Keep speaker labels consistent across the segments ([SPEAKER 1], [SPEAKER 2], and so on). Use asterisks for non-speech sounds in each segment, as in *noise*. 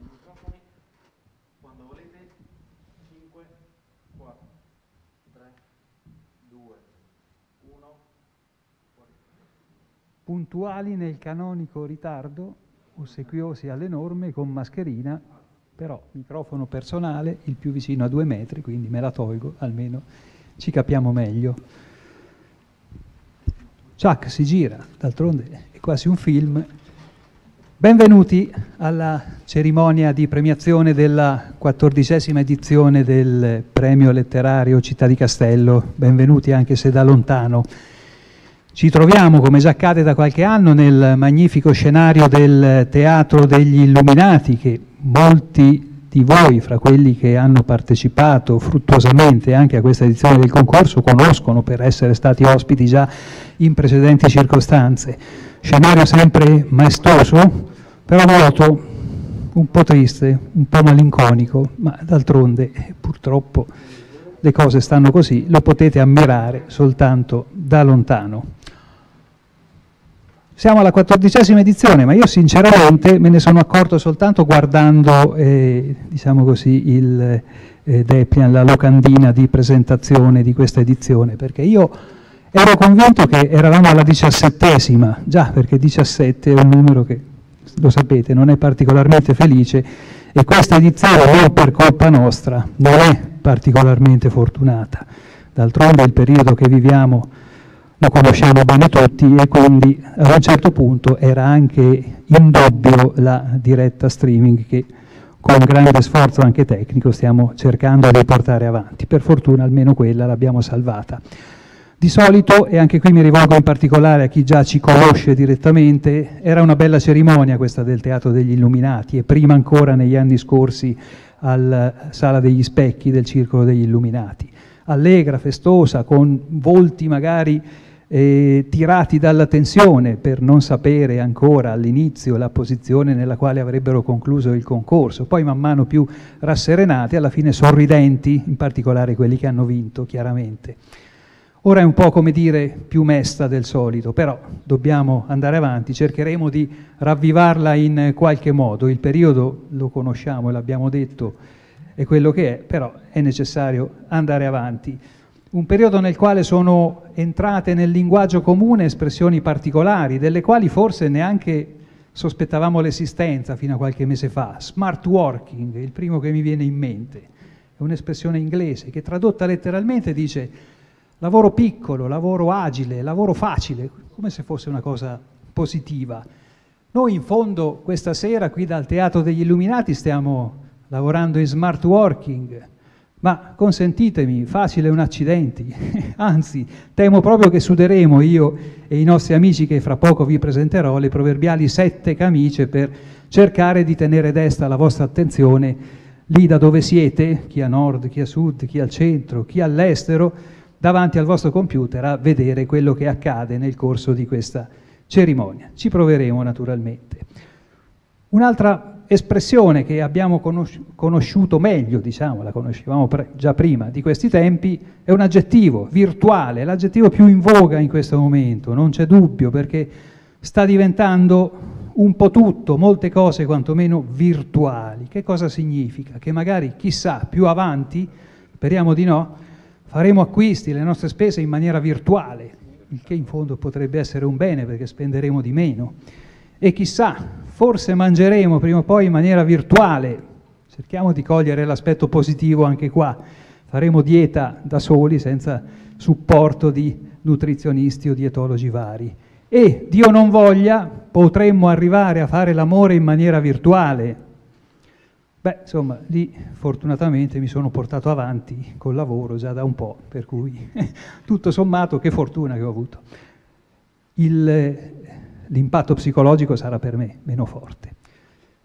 [SPEAKER 1] i microfoni quando volete 5
[SPEAKER 2] 4 3 2 1 fuori.
[SPEAKER 3] puntuali nel canonico ritardo ossequiosi alle norme con mascherina però microfono personale il più vicino a due metri quindi me la tolgo almeno ci capiamo meglio Chuck si gira d'altronde è quasi un film Benvenuti alla cerimonia di premiazione della quattordicesima edizione del premio letterario Città di Castello, benvenuti anche se da lontano. Ci troviamo, come già accade da qualche anno, nel magnifico scenario del Teatro degli Illuminati che molti di voi, fra quelli che hanno partecipato fruttuosamente anche a questa edizione del concorso, conoscono per essere stati ospiti già in precedenti circostanze. Scenario sempre maestoso, però noto un po' triste, un po' malinconico, ma d'altronde eh, purtroppo le cose stanno così, lo potete ammirare soltanto da lontano. Siamo alla quattordicesima edizione, ma io sinceramente me ne sono accorto soltanto guardando, eh, diciamo così, il eh, Deplian, la locandina di presentazione di questa edizione, perché io ero convinto che eravamo alla diciassettesima, già perché 17 è un numero che lo sapete, non è particolarmente felice e questa edizione, non per colpa nostra, non è particolarmente fortunata. D'altronde il periodo che viviamo lo conosciamo bene tutti e quindi ad un certo punto era anche in dubbio la diretta streaming che con grande sforzo anche tecnico stiamo cercando di portare avanti. Per fortuna almeno quella l'abbiamo salvata. Di solito, e anche qui mi rivolgo in particolare a chi già ci conosce direttamente, era una bella cerimonia questa del Teatro degli Illuminati e prima ancora negli anni scorsi alla Sala degli Specchi del Circolo degli Illuminati. Allegra, festosa, con volti magari eh, tirati dalla tensione per non sapere ancora all'inizio la posizione nella quale avrebbero concluso il concorso, poi man mano più rasserenati, alla fine sorridenti, in particolare quelli che hanno vinto chiaramente. Ora è un po' come dire più mesta del solito, però dobbiamo andare avanti, cercheremo di ravvivarla in qualche modo. Il periodo lo conosciamo e l'abbiamo detto, è quello che è, però è necessario andare avanti. Un periodo nel quale sono entrate nel linguaggio comune espressioni particolari, delle quali forse neanche sospettavamo l'esistenza fino a qualche mese fa. Smart working il primo che mi viene in mente, è un'espressione inglese che tradotta letteralmente dice lavoro piccolo, lavoro agile, lavoro facile, come se fosse una cosa positiva. Noi in fondo questa sera qui dal Teatro degli Illuminati stiamo lavorando in smart working, ma consentitemi, facile un accidente, *laughs* anzi temo proprio che suderemo io e i nostri amici che fra poco vi presenterò le proverbiali sette camicie per cercare di tenere desta la vostra attenzione lì da dove siete, chi a nord, chi a sud, chi al centro, chi all'estero, davanti al vostro computer a vedere quello che accade nel corso di questa cerimonia. Ci proveremo naturalmente. Un'altra espressione che abbiamo conosciuto meglio, diciamo, la conoscevamo già prima di questi tempi, è un aggettivo, virtuale, l'aggettivo più in voga in questo momento, non c'è dubbio, perché sta diventando un po' tutto, molte cose quantomeno virtuali. Che cosa significa? Che magari, chissà, più avanti, speriamo di no, faremo acquisti, le nostre spese in maniera virtuale, il che in fondo potrebbe essere un bene perché spenderemo di meno. E chissà, forse mangeremo prima o poi in maniera virtuale, cerchiamo di cogliere l'aspetto positivo anche qua, faremo dieta da soli senza supporto di nutrizionisti o dietologi vari. E Dio non voglia, potremmo arrivare a fare l'amore in maniera virtuale, Beh, insomma, lì fortunatamente mi sono portato avanti col lavoro già da un po', per cui *laughs* tutto sommato che fortuna che ho avuto. l'impatto psicologico sarà per me meno forte.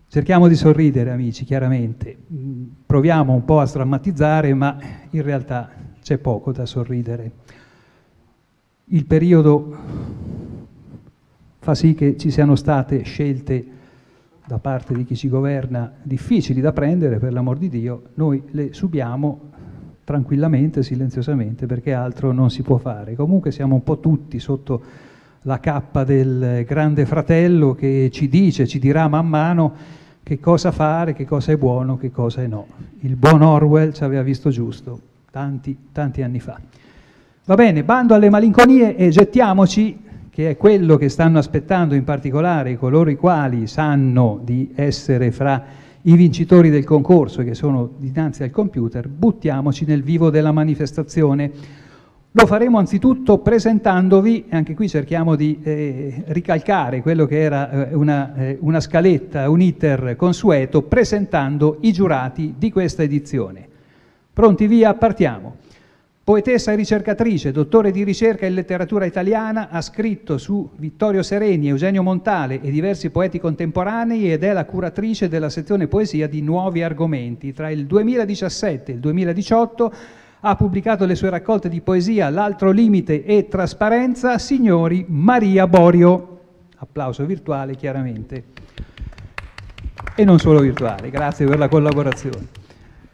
[SPEAKER 3] Cerchiamo di sorridere, amici, chiaramente. Mm, proviamo un po' a strammatizzare, ma in realtà c'è poco da sorridere. Il periodo fa sì che ci siano state scelte da parte di chi ci governa difficili da prendere, per l'amor di Dio, noi le subiamo tranquillamente, silenziosamente, perché altro non si può fare. Comunque siamo un po' tutti sotto la cappa del grande fratello che ci dice, ci dirà man mano che cosa fare, che cosa è buono, che cosa è no. Il buon Orwell ci aveva visto giusto tanti, tanti anni fa. Va bene, bando alle malinconie e gettiamoci che è quello che stanno aspettando in particolare coloro i quali sanno di essere fra i vincitori del concorso che sono dinanzi al computer, buttiamoci nel vivo della manifestazione. Lo faremo anzitutto presentandovi, anche qui cerchiamo di eh, ricalcare quello che era eh, una, eh, una scaletta, un iter consueto, presentando i giurati di questa edizione. Pronti via, partiamo. Poetessa e ricercatrice, dottore di ricerca in letteratura italiana, ha scritto su Vittorio Sereni, Eugenio Montale e diversi poeti contemporanei ed è la curatrice della sezione poesia di Nuovi Argomenti. Tra il 2017 e il 2018 ha pubblicato le sue raccolte di poesia L'altro limite e Trasparenza, signori Maria Borio. Applauso virtuale chiaramente. E non solo virtuale, grazie per la collaborazione.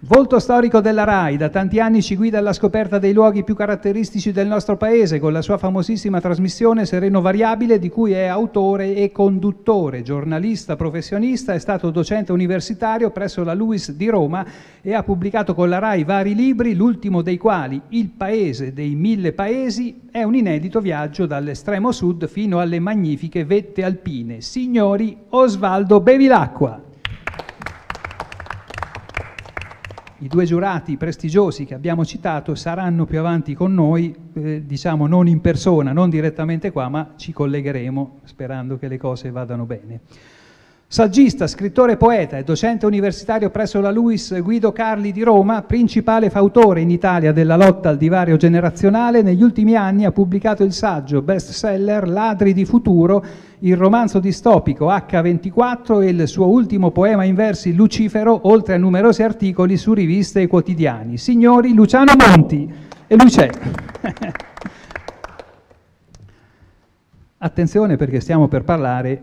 [SPEAKER 3] Volto storico della RAI, da tanti anni ci guida alla scoperta dei luoghi più caratteristici del nostro paese con la sua famosissima trasmissione Sereno Variabile di cui è autore e conduttore, giornalista, professionista, è stato docente universitario presso la LUIS di Roma e ha pubblicato con la RAI vari libri, l'ultimo dei quali Il Paese dei mille paesi è un inedito viaggio dall'estremo sud fino alle magnifiche vette alpine. Signori, Osvaldo Bevilacqua. i due giurati prestigiosi che abbiamo citato saranno più avanti con noi, eh, diciamo non in persona, non direttamente qua, ma ci collegheremo sperando che le cose vadano bene. Saggista, scrittore, poeta e docente universitario presso la Luis Guido Carli di Roma, principale fautore in Italia della lotta al divario generazionale, negli ultimi anni ha pubblicato il saggio bestseller Ladri di futuro, il romanzo distopico H24 e il suo ultimo poema in versi Lucifero, oltre a numerosi articoli su riviste e quotidiani. Signori, Luciano Monti! E lui c'è. *laughs* Attenzione perché stiamo per parlare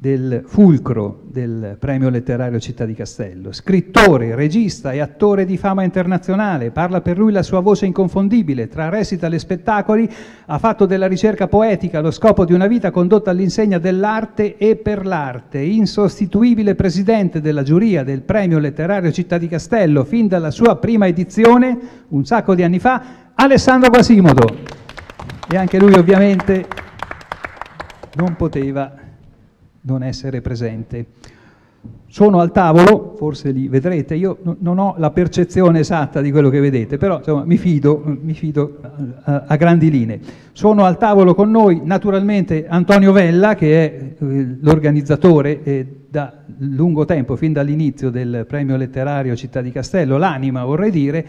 [SPEAKER 3] del fulcro del premio letterario Città di Castello. Scrittore, regista e attore di fama internazionale, parla per lui la sua voce inconfondibile, tra recital e spettacoli ha fatto della ricerca poetica lo scopo di una vita condotta all'insegna dell'arte e per l'arte, insostituibile presidente della giuria del premio letterario Città di Castello fin dalla sua prima edizione, un sacco di anni fa, Alessandro Quasimodo. E anche lui ovviamente non poteva non essere presente. Sono al tavolo, forse li vedrete, io non ho la percezione esatta di quello che vedete, però insomma, mi fido, mi fido eh, a, grandi linee. Sono al tavolo con noi naturalmente Antonio Vella, che è eh, l'organizzatore da lungo tempo, fin dall'inizio del premio letterario Città di Castello, l'anima vorrei dire,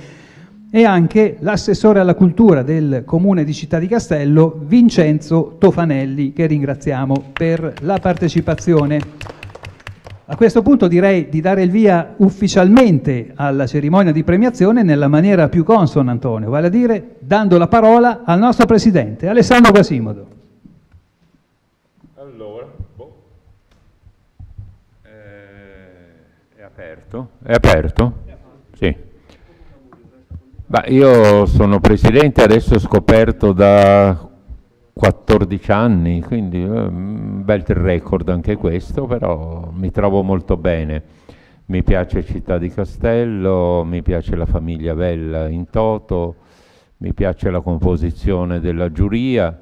[SPEAKER 3] e anche l'assessore alla cultura del comune di Città di Castello, Vincenzo Tofanelli, che ringraziamo per la partecipazione. A questo punto direi di dare il via ufficialmente alla cerimonia di premiazione nella maniera più consona, Antonio, vale a dire dando la parola al nostro presidente, Alessandro Quasimodo.
[SPEAKER 1] Allora, boh. eh, è aperto? È aperto? Bah, io sono presidente, adesso scoperto da 14 anni, quindi eh, un bel record anche questo, però mi trovo molto bene. Mi piace Città di Castello, mi piace la famiglia Bella in toto, mi piace la composizione della giuria.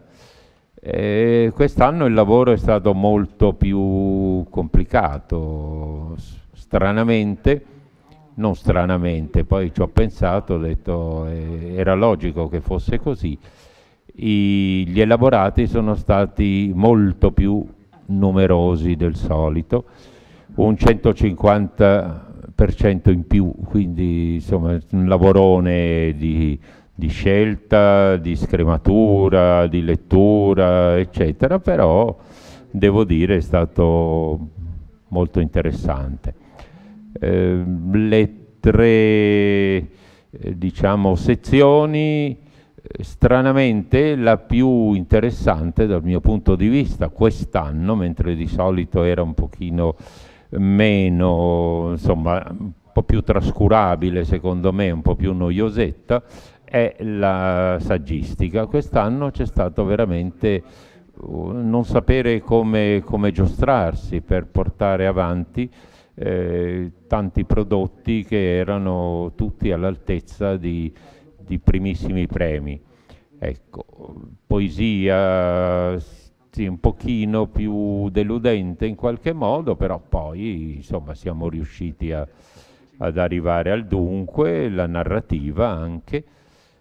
[SPEAKER 1] quest'anno il lavoro è stato molto più complicato, stranamente non stranamente, poi ci ho pensato, ho detto eh, era logico che fosse così. I, gli elaborati sono stati molto più numerosi del solito, un 150% in più, quindi insomma un lavorone di, di scelta, di scrematura, di lettura, eccetera, però devo dire è stato molto interessante. Ehm, le tre eh, diciamo, sezioni, eh, stranamente la più interessante dal mio punto di vista quest'anno, mentre di solito era un pochino meno, insomma, un po' più trascurabile secondo me, un po' più noiosetta, è la saggistica. Quest'anno c'è stato veramente uh, non sapere come, come giostrarsi per portare avanti eh, tanti prodotti che erano tutti all'altezza di, di, primissimi premi. Ecco, poesia sì, un pochino più deludente in qualche modo, però poi insomma siamo riusciti a, ad arrivare al dunque, la narrativa anche.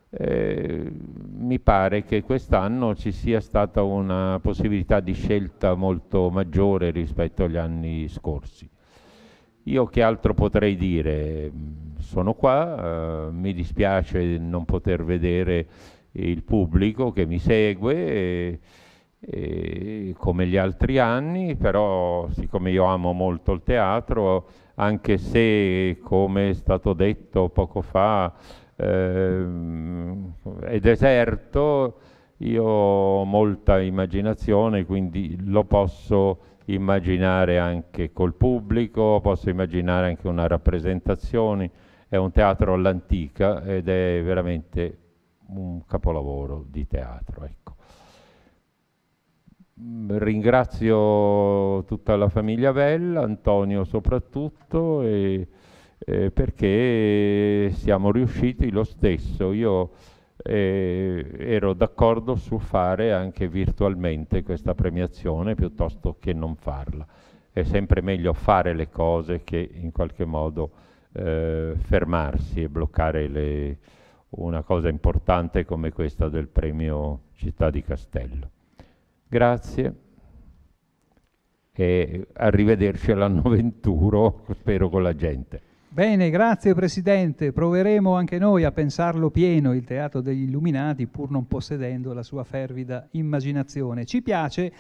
[SPEAKER 1] Eh, mi pare che quest'anno ci sia stata una possibilità di scelta molto maggiore rispetto agli anni scorsi. Io che altro potrei dire? Sono qua, eh, mi dispiace non poter vedere il pubblico che mi segue e, e come gli altri anni, però siccome io amo molto il teatro, anche se come è stato detto poco fa eh, è deserto, io ho molta immaginazione, quindi lo posso immaginare anche col pubblico, posso immaginare anche una rappresentazione, è un teatro all'antica ed è veramente un capolavoro di teatro. Ecco. Mm, ringrazio tutta la famiglia Vella, Antonio soprattutto, e, e eh, perché siamo riusciti lo stesso. Io eh, ero d'accordo su fare anche virtualmente questa premiazione piuttosto che non farla. È sempre meglio fare le cose che in qualche modo eh, fermarsi e bloccare le, una cosa importante come questa del premio Città di Castello. Grazie e arrivederci all'anno venturo, spero con la gente.
[SPEAKER 3] Bene, grazie Presidente. Proveremo anche noi a pensarlo pieno il Teatro degli Illuminati, pur non possedendo la sua fervida immaginazione. Ci piace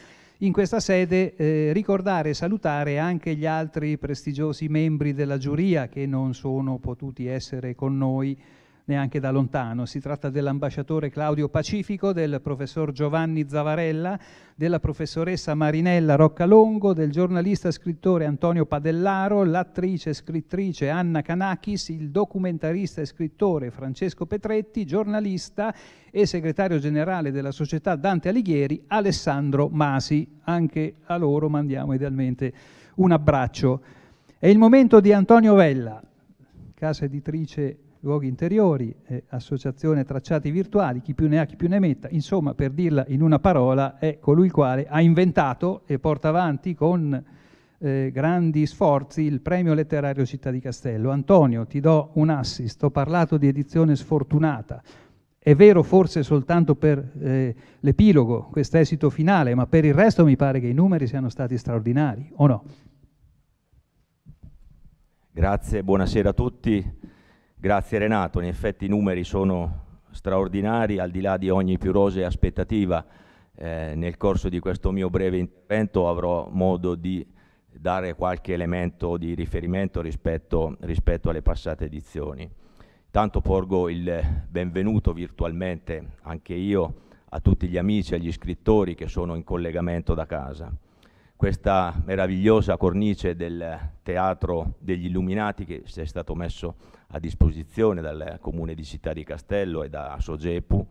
[SPEAKER 3] in questa sede eh, ricordare e salutare anche gli altri prestigiosi membri della giuria che non sono potuti essere con noi neanche da lontano. Si tratta dell'ambasciatore Claudio Pacifico, del professor Giovanni Zavarella, della professoressa Marinella Roccalongo, del giornalista e scrittore Antonio Padellaro, l'attrice e scrittrice Anna Canakis, il documentarista e scrittore Francesco Petretti, giornalista e segretario generale della società Dante Alighieri Alessandro Masi. Anche a loro mandiamo idealmente un abbraccio. È il momento di Antonio Vella, casa editrice luoghi interiori, eh, associazione tracciati virtuali, chi più ne ha chi più ne metta, insomma per dirla in una parola è colui il quale ha inventato e porta avanti con eh, grandi sforzi il premio letterario Città di Castello. Antonio, ti do un assist, ho parlato di edizione sfortunata, è vero forse soltanto per eh, l'epilogo, questo esito finale, ma per il resto mi pare che i numeri siano stati straordinari, o no?
[SPEAKER 2] Grazie, buonasera a tutti. Grazie Renato, in effetti i numeri sono straordinari, al di là di ogni più rosea aspettativa. Eh, nel corso di questo mio breve intervento avrò modo di dare qualche elemento di riferimento rispetto, rispetto alle passate edizioni. Intanto porgo il benvenuto virtualmente anche io a tutti gli amici e agli scrittori che sono in collegamento da casa questa meravigliosa cornice del Teatro degli Illuminati che si è stato messo a disposizione dal Comune di Città di Castello e da Sogepu,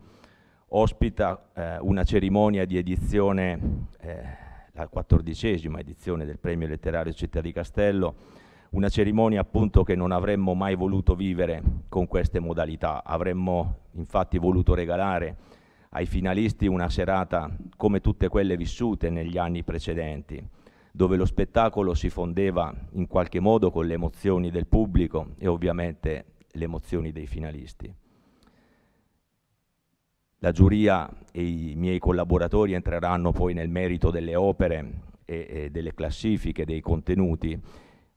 [SPEAKER 2] ospita eh, una cerimonia di edizione, eh, la quattordicesima edizione del Premio Letterario Città di Castello, una cerimonia appunto che non avremmo mai voluto vivere con queste modalità, avremmo infatti voluto regalare ai finalisti una serata come tutte quelle vissute negli anni precedenti, dove lo spettacolo si fondeva in qualche modo con le emozioni del pubblico e ovviamente le emozioni dei finalisti. La giuria e i miei collaboratori entreranno poi nel merito delle opere e, e delle classifiche, dei contenuti.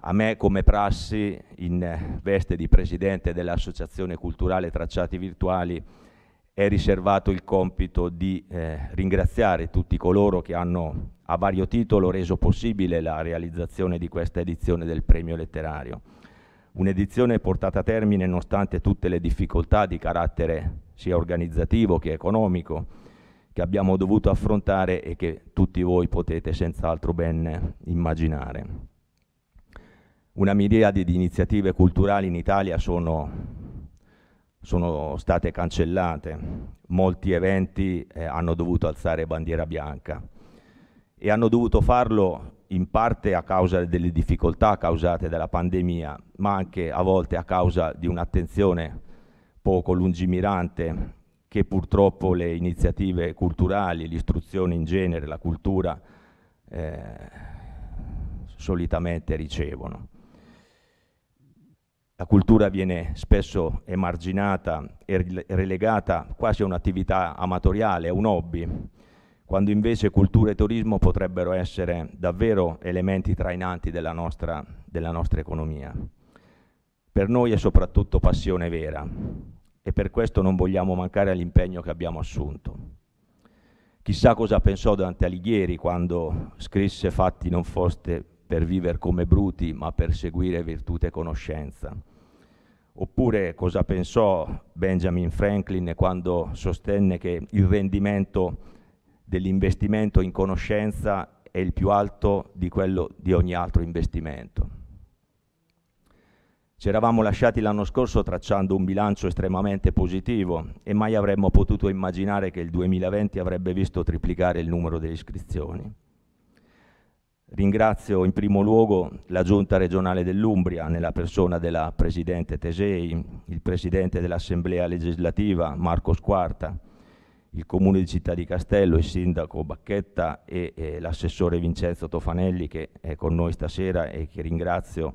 [SPEAKER 2] A me come prassi, in veste di presidente dell'Associazione Culturale Tracciati Virtuali, è riservato il compito di eh, ringraziare tutti coloro che hanno a vario titolo reso possibile la realizzazione di questa edizione del premio letterario. Un'edizione portata a termine nonostante tutte le difficoltà di carattere sia organizzativo che economico che abbiamo dovuto affrontare e che tutti voi potete senz'altro ben immaginare. Una miriade di iniziative culturali in Italia sono sono state cancellate, molti eventi eh, hanno dovuto alzare bandiera bianca e hanno dovuto farlo in parte a causa delle difficoltà causate dalla pandemia, ma anche a volte a causa di un'attenzione poco lungimirante che purtroppo le iniziative culturali, l'istruzione in genere, la cultura eh, solitamente ricevono. La cultura viene spesso emarginata e relegata quasi a un'attività amatoriale, a un hobby, quando invece cultura e turismo potrebbero essere davvero elementi trainanti della nostra, della nostra economia. Per noi è soprattutto passione vera e per questo non vogliamo mancare all'impegno che abbiamo assunto. Chissà cosa pensò Dante Alighieri quando scrisse fatti non foste per vivere come bruti, ma per seguire virtù e conoscenza oppure cosa pensò Benjamin Franklin quando sostenne che il rendimento dell'investimento in conoscenza è il più alto di quello di ogni altro investimento. Ci eravamo lasciati l'anno scorso tracciando un bilancio estremamente positivo e mai avremmo potuto immaginare che il 2020 avrebbe visto triplicare il numero delle iscrizioni. Ringrazio in primo luogo la Giunta regionale dell'Umbria, nella persona della Presidente Tesei, il Presidente dell'Assemblea legislativa Marco Squarta, il Comune di Città di Castello, il Sindaco Bacchetta e, e eh, l'Assessore Vincenzo Tofanelli che è con noi stasera e che ringrazio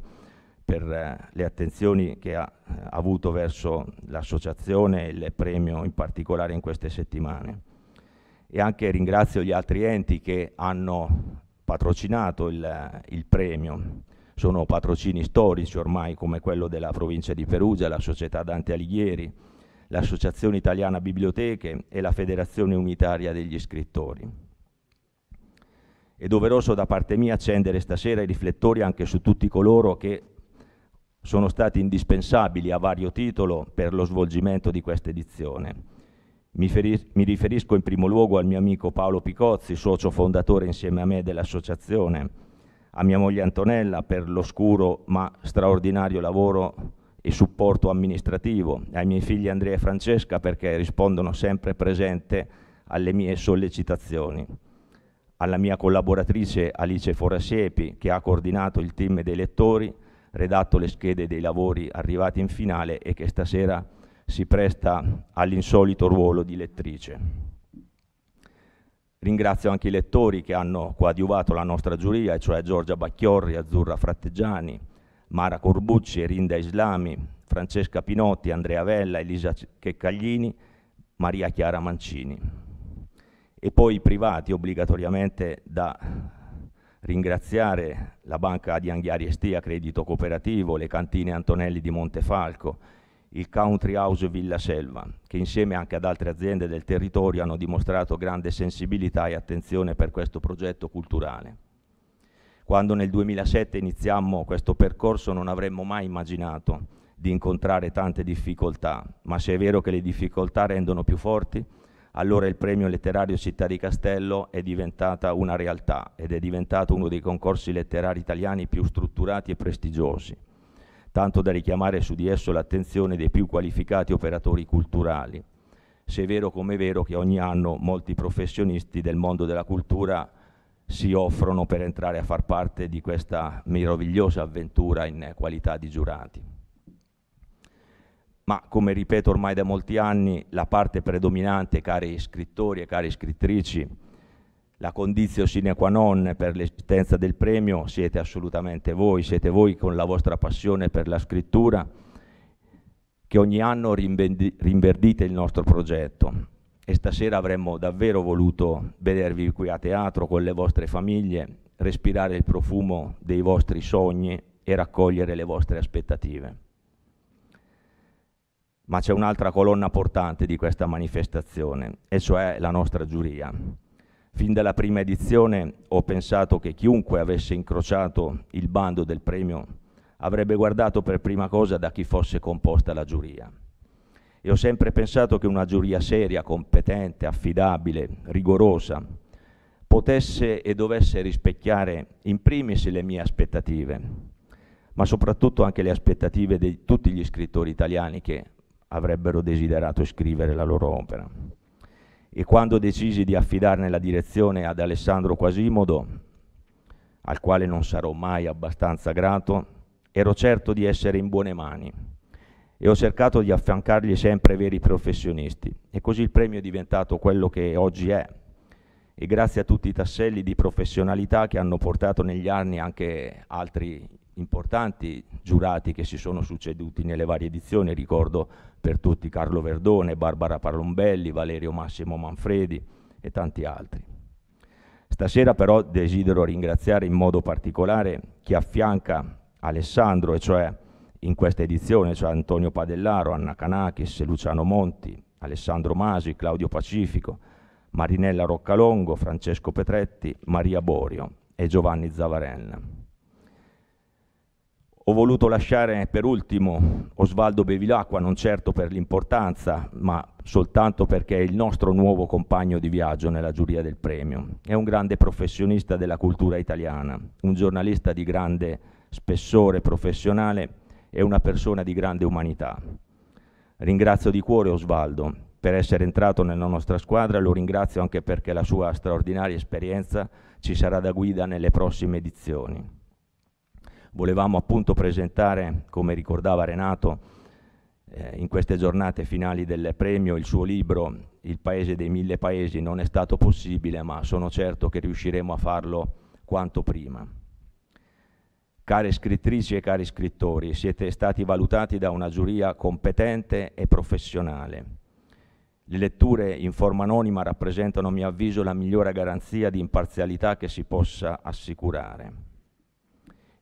[SPEAKER 2] per eh, le attenzioni che ha eh, avuto verso l'associazione e il premio in particolare in queste settimane. E anche ringrazio gli altri enti che hanno patrocinato il, il premio. Sono patrocini storici ormai come quello della provincia di Perugia, la società Dante Alighieri, l'Associazione Italiana Biblioteche e la Federazione Unitaria degli Scrittori. È doveroso da parte mia accendere stasera i riflettori anche su tutti coloro che sono stati indispensabili a vario titolo per lo svolgimento di questa edizione mi, feri- mi riferisco in primo luogo al mio amico Paolo Picozzi, socio fondatore insieme a me dell'associazione, a mia moglie Antonella per l'oscuro ma straordinario lavoro e supporto amministrativo, ai miei figli Andrea e Francesca perché rispondono sempre presente alle mie sollecitazioni alla mia collaboratrice Alice Forasiepi che ha coordinato il team dei lettori, redatto le schede dei lavori arrivati in finale e che stasera si presta all'insolito ruolo di lettrice. Ringrazio anche i lettori che hanno coadiuvato la nostra giuria, cioè Giorgia Bacchiorri, Azzurra Fratteggiani, Mara Corbucci, Rinda Islami, Francesca Pinotti, Andrea Vella, Elisa Checcaglini, Maria Chiara Mancini. E poi i privati, obbligatoriamente da ringraziare la Banca di Anghiari Estia Credito Cooperativo, le cantine Antonelli di Montefalco, il Country House Villa Selva, che insieme anche ad altre aziende del territorio hanno dimostrato grande sensibilità e attenzione per questo progetto culturale. Quando nel 2007 iniziammo questo percorso non avremmo mai immaginato di incontrare tante difficoltà, ma se è vero che le difficoltà rendono più forti, allora il premio letterario Città di Castello è diventata una realtà ed è diventato uno dei concorsi letterari italiani più strutturati e prestigiosi tanto da richiamare su di esso l'attenzione dei più qualificati operatori culturali. Se è vero come è vero che ogni anno molti professionisti del mondo della cultura si offrono per entrare a far parte di questa meravigliosa avventura in qualità di giurati. Ma come ripeto ormai da molti anni, la parte predominante, cari scrittori e cari scrittrici, la condizione sine qua non per l'esistenza del premio siete assolutamente voi, siete voi con la vostra passione per la scrittura che ogni anno rinverdite il nostro progetto e stasera avremmo davvero voluto vedervi qui a teatro con le vostre famiglie, respirare il profumo dei vostri sogni e raccogliere le vostre aspettative. Ma c'è un'altra colonna portante di questa manifestazione, e cioè la nostra giuria, Fin dalla prima edizione ho pensato che chiunque avesse incrociato il bando del premio avrebbe guardato per prima cosa da chi fosse composta la giuria. E ho sempre pensato che una giuria seria, competente, affidabile, rigorosa, potesse e dovesse rispecchiare in primis le mie aspettative, ma soprattutto anche le aspettative di tutti gli scrittori italiani che avrebbero desiderato scrivere la loro opera e quando decisi di affidarne la direzione ad Alessandro Quasimodo, al quale non sarò mai abbastanza grato, ero certo di essere in buone mani e ho cercato di affiancargli sempre veri professionisti e così il premio è diventato quello che oggi è e grazie a tutti i tasselli di professionalità che hanno portato negli anni anche altri importanti giurati che si sono succeduti nelle varie edizioni, ricordo per tutti Carlo Verdone, Barbara Parlombelli, Valerio Massimo Manfredi e tanti altri. Stasera però desidero ringraziare in modo particolare chi affianca Alessandro, e cioè in questa edizione, cioè Antonio Padellaro, Anna Canachis, Luciano Monti, Alessandro Masi, Claudio Pacifico, Marinella Roccalongo, Francesco Petretti, Maria Borio e Giovanni Zavarella. Ho voluto lasciare per ultimo Osvaldo Bevilacqua, non certo per l'importanza, ma soltanto perché è il nostro nuovo compagno di viaggio nella giuria del premio. È un grande professionista della cultura italiana, un giornalista di grande spessore professionale e una persona di grande umanità. Ringrazio di cuore Osvaldo per essere entrato nella nostra squadra, lo ringrazio anche perché la sua straordinaria esperienza ci sarà da guida nelle prossime edizioni. Volevamo appunto presentare, come ricordava Renato, eh, in queste giornate finali del premio il suo libro Il paese dei mille paesi. Non è stato possibile, ma sono certo che riusciremo a farlo quanto prima. Care scrittrici e cari scrittori, siete stati valutati da una giuria competente e professionale. Le letture in forma anonima rappresentano, a mio avviso, la migliore garanzia di imparzialità che si possa assicurare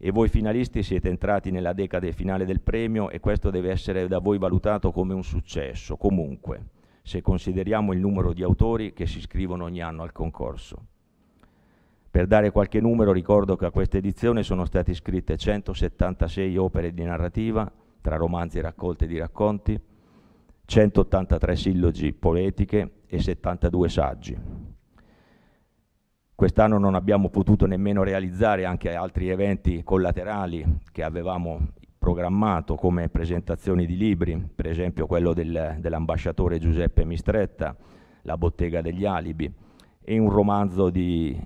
[SPEAKER 2] e voi finalisti siete entrati nella decade finale del premio e questo deve essere da voi valutato come un successo, comunque, se consideriamo il numero di autori che si iscrivono ogni anno al concorso. Per dare qualche numero ricordo che a questa edizione sono state scritte 176 opere di narrativa, tra romanzi e raccolte di racconti, 183 sillogi poetiche e 72 saggi. Quest'anno non abbiamo potuto nemmeno realizzare anche altri eventi collaterali che avevamo programmato come presentazioni di libri, per esempio quello del, dell'ambasciatore Giuseppe Mistretta, La bottega degli alibi e un romanzo di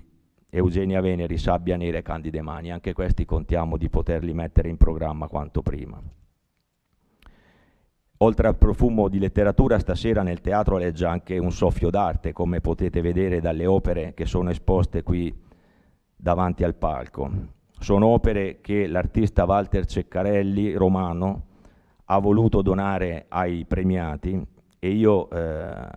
[SPEAKER 2] Eugenia Veneri, Sabbia Nera e Candide Mani. Anche questi contiamo di poterli mettere in programma quanto prima. Oltre al profumo di letteratura, stasera nel teatro aleggia anche un soffio d'arte, come potete vedere dalle opere che sono esposte qui davanti al palco. Sono opere che l'artista Walter Ceccarelli, romano, ha voluto donare ai premiati e io eh,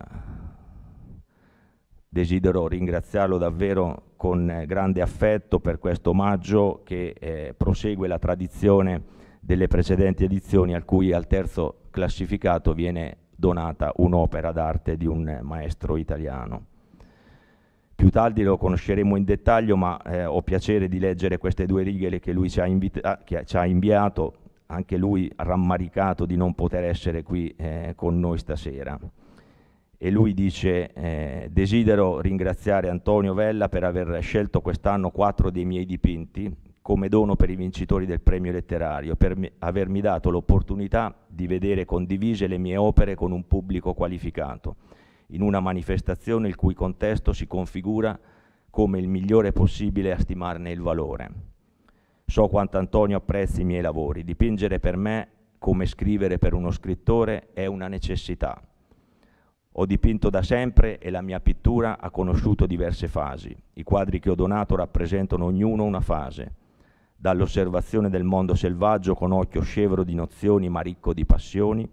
[SPEAKER 2] desidero ringraziarlo davvero con grande affetto per questo omaggio che eh, prosegue la tradizione delle precedenti edizioni al cui al terzo classificato viene donata un'opera d'arte di un maestro italiano. Più tardi lo conosceremo in dettaglio, ma eh, ho piacere di leggere queste due righe che lui ci ha, che ci ha, inviato, anche lui rammaricato di non poter essere qui eh, con noi stasera. E lui dice, eh, desidero ringraziare Antonio Vella per aver scelto quest'anno quattro dei miei dipinti, come dono per i vincitori del premio letterario, per avermi dato l'opportunità di vedere condivise le mie opere con un pubblico qualificato, in una manifestazione il cui contesto si configura come il migliore possibile a stimarne il valore. So quanto Antonio apprezzi i miei lavori, dipingere per me come scrivere per uno scrittore è una necessità. Ho dipinto da sempre e la mia pittura ha conosciuto diverse fasi. I quadri che ho donato rappresentano ognuno una fase dall'osservazione del mondo selvaggio con occhio scevro di nozioni ma ricco di passioni,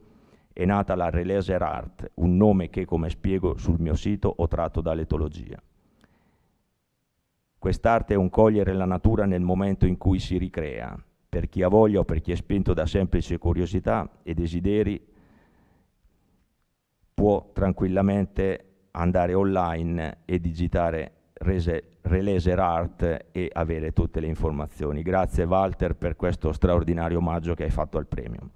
[SPEAKER 2] è nata la Relaser Art, un nome che, come spiego sul mio sito, ho tratto dall'etologia. Quest'arte è un cogliere la natura nel momento in cui si ricrea, per chi ha voglia o per chi è spinto da semplice curiosità e desideri, può tranquillamente andare online e digitare Relese relesere art e avere tutte le informazioni. Grazie Walter per questo straordinario omaggio che hai fatto al premio.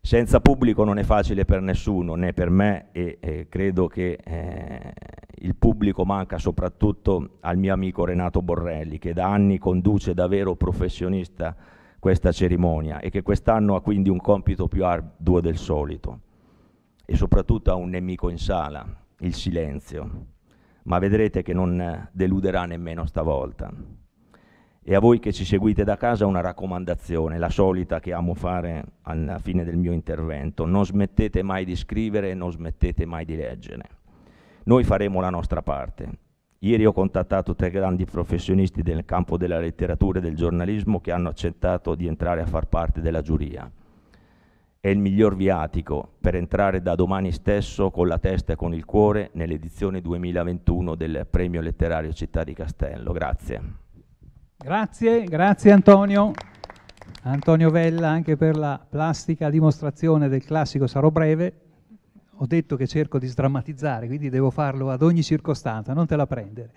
[SPEAKER 2] Senza pubblico non è facile per nessuno, né per me, e, e credo che eh, il pubblico manca soprattutto al mio amico Renato Borrelli, che da anni conduce davvero professionista questa cerimonia e che quest'anno ha quindi un compito più arduo del solito e soprattutto ha un nemico in sala, il silenzio ma vedrete che non deluderà nemmeno stavolta. E a voi che ci seguite da casa una raccomandazione, la solita che amo fare alla fine del mio intervento, non smettete mai di scrivere e non smettete mai di leggere. Noi faremo la nostra parte. Ieri ho contattato tre grandi professionisti del campo della letteratura e del giornalismo che hanno accettato di entrare a far parte della giuria. È il miglior viatico per entrare da domani stesso con la testa e con il cuore nell'edizione 2021 del Premio Letterario Città di Castello. Grazie.
[SPEAKER 3] Grazie, grazie Antonio. Antonio Vella anche per la plastica dimostrazione del classico Sarò breve. Ho detto che cerco di sdrammatizzare, quindi devo farlo ad ogni circostanza, non te la prendere.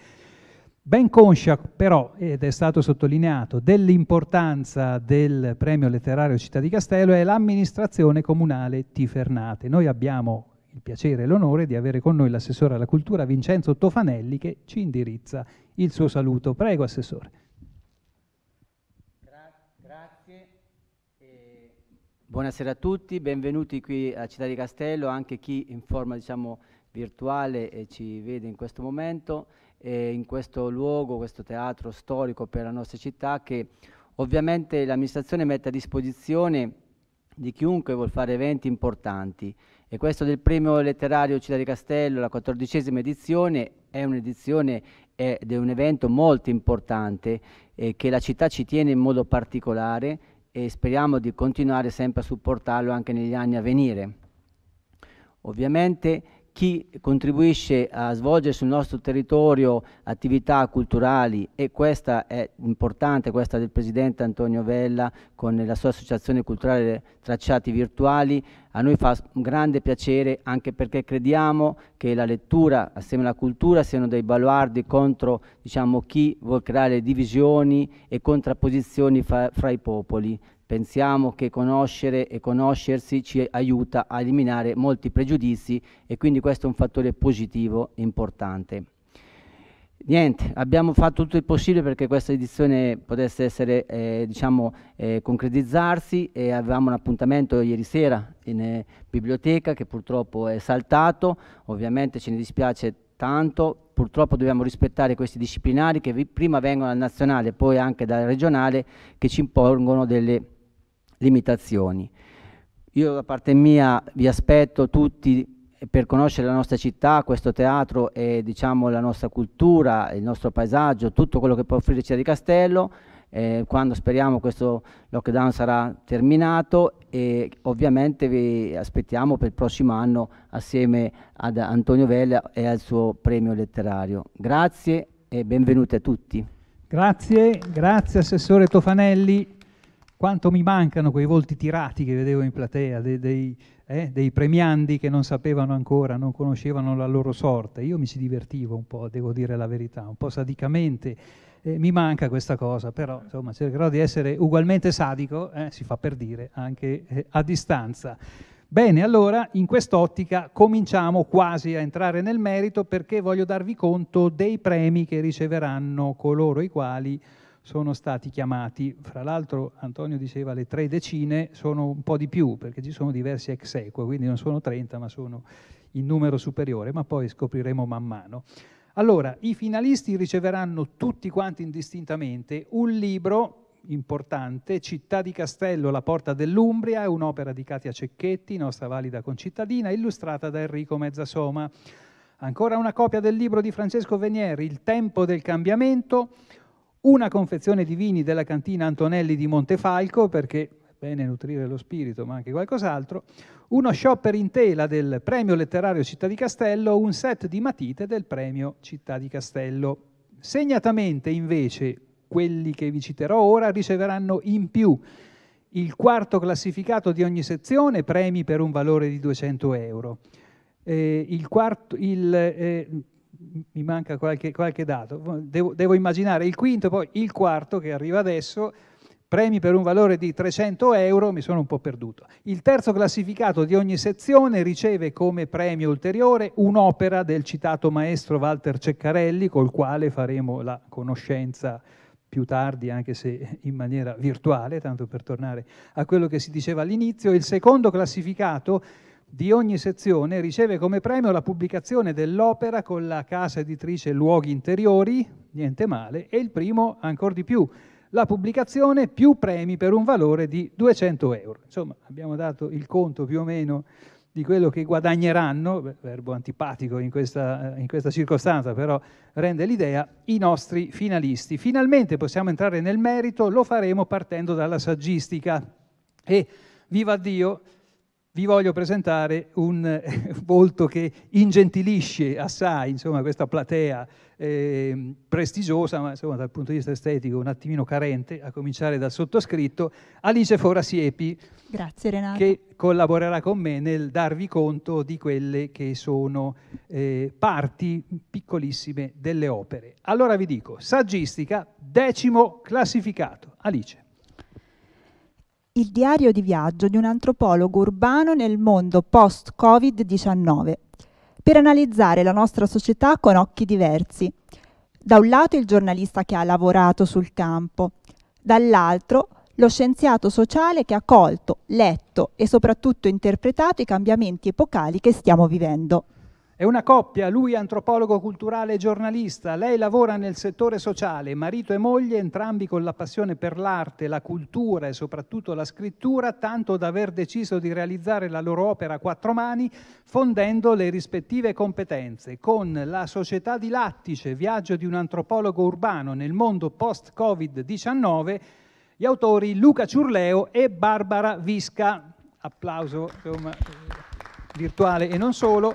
[SPEAKER 3] Ben conscia però, ed è stato sottolineato, dell'importanza del premio letterario Città di Castello è l'amministrazione comunale Tifernate. Noi abbiamo il piacere e l'onore di avere con noi l'assessore alla cultura Vincenzo Tofanelli che ci indirizza il suo saluto. Prego, assessore.
[SPEAKER 4] Gra grazie. Eh, buonasera a tutti, benvenuti qui a Città di Castello, anche chi in forma diciamo, virtuale eh, ci vede in questo momento eh, in questo luogo, questo teatro storico per la nostra città che ovviamente l'amministrazione mette a disposizione di chiunque vuol fare eventi importanti e questo del premio letterario Città di Castello, la quattordicesima edizione, è un'edizione ed è un evento molto importante eh, che la città ci tiene in modo particolare e speriamo di continuare sempre a supportarlo anche negli anni a venire. Ovviamente chi contribuisce a svolgere sul nostro territorio attività culturali e questa è importante, questa del Presidente Antonio Vella con la sua associazione culturale Tracciati Virtuali, a noi fa un grande piacere anche perché crediamo che la lettura assieme alla cultura siano dei baluardi contro diciamo, chi vuol creare divisioni e contrapposizioni fra, fra i popoli pensiamo che conoscere e conoscersi ci aiuta a eliminare molti pregiudizi e quindi questo è un fattore positivo importante. Niente, abbiamo fatto tutto il possibile perché questa edizione potesse essere, eh, diciamo, eh, concretizzarsi e avevamo un appuntamento ieri sera in eh, biblioteca che purtroppo è saltato, ovviamente ce ne dispiace tanto, purtroppo dobbiamo rispettare questi disciplinari che prima vengono dal nazionale e poi anche dal regionale che ci impongono delle limitazioni. Io da parte mia vi aspetto tutti per conoscere la nostra città, questo teatro e diciamo, la nostra cultura, il nostro paesaggio, tutto quello che può offrirci di Castello. Eh, quando speriamo questo lockdown sarà terminato e ovviamente vi aspettiamo per il prossimo anno assieme ad Antonio Vella e al suo premio letterario. Grazie e benvenuti a tutti.
[SPEAKER 3] Grazie, grazie Assessore Tofanelli. Quanto mi mancano quei volti tirati che vedevo in platea, dei, dei, eh, dei premiandi che non sapevano ancora, non conoscevano la loro sorte. Io mi ci divertivo un po', devo dire la verità, un po' sadicamente. Eh, mi manca questa cosa, però insomma, cercherò di essere ugualmente sadico, eh, si fa per dire, anche eh, a distanza. Bene, allora in quest'ottica cominciamo quasi a entrare nel merito perché voglio darvi conto dei premi che riceveranno coloro i quali sono stati chiamati, fra l'altro Antonio diceva le tre decine sono un po' di più perché ci sono diversi ex equo, quindi non sono 30 ma sono in numero superiore, ma poi scopriremo man mano. Allora, i finalisti riceveranno tutti quanti indistintamente un libro importante, Città di Castello, la porta dell'Umbria, è un'opera di Katia Cecchetti, nostra valida concittadina, illustrata da Enrico Mezzasoma. Ancora una copia del libro di Francesco Venieri, Il tempo del cambiamento, una confezione di vini della cantina Antonelli di Montefalco, perché è bene nutrire lo spirito, ma anche qualcos'altro, uno shopper in tela del premio letterario Città di Castello, un set di matite del premio Città di Castello. Segnatamente, invece, quelli che vi citerò ora riceveranno in più il quarto classificato di ogni sezione, premi per un valore di 200 euro. Eh, il quarto, il, eh, mi manca qualche, qualche dato, devo, devo, immaginare il quinto, poi il quarto che arriva adesso, premi per un valore di 300 euro, mi sono un po' perduto. Il terzo classificato di ogni sezione riceve come premio ulteriore un'opera del citato maestro Walter Ceccarelli, col quale faremo la conoscenza più tardi, anche se in maniera virtuale, tanto per tornare a quello che si diceva all'inizio. Il secondo classificato di ogni sezione riceve come premio la pubblicazione dell'opera con la casa editrice Luoghi Interiori, niente male, e il primo ancora di più, la pubblicazione più premi per un valore di 200 euro. Insomma, abbiamo dato il conto più o meno di quello che guadagneranno, verbo antipatico in questa, eh, in questa circostanza, però rende l'idea, i nostri finalisti. Finalmente possiamo entrare nel merito, lo faremo partendo dalla saggistica. E, viva Dio, vi voglio presentare un eh, *laughs* volto che ingentilisce assai insomma, questa platea eh, prestigiosa, ma insomma, dal punto di vista estetico un attimino carente, a cominciare dal sottoscritto, Alice Forasiepi,
[SPEAKER 5] Grazie, Renato. che
[SPEAKER 3] collaborerà con me nel darvi conto di quelle che sono eh, parti piccolissime delle opere. Allora vi dico, saggistica, decimo classificato, Alice
[SPEAKER 5] il diario di viaggio di un antropologo urbano nel mondo post-Covid-19, per analizzare la nostra società con occhi diversi. Da un lato il giornalista che ha lavorato sul campo, dall'altro lo scienziato sociale che ha colto, letto e soprattutto interpretato i cambiamenti epocali che stiamo vivendo.
[SPEAKER 3] È una coppia, lui è antropologo culturale e giornalista, lei lavora nel settore sociale, marito e moglie, entrambi con la passione per l'arte, la cultura e soprattutto la scrittura, tanto da aver deciso di realizzare la loro opera a quattro mani, fondendo le rispettive competenze. Con la Società di Lattice, viaggio di un antropologo urbano nel mondo post-Covid-19, gli autori Luca Ciurleo e Barbara Visca. Applauso, insomma, virtuale e non solo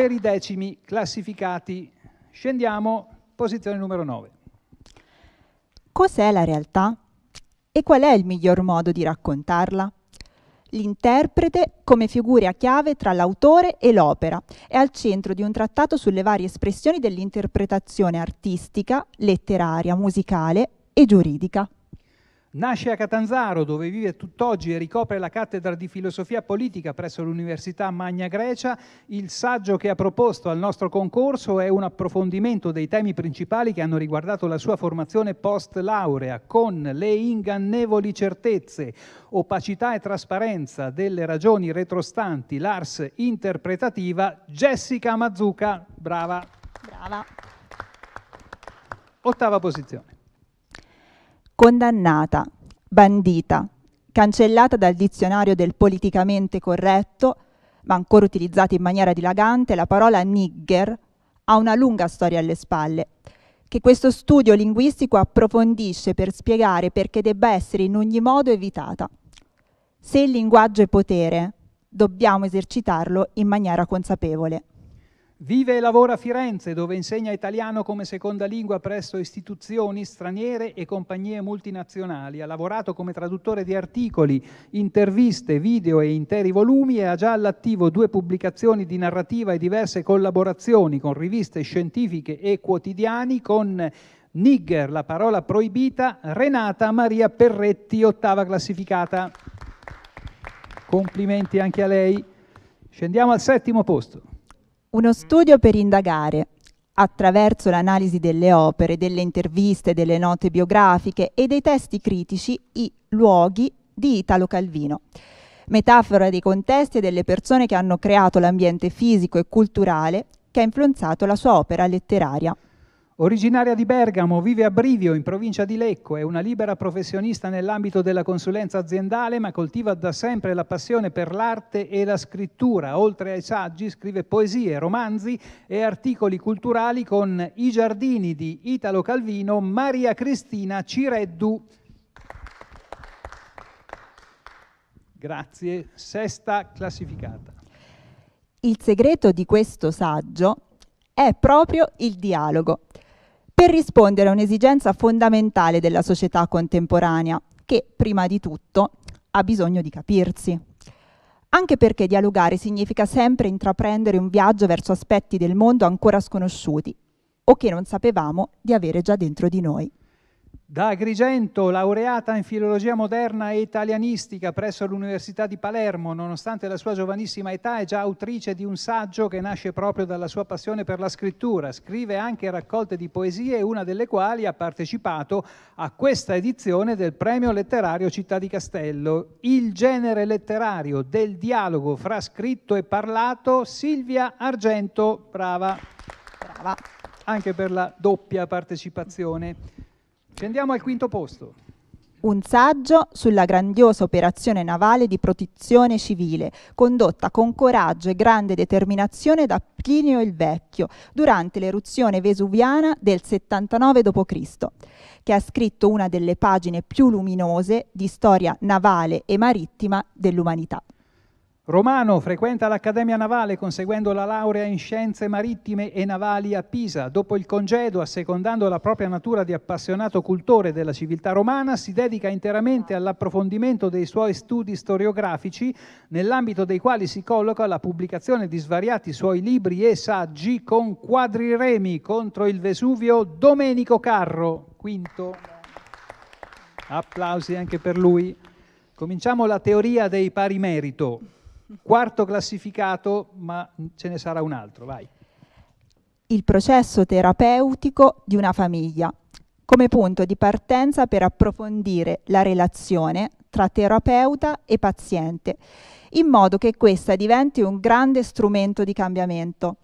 [SPEAKER 3] per i decimi classificati. Scendiamo, posizione numero 9.
[SPEAKER 5] Cos'è la realtà? E qual è il miglior modo di raccontarla? L'interprete come figura chiave tra l'autore e l'opera è al centro di un trattato sulle varie espressioni dell'interpretazione artistica, letteraria, musicale e giuridica.
[SPEAKER 3] Nasce a Catanzaro, dove vive tutt'oggi e ricopre la cattedra di filosofia politica presso l'Università Magna Grecia, il saggio che ha proposto al nostro concorso è un approfondimento dei temi principali che hanno riguardato la sua formazione post laurea, con le ingannevoli certezze, opacità e trasparenza delle ragioni retrostanti, l'ars interpretativa, Jessica Mazzuca. Brava. Brava. Ottava posizione
[SPEAKER 5] condannata, bandita, cancellata dal dizionario del politicamente corretto, ma ancora utilizzata in maniera dilagante, la parola nigger ha una lunga storia alle spalle, che questo studio linguistico approfondisce per spiegare perché debba essere in ogni modo evitata. Se il linguaggio è potere, dobbiamo esercitarlo in maniera consapevole.
[SPEAKER 3] Vive e lavora a Firenze, dove insegna italiano come seconda lingua presso istituzioni straniere e compagnie multinazionali. Ha lavorato come traduttore di articoli, interviste, video e interi volumi e ha già all'attivo due pubblicazioni di narrativa e diverse collaborazioni con riviste scientifiche e quotidiani con Nigger, la parola proibita, Renata Maria Perretti, ottava classificata. Complimenti anche a lei. Scendiamo al settimo posto.
[SPEAKER 5] Uno studio per indagare, attraverso l'analisi delle opere, delle interviste, delle note biografiche e dei testi critici, i luoghi di Italo Calvino. Metafora dei contesti e delle persone che hanno creato l'ambiente fisico e culturale che ha influenzato la sua opera letteraria.
[SPEAKER 3] Originaria di Bergamo, vive a Brivio, in provincia di Lecco, è una libera professionista nell'ambito della consulenza aziendale, ma coltiva da sempre la passione per l'arte e la scrittura. Oltre ai saggi, scrive poesie, romanzi e articoli culturali con I giardini di Italo Calvino, Maria Cristina Cireddu. Grazie, sesta classificata. Il segreto di
[SPEAKER 5] questo saggio è proprio il dialogo per rispondere a un'esigenza fondamentale della società contemporanea, che prima di tutto ha bisogno di capirsi. Anche perché dialogare significa sempre intraprendere un viaggio verso aspetti del mondo ancora sconosciuti o che non sapevamo di avere già dentro
[SPEAKER 3] di noi. Da Agrigento, laureata in filologia moderna e italianistica presso l'Università di Palermo, nonostante la sua giovanissima età è già autrice di un saggio che nasce proprio dalla sua passione per la scrittura. Scrive anche raccolte di poesie, una delle quali ha partecipato a questa edizione del premio letterario Città di Castello. Il genere letterario del dialogo fra scritto e parlato, Silvia Argento, brava. brava. Anche per la doppia partecipazione. Scendiamo al quinto posto.
[SPEAKER 5] Un saggio sulla grandiosa operazione navale di protezione civile, condotta con coraggio e grande determinazione da Plinio il Vecchio durante l'eruzione vesuviana del 79 d.C., che ha scritto una delle pagine più luminose di storia navale e
[SPEAKER 3] marittima dell'umanità. Romano frequenta l'Accademia Navale conseguendo la laurea in scienze marittime e navali a Pisa. Dopo il congedo, assecondando la propria natura di appassionato cultore della civiltà romana, si dedica interamente all'approfondimento dei suoi studi storiografici, nell'ambito dei quali si colloca la pubblicazione di svariati suoi libri e saggi con quadriremi contro il Vesuvio Domenico Carro, quinto. Applausi anche per lui. Cominciamo la teoria dei pari merito quarto classificato, ma ce ne sarà un altro, vai.
[SPEAKER 5] Il processo terapeutico di una famiglia, come punto di partenza per approfondire la relazione tra terapeuta e paziente, in modo che questa diventi un grande strumento di cambiamento.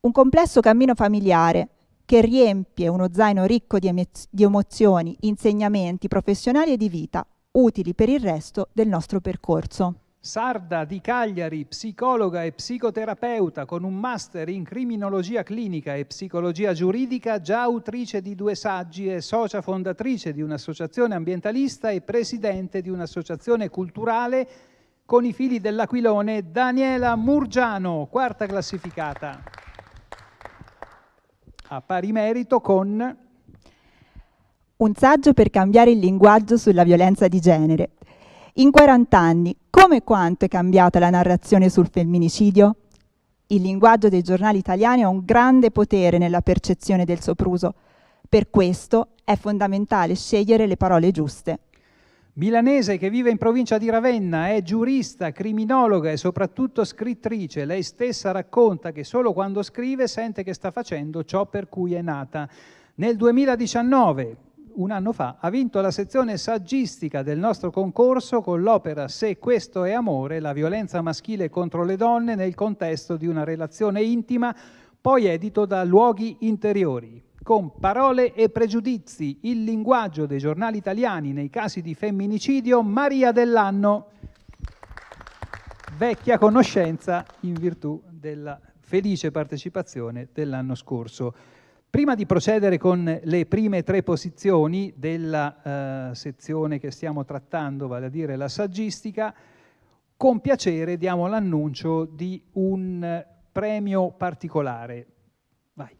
[SPEAKER 5] Un complesso cammino familiare che riempie uno zaino ricco di, di emozioni, insegnamenti professionali e di vita, utili per il resto del nostro percorso
[SPEAKER 3] sarda di Cagliari, psicologa e psicoterapeuta con un master in criminologia clinica e psicologia giuridica, già autrice di due saggi e socia fondatrice di un'associazione ambientalista e presidente di un'associazione culturale con i fili dell'Aquilone, Daniela Murgiano, quarta classificata. A pari merito con...
[SPEAKER 5] Un saggio per cambiare il linguaggio sulla violenza di genere, in 40 anni, come e quanto è cambiata la narrazione sul femminicidio? Il linguaggio dei giornali italiani ha un grande potere nella percezione del sopruso. Per
[SPEAKER 3] questo è fondamentale scegliere le parole giuste. Milanese che vive in provincia di Ravenna, è giurista, criminologa e soprattutto scrittrice. Lei stessa racconta che solo quando scrive sente che sta facendo ciò per cui è nata. Nel 2019 un anno fa, ha vinto la sezione saggistica del nostro concorso con l'opera Se questo è amore, la violenza maschile contro le donne nel contesto di una relazione intima, poi edito da Luoghi Interiori. Con Parole e pregiudizi, il linguaggio dei giornali italiani nei casi di femminicidio, Maria dell'anno, vecchia conoscenza in virtù della felice partecipazione dell'anno scorso. Prima di procedere con le prime tre posizioni della eh, sezione che stiamo trattando, vale a dire la saggistica, con piacere diamo l'annuncio di un premio particolare. Vai.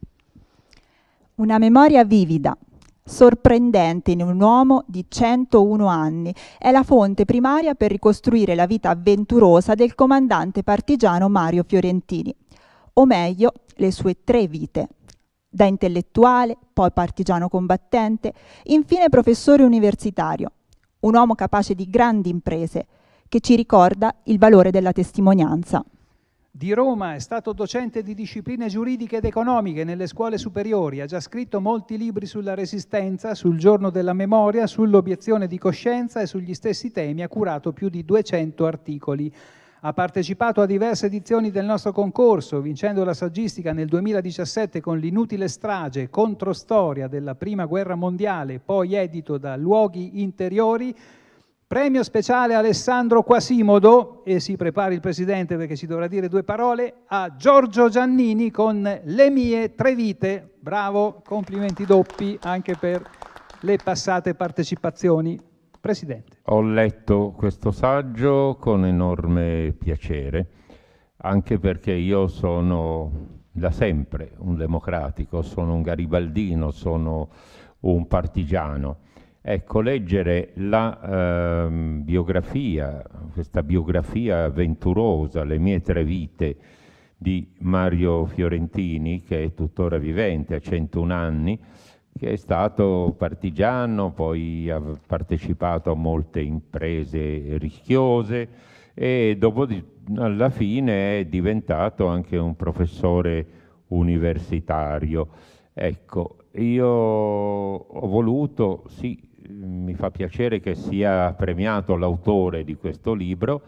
[SPEAKER 5] Una memoria vivida, sorprendente in un uomo di 101 anni. È la fonte primaria per ricostruire la vita avventurosa del comandante partigiano Mario Fiorentini, o meglio, le sue tre vite da intellettuale, poi partigiano combattente, infine professore universitario, un uomo capace di grandi imprese, che ci ricorda il valore della testimonianza.
[SPEAKER 3] Di Roma è stato docente di discipline giuridiche ed economiche nelle scuole superiori, ha già scritto molti libri sulla resistenza, sul giorno della memoria, sull'obiezione di coscienza e sugli stessi temi ha curato più di 200 articoli. Ha partecipato a diverse edizioni del nostro concorso, vincendo la saggistica nel 2017 con l'inutile strage Controstoria della Prima Guerra Mondiale, poi edito da Luoghi Interiori, Premio speciale Alessandro Quasimodo, e si prepari il Presidente perché ci dovrà dire due parole, a Giorgio Giannini con Le mie tre vite. Bravo, complimenti doppi anche per le passate partecipazioni. Presidente.
[SPEAKER 1] Ho letto questo saggio con enorme piacere, anche perché io sono da sempre un democratico, sono un garibaldino, sono un partigiano. Ecco, leggere la eh, biografia, questa biografia avventurosa, Le mie tre vite di Mario Fiorentini, che è tuttora vivente, ha 101 anni, che è stato partigiano, poi ha partecipato a molte imprese rischiose e dopo di, alla fine è diventato anche un professore universitario. Ecco, io ho voluto, sì, mi fa piacere che sia premiato l'autore di questo libro,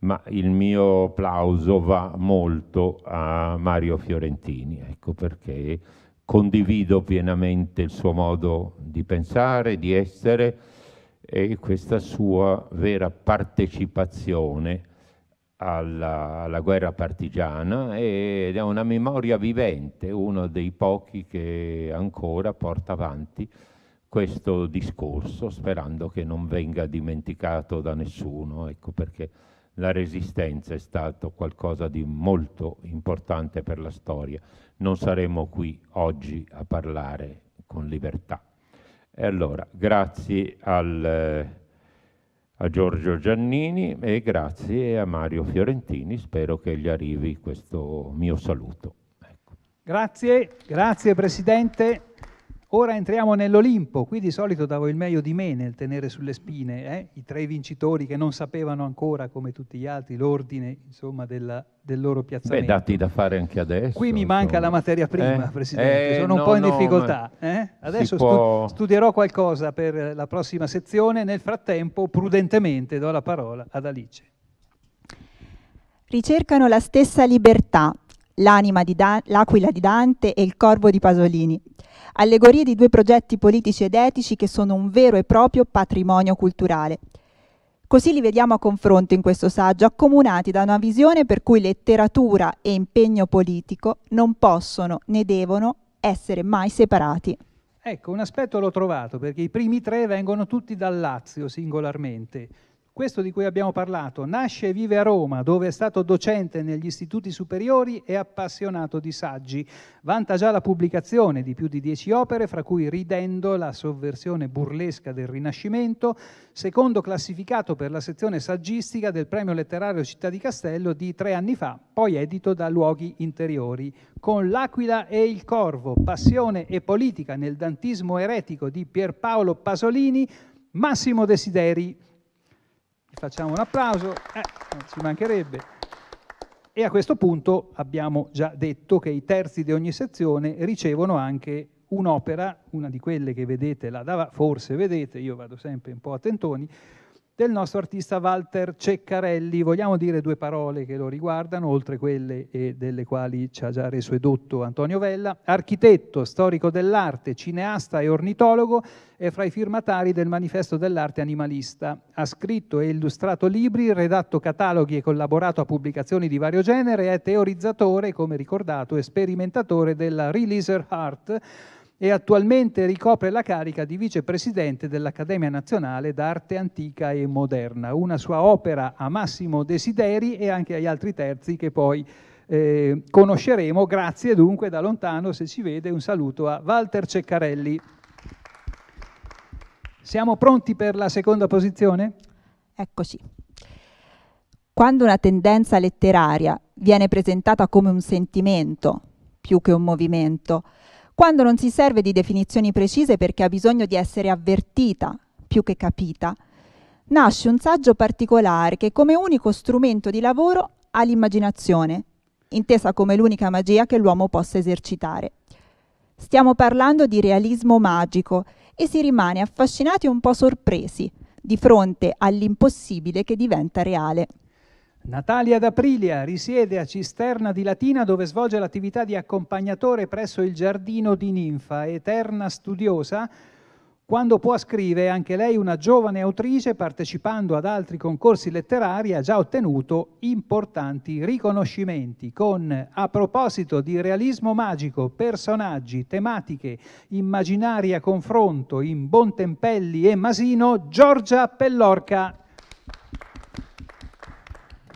[SPEAKER 1] ma il mio applauso va molto a Mario Fiorentini, ecco perché condivido pienamente il suo modo di pensare, di essere e questa sua vera partecipazione alla, alla guerra partigiana ed è una memoria vivente, uno dei pochi che ancora porta avanti questo discorso sperando che non venga dimenticato da nessuno, ecco perché la resistenza è stato qualcosa di molto importante per la storia non saremmo qui oggi a parlare con libertà. E allora, grazie al, eh, a Giorgio Giannini e grazie a Mario Fiorentini, spero che gli arrivi questo mio saluto. Ecco.
[SPEAKER 3] Grazie, grazie Presidente. Ora entriamo nell'Olimpo, qui di solito davo il meglio di me nel tenere sulle spine eh? i tre vincitori che non sapevano ancora, come tutti gli altri, l'ordine insomma, della, del loro piazzamento. Beh, dati
[SPEAKER 1] da fare anche adesso. Qui mi
[SPEAKER 3] manca insomma. la materia prima, eh? Presidente, eh, sono un po' in no, difficoltà. Eh? Adesso può... studierò qualcosa per la prossima sezione, nel frattempo prudentemente do la parola ad Alice.
[SPEAKER 5] Ricercano la stessa libertà, l'anima di Dan- l'aquila di Dante e il corvo di Pasolini. Allegorie di due progetti politici ed etici che sono un vero e proprio patrimonio culturale. Così li vediamo a confronto in questo saggio, accomunati da una visione per cui letteratura e impegno politico non possono né devono essere mai separati.
[SPEAKER 3] Ecco, un aspetto l'ho trovato perché i primi tre vengono tutti dal Lazio singolarmente. Questo di cui abbiamo parlato nasce e vive a Roma, dove è stato docente negli istituti superiori e appassionato di saggi. Vanta già la pubblicazione di più di dieci opere, fra cui Ridendo, la sovversione burlesca del Rinascimento, secondo classificato per la sezione saggistica del premio letterario Città di Castello di tre anni fa, poi edito da Luoghi Interiori, con L'Aquila e il Corvo, passione e politica nel dantismo eretico di Pierpaolo Pasolini, Massimo Desideri facciamo un applauso, eh, non ci mancherebbe. E a questo punto abbiamo già detto che i terzi di ogni sezione ricevono anche un'opera, una di quelle che vedete là, forse vedete, io vado sempre un po' a tentoni, del nostro artista Walter Ceccarelli. Vogliamo dire due parole che lo riguardano, oltre quelle delle quali ci ha già reso edotto Antonio Vella. Architetto, storico dell'arte, cineasta e ornitologo, è fra i firmatari del Manifesto dell'arte animalista. Ha scritto e illustrato libri, redatto cataloghi e collaborato a pubblicazioni di vario genere, è teorizzatore, come ricordato, e sperimentatore della Releaser Art, e attualmente ricopre la carica di vicepresidente dell'Accademia Nazionale d'Arte Antica e Moderna, una sua opera a massimo desideri e anche agli altri terzi che poi eh, conosceremo. Grazie dunque da lontano, se ci vede, un saluto a Walter Ceccarelli. Siamo pronti per la seconda posizione? Eccoci.
[SPEAKER 5] Quando una tendenza letteraria viene presentata come un sentimento più che un movimento, quando non si serve di definizioni precise perché ha bisogno di essere avvertita più che capita, nasce un saggio particolare che come unico strumento di lavoro ha l'immaginazione, intesa come l'unica magia che l'uomo possa esercitare. Stiamo parlando di realismo magico e si rimane affascinati e un po' sorpresi di fronte all'impossibile che
[SPEAKER 3] diventa reale. Natalia D'Aprilia risiede a Cisterna di Latina dove svolge l'attività di accompagnatore presso il Giardino di Ninfa, eterna studiosa, quando può scrivere anche lei una giovane autrice partecipando ad altri concorsi letterari ha già ottenuto importanti riconoscimenti con a proposito di realismo magico, personaggi, tematiche, immaginaria confronto in Bontempelli e Masino, Giorgia Pellorca.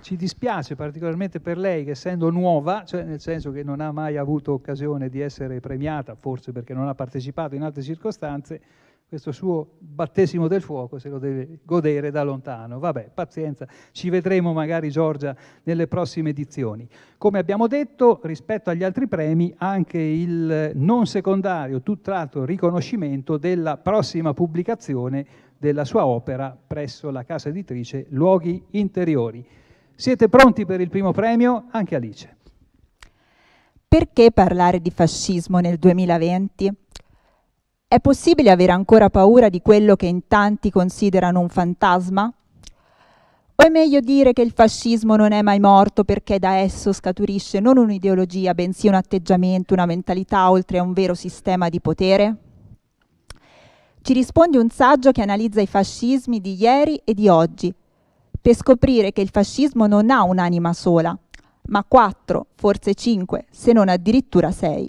[SPEAKER 3] Ci dispiace particolarmente per lei che essendo nuova, cioè nel senso che non ha mai avuto occasione di essere premiata, forse perché non ha partecipato in altre circostanze, questo suo battesimo del fuoco se lo deve godere da lontano. Vabbè, pazienza, ci vedremo magari Giorgia nelle prossime edizioni. Come abbiamo detto, rispetto agli altri premi, anche il non secondario, tutt'altro riconoscimento della prossima pubblicazione della sua opera presso la casa editrice Luoghi Interiori. Siete pronti per il primo premio? Anche Alice.
[SPEAKER 5] Perché parlare di fascismo nel 2020? È possibile avere ancora paura di quello che in tanti considerano un fantasma? O è meglio dire che il fascismo non è mai morto perché da esso scaturisce non un'ideologia, bensì un atteggiamento, una mentalità, oltre a un vero sistema di potere? Ci risponde un saggio che analizza i fascismi di ieri e di oggi, per scoprire che il fascismo non ha un'anima sola, ma quattro, forse cinque, se non addirittura sei.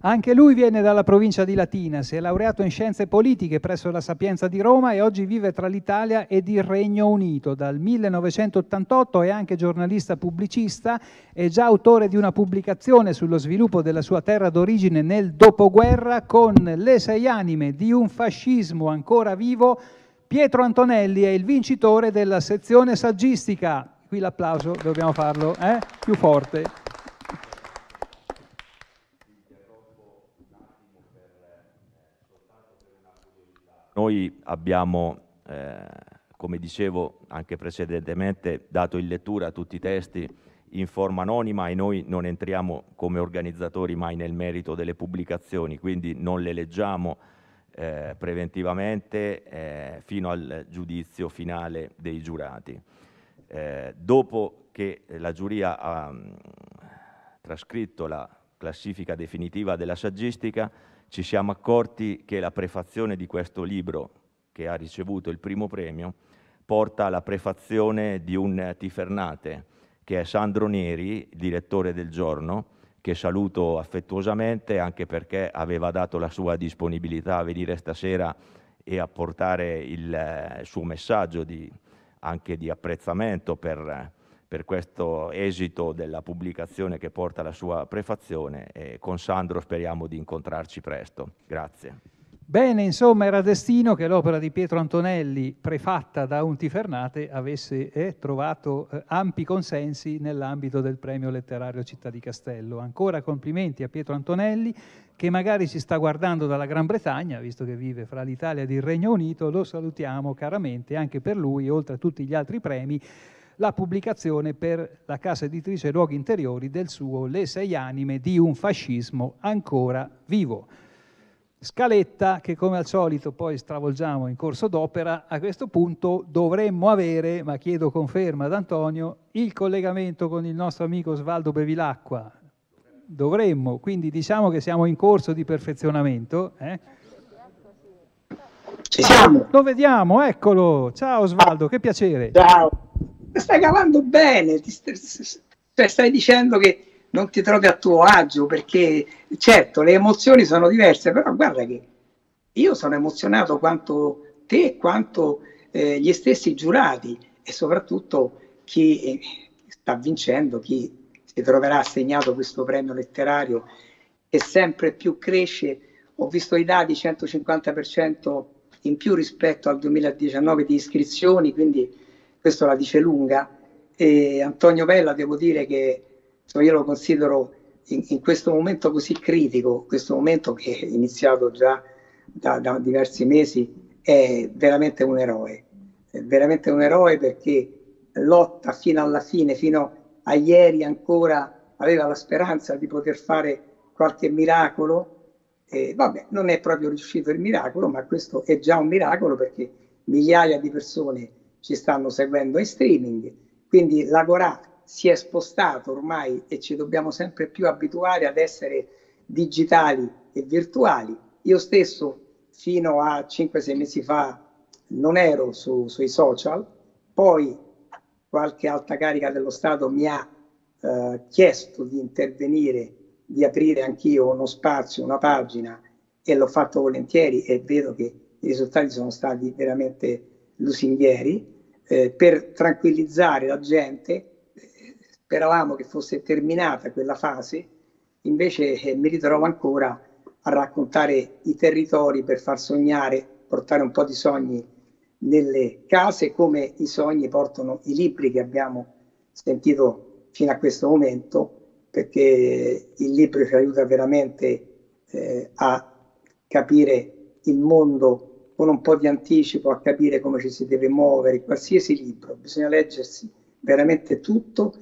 [SPEAKER 3] Anche lui viene dalla provincia di Latina, si è laureato in scienze politiche presso la Sapienza di Roma e oggi vive tra l'Italia ed il Regno Unito. Dal 1988 è anche giornalista pubblicista e già autore di una pubblicazione sullo sviluppo della sua terra d'origine nel dopoguerra con Le sei anime di un fascismo ancora vivo Pietro Antonelli è il vincitore della sezione saggistica. Qui l'applauso, dobbiamo farlo eh? più forte.
[SPEAKER 2] Noi abbiamo, eh, come dicevo anche precedentemente, dato in lettura a tutti i testi in forma anonima e noi non entriamo come organizzatori mai nel merito delle pubblicazioni, quindi non le leggiamo eh, preventivamente eh, fino al giudizio finale dei giurati. Eh, dopo che la giuria ha mm, trascritto la classifica definitiva della saggistica, ci siamo accorti che la prefazione di questo libro, che ha ricevuto il primo premio, porta alla prefazione di un Tifernate, che è Sandro Neri, direttore del giorno, che saluto affettuosamente anche perché aveva dato la sua disponibilità a venire stasera e a portare il eh, suo messaggio di, anche di apprezzamento per, per, questo esito della pubblicazione che porta la sua prefazione e con Sandro speriamo di incontrarci presto. Grazie.
[SPEAKER 3] Bene, insomma, era destino che l'opera di Pietro Antonelli, prefatta da Untifernate, avesse eh, trovato eh, ampi consensi nell'ambito del premio letterario Città di Castello. Ancora complimenti a Pietro Antonelli, che magari ci sta guardando dalla Gran Bretagna, visto che vive fra l'Italia ed il Regno Unito, lo salutiamo caramente anche per lui, oltre a tutti gli altri premi, la pubblicazione per la casa editrice Luoghi Interiori del suo Le sei anime di un fascismo ancora vivo scaletta che come al solito poi stravolgiamo in corso d'opera, a questo punto dovremmo avere, ma chiedo conferma ad Antonio, il collegamento con il nostro amico Svaldo Bevilacqua. Dovremmo, quindi diciamo che siamo in corso di perfezionamento. Eh? Ci siamo. Ah, lo vediamo, eccolo. Ciao Osvaldo, che piacere. Ciao.
[SPEAKER 6] Stai cavando bene, stai dicendo che non ti trovi a tuo agio perché certo le emozioni sono diverse, però guarda che io sono emozionato quanto te quanto eh, gli stessi giurati e soprattutto chi eh, sta vincendo, chi si troverà assegnato questo premio letterario che sempre più cresce. Ho visto i dati 150% in più rispetto al 2019 di iscrizioni, quindi questo la dice lunga. E Antonio Vella devo dire che insomma, io lo considero in, in, questo momento così critico, questo momento che è iniziato già da, da diversi mesi, è veramente un eroe, è veramente un eroe perché lotta fino alla fine, fino a ieri ancora aveva la speranza di poter fare qualche miracolo, eh, vabbè, non è proprio riuscito il miracolo, ma questo è già un miracolo perché migliaia di persone ci stanno seguendo in streaming, quindi la corazza si è spostato ormai e ci dobbiamo sempre più abituare ad essere digitali e virtuali. Io stesso fino a 5-6 mesi fa non ero su, sui social, poi qualche alta carica dello Stato mi ha eh, chiesto di intervenire, di aprire anch'io uno spazio, una pagina e l'ho fatto volentieri e vedo che i risultati sono stati veramente lusinghieri eh, per tranquillizzare la gente speravamo che fosse terminata quella fase, invece eh, mi ritrovo ancora a raccontare i territori per far sognare, portare un po' di sogni nelle case, come i sogni portano i libri che abbiamo sentito fino a questo momento, perché il libro ci aiuta veramente eh, a capire il mondo con un po' di anticipo, a capire come ci si deve muovere, qualsiasi libro, bisogna leggersi veramente tutto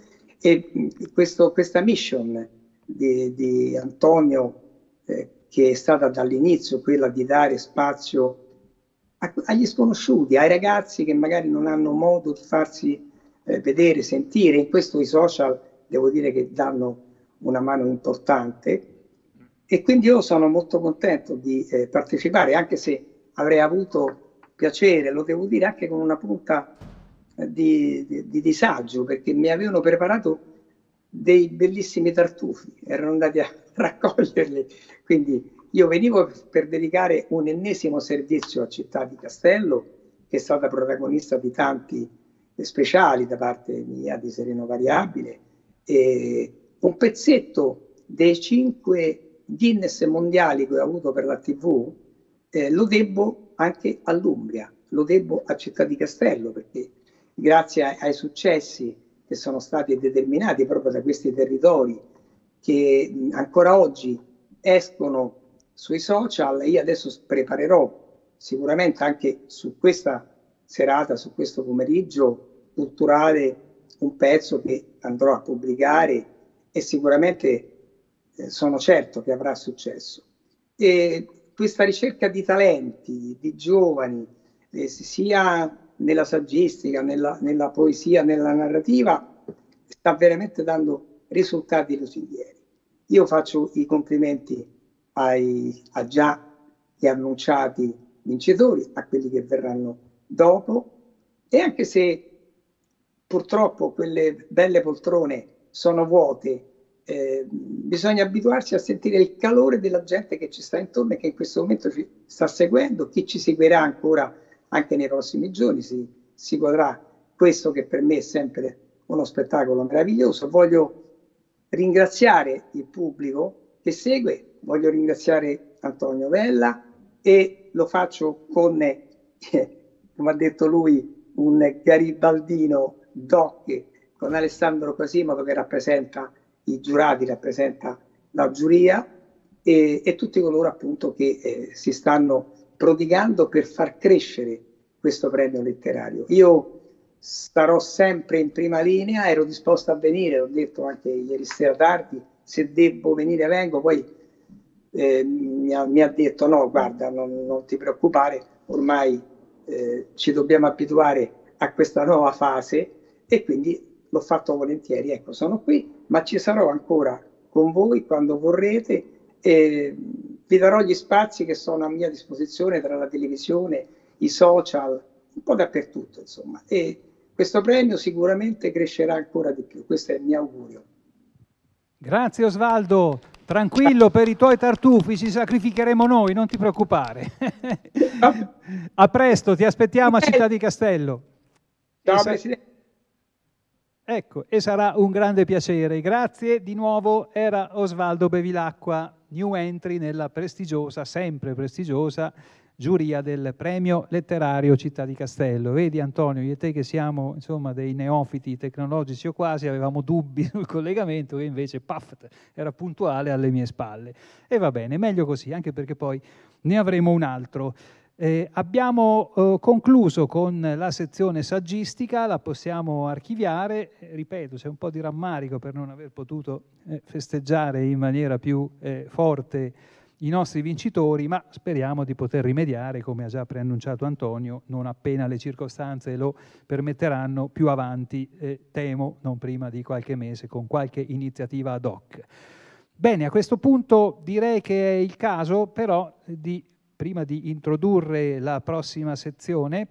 [SPEAKER 6] e questo, questa mission di, di Antonio, eh, che è stata dall'inizio quella di dare spazio a, agli sconosciuti, ai ragazzi che magari non hanno modo di farsi eh, vedere, sentire, in questo i social devo dire che danno una mano importante e quindi io sono molto contento di eh, partecipare, anche se avrei avuto piacere, lo devo dire anche con una punta di, di, di disagio perché mi avevano preparato dei bellissimi tartufi, erano andati a *laughs* raccoglierli, quindi io venivo per dedicare un ennesimo servizio a Città di Castello, che è stata protagonista di tanti speciali da parte mia di Sereno Variabile, e un pezzetto dei cinque Guinness mondiali che ho avuto per la TV, eh, lo debbo anche all'Umbria, lo debbo a Città di Castello, perché grazie ai successi che sono stati determinati proprio da questi territori che ancora oggi escono sui social. Io adesso preparerò sicuramente anche su questa serata, su questo pomeriggio culturale, un pezzo che andrò a pubblicare e sicuramente eh, sono certo che avrà successo. E questa ricerca di talenti, di giovani, eh, sia nella saggistica, nella, nella poesia, nella narrativa, sta veramente dando risultati lusinghieri. Io faccio i complimenti ai, a già gli annunciati vincitori, a quelli che verranno dopo, e anche se purtroppo quelle belle poltrone sono vuote, eh, bisogna abituarsi a sentire il calore della gente che ci sta intorno e che in questo momento ci sta seguendo, chi ci seguirà ancora anche nei prossimi giorni si, si godrà questo che per me è sempre uno spettacolo meraviglioso. Voglio ringraziare il pubblico che segue, voglio ringraziare Antonio Vella e lo faccio con, eh, come ha detto lui, un garibaldino doc con Alessandro Quasimodo che rappresenta i giurati, rappresenta la giuria e, e tutti coloro appunto che eh, si stanno prodigando per far crescere questo premio letterario. Io starò sempre in prima linea, ero disposto a venire, l'ho detto anche ieri sera tardi, se devo venire vengo, poi eh, mi, ha, mi, ha, detto no, guarda, non, non ti preoccupare, ormai eh, ci dobbiamo abituare a questa nuova fase e quindi l'ho fatto volentieri, ecco, sono qui, ma ci sarò ancora con voi quando vorrete. E, vi darò gli spazi che sono a mia disposizione tra la televisione, i social, un po' dappertutto, insomma. E questo premio sicuramente crescerà ancora di più, questo è il mio augurio. Grazie Osvaldo,
[SPEAKER 3] tranquillo per i tuoi tartufi, ci sacrificheremo noi, non ti preoccupare. *laughs* a presto, ti aspettiamo a Città di Castello. Ciao Presidente. Ecco, e sarà un grande piacere. Grazie di nuovo, era Osvaldo Bevilacqua new entry nella prestigiosa, sempre prestigiosa, giuria del premio letterario Città di Castello. Vedi Antonio, io e te che siamo insomma, dei neofiti tecnologici o quasi, avevamo dubbi *laughs* sul collegamento e invece paf, era puntuale alle mie spalle. E va bene, meglio così, anche perché poi ne avremo un altro. Eh, abbiamo eh, concluso con la sezione saggistica, la possiamo archiviare, eh, ripeto, c'è un po' di rammarico per non aver potuto eh, festeggiare in maniera più eh, forte i nostri vincitori, ma speriamo di poter rimediare, come ha già preannunciato Antonio, non appena le circostanze lo permetteranno più avanti, eh, temo, non prima di qualche mese, con qualche iniziativa ad hoc. Bene, a questo punto direi che è il caso però di prima di introdurre la prossima sezione,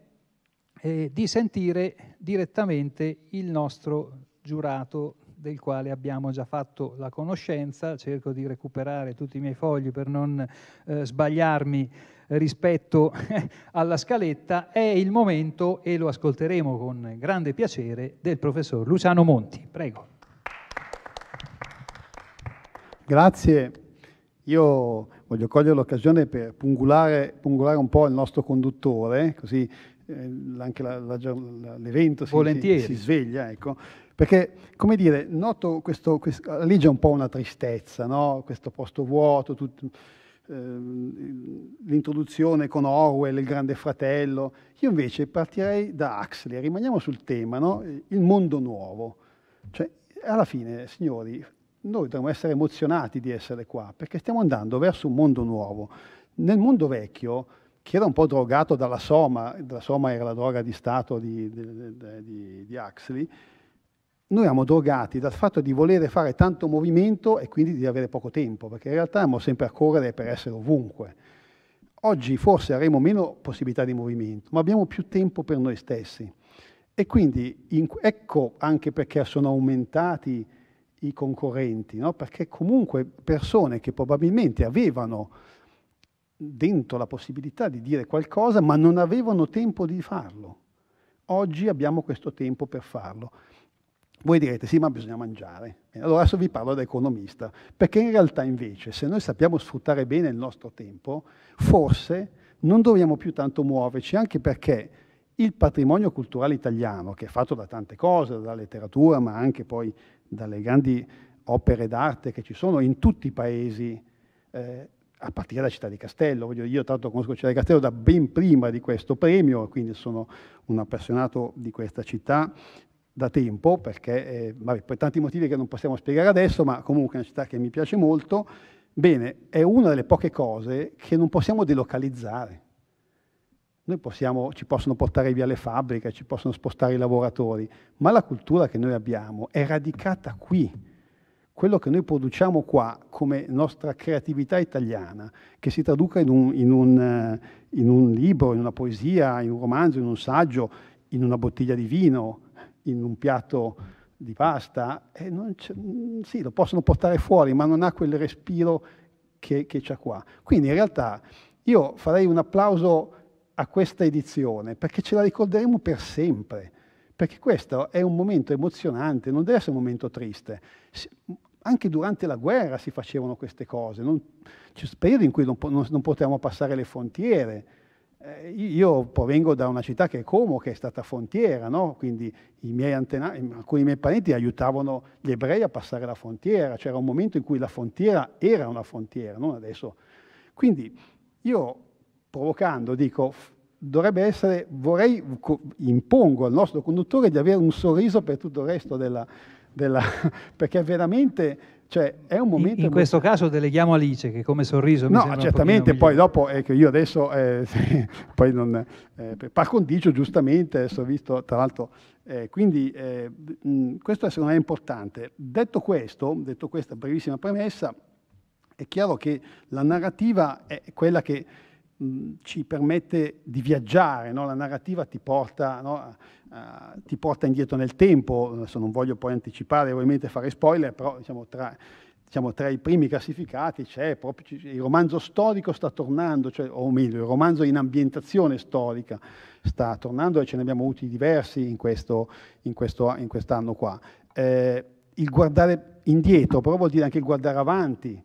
[SPEAKER 3] eh, di sentire direttamente il nostro giurato del quale abbiamo già fatto la conoscenza, cerco di recuperare tutti i miei fogli per non eh, sbagliarmi rispetto *laughs* alla scaletta, è il momento, e lo ascolteremo con grande piacere, del professor Luciano Monti. Prego.
[SPEAKER 7] Grazie. Io voglio cogliere l'occasione per pungulare, pungulare, un po' il nostro conduttore, così eh, anche l'evento si, si, sveglia, ecco. Perché, come dire, noto questo, questo lì c'è un po' una tristezza, no? questo posto vuoto, tutto, ehm, l'introduzione con Orwell, il grande fratello. Io invece partirei da Huxley, rimaniamo sul tema, no? il mondo nuovo. Cioè, alla fine, signori, noi dobbiamo essere emozionati di essere qua, perché stiamo andando verso un mondo nuovo. Nel mondo vecchio, che era un po' drogato dalla Soma, la Soma era la droga di Stato di, di, di, di Huxley, noi eravamo drogati dal fatto di volere fare tanto movimento e quindi di avere poco tempo, perché in realtà eravamo sempre a correre per essere ovunque. Oggi forse avremo meno possibilità di movimento, ma abbiamo più tempo per noi stessi. E quindi in, ecco anche perché sono aumentati i concorrenti, no? perché comunque persone che probabilmente avevano dentro la possibilità di dire qualcosa, ma non avevano tempo di farlo. Oggi abbiamo questo tempo per farlo. Voi direte sì, ma bisogna mangiare. Allora adesso vi parlo da economista, perché in realtà invece se noi sappiamo sfruttare bene il nostro tempo, forse non dobbiamo più tanto muoverci, anche perché il patrimonio culturale italiano, che è fatto da tante cose, dalla letteratura, ma anche poi dalle grandi opere d'arte che ci sono in tutti i paesi, eh, a partire da Città di Castello. Dire, io l'altro conosco Città di Castello da ben prima di questo premio, quindi sono un appassionato di questa città da tempo, perché, eh, vabbè, per tanti motivi che non possiamo spiegare adesso, ma comunque è una città che mi piace molto. Bene, è una delle poche cose che non possiamo delocalizzare. Possiamo, ci possono portare via le fabbriche, ci possono spostare i lavoratori, ma la cultura che noi abbiamo è radicata qui. Quello che noi produciamo qua come nostra creatività italiana, che si traduca in un, in un, eh, in un libro, in una poesia, in un romanzo, in un saggio, in una bottiglia di vino, in un piatto di pasta, mm, sì, lo possono portare fuori, ma non ha quel respiro che, che c'è qua. Quindi in realtà io farei un applauso a questa edizione, perché ce la ricorderemo per sempre, perché questo è un momento emozionante, non deve essere un momento triste. Anche durante la guerra si facevano queste cose, non, c'è un periodo in cui non, non, non potevamo passare le frontiere, eh, io provengo da una città che è Como, che è stata frontiera, no? quindi miei antenati, alcuni miei parenti aiutavano gli ebrei a passare la frontiera, c'era un momento in cui la frontiera era una frontiera, non adesso. Quindi io provocando, dico, dovrebbe essere, vorrei, impongo al nostro conduttore di avere un sorriso per tutto il resto della, della *laughs* perché veramente cioè, è un momento... In, in questo
[SPEAKER 3] caso deleghiamo Alice, che come sorriso no, certamente, poi dopo, ecco, io adesso, eh,
[SPEAKER 7] *laughs* poi non... Eh, par condicio, giustamente, adesso ho visto, tra l'altro, eh, quindi eh, mh, questo secondo me importante. Detto questo, detto questa brevissima premessa, è chiaro che la narrativa è quella che ci permette di viaggiare, no? la narrativa ti porta, no? uh, ti porta, indietro nel tempo, adesso non voglio poi anticipare, ovviamente fare spoiler, però diciamo, tra, diciamo, tra i primi classificati c'è proprio il romanzo storico sta tornando, cioè, o meglio, il romanzo in ambientazione storica sta tornando e ce ne abbiamo avuti diversi in, questo, in, questo, in quest'anno qua. Eh, il guardare indietro, però vuol dire anche il guardare avanti,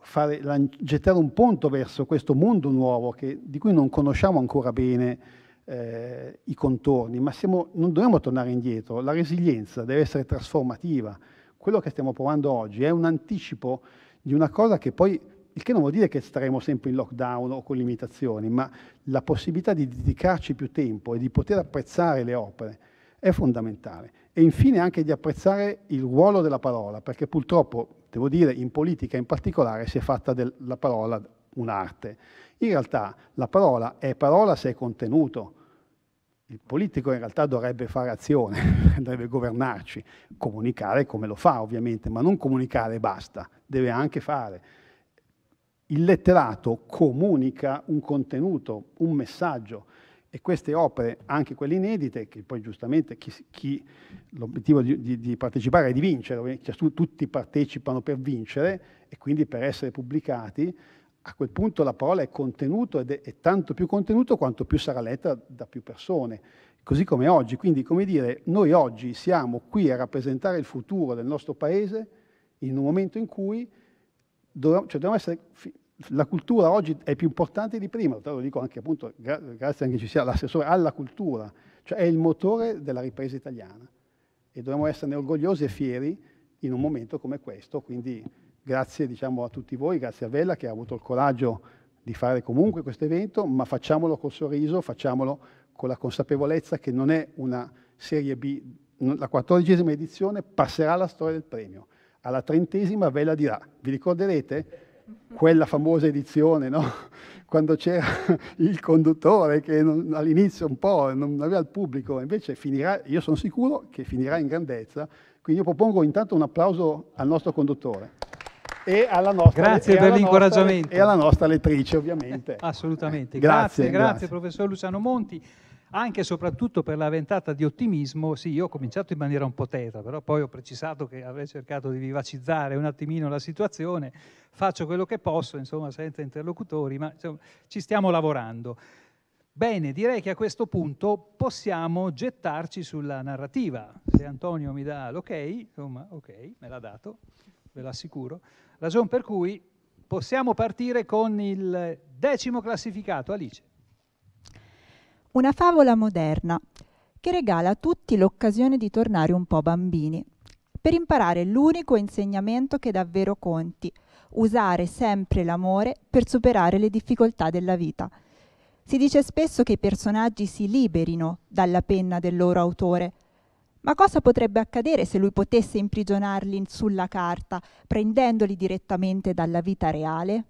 [SPEAKER 7] fare, gettare un punto verso questo mondo nuovo che, di cui non conosciamo ancora bene eh, i contorni, ma siamo, non dobbiamo tornare indietro, la resilienza deve essere trasformativa. Quello che stiamo provando oggi è un anticipo di una cosa che poi, il che non vuol dire che staremo sempre in lockdown o con limitazioni, ma la possibilità di dedicarci più tempo e di poter apprezzare le opere è fondamentale. E infine anche di apprezzare il ruolo della parola, perché purtroppo devo dire in politica in particolare, si è fatta della parola un'arte. In realtà la parola è parola se è contenuto. Il politico in realtà dovrebbe fare azione, *laughs* dovrebbe governarci, comunicare come lo fa ovviamente, ma non comunicare basta, deve anche fare. Il letterato comunica un contenuto, un messaggio e queste opere, anche quelle inedite, che poi giustamente chi, chi, l'obiettivo di, di, di, partecipare è di vincere, tutti partecipano per vincere e quindi per essere pubblicati, a quel punto la parola è contenuto ed è, è tanto più contenuto quanto più sarà letta da più persone così come oggi. Quindi, come dire, noi oggi siamo qui a rappresentare il futuro del nostro Paese in un momento in cui dobbiamo, cioè dobbiamo essere la cultura oggi è più importante di prima, lo dico anche appunto, gra grazie anche ci sia l'assessore alla cultura, cioè è il motore della ripresa italiana e dovremmo esserne orgogliosi e fieri in un momento come questo, quindi grazie diciamo, a tutti voi, grazie a Vella che ha avuto il coraggio di fare comunque questo evento, ma facciamolo col sorriso, facciamolo con la consapevolezza che non è una serie B, la quattordicesima edizione passerà la storia del premio, alla trentesima Vella dirà, vi ricorderete? quella famosa edizione, no? *laughs* quando c'era il conduttore che non, all'inizio un po' non aveva il pubblico, invece finirà, io sono sicuro che finirà in grandezza, quindi io propongo intanto un applauso al nostro conduttore. E alla nostra, grazie e dell'incoraggiamento. Nostra, e alla nostra lettrice, ovviamente. Assolutamente. grazie, grazie, grazie.
[SPEAKER 3] professor Luciano Monti anche e soprattutto per la ventata di ottimismo, sì, io ho cominciato in maniera un po' tetra, però poi ho precisato che avrei cercato di vivacizzare un attimino la situazione, faccio quello che posso, insomma, senza interlocutori, ma insomma, ci stiamo lavorando. Bene, direi che a questo punto possiamo gettarci sulla narrativa. Se Antonio mi dà l'ok, insomma, ok, me l'ha dato, ve l'assicuro. Ragion per cui possiamo partire con il decimo classificato, Alice
[SPEAKER 5] una favola moderna che regala a tutti l'occasione di tornare un po' bambini, per imparare l'unico insegnamento che davvero conti, usare sempre l'amore per superare le difficoltà della vita. Si dice spesso che i personaggi si liberino dalla penna del loro autore, ma cosa potrebbe accadere se lui potesse imprigionarli sulla carta, prendendoli direttamente dalla vita reale?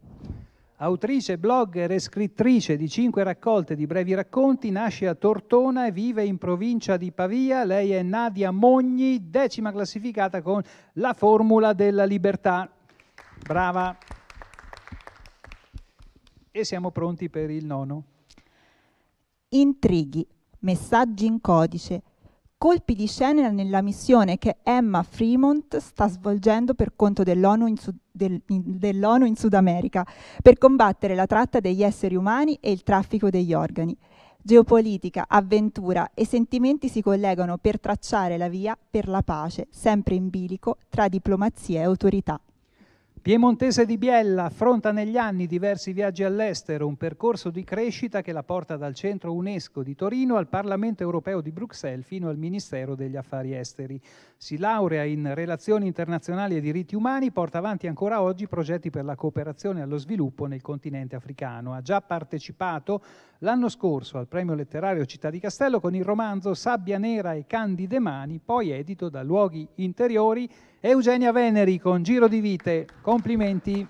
[SPEAKER 3] Autrice, blogger e scrittrice di cinque raccolte di brevi racconti, nasce a Tortona e vive in provincia di Pavia. Lei è Nadia Mogni, decima classificata con La formula della libertà. Brava. E siamo pronti per il nono.
[SPEAKER 5] Intrighi, messaggi in codice, colpi di scena nella missione che Emma Fremont sta svolgendo per conto dell'ONU in, Sud, del, dell'ONU in Sud America per combattere la tratta degli esseri umani e il traffico degli organi. Geopolitica, avventura e sentimenti si collegano per tracciare la via per la pace, sempre in bilico tra diplomazia e autorità.
[SPEAKER 3] Piemontese di Biella affronta negli anni diversi viaggi all'estero, un percorso di crescita che la porta dal centro UNESCO di Torino al Parlamento europeo di Bruxelles fino al Ministero degli Affari Esteri. Si laurea in relazioni internazionali e diritti umani, porta avanti ancora oggi progetti per la cooperazione e lo sviluppo nel continente africano. Ha già partecipato l'anno scorso al premio letterario Città di Castello con il romanzo Sabbia Nera e Candide Mani, poi edito da Luoghi Interiori Eugenia Veneri con Giro di Vite, complimenti.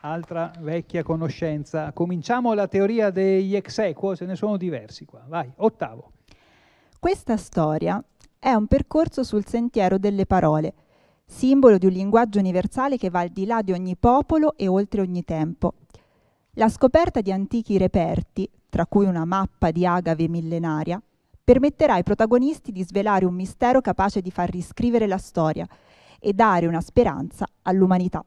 [SPEAKER 3] Altra vecchia conoscenza. Cominciamo la teoria degli ex equo, se ne sono diversi qua. Vai, ottavo.
[SPEAKER 5] Questa storia è un percorso sul sentiero delle parole, simbolo di un linguaggio universale che va al di là di ogni popolo e oltre ogni tempo. La scoperta di antichi reperti, tra cui una mappa di agave millenaria, permetterà ai protagonisti di svelare un mistero capace di far riscrivere la storia e dare una speranza all'umanità.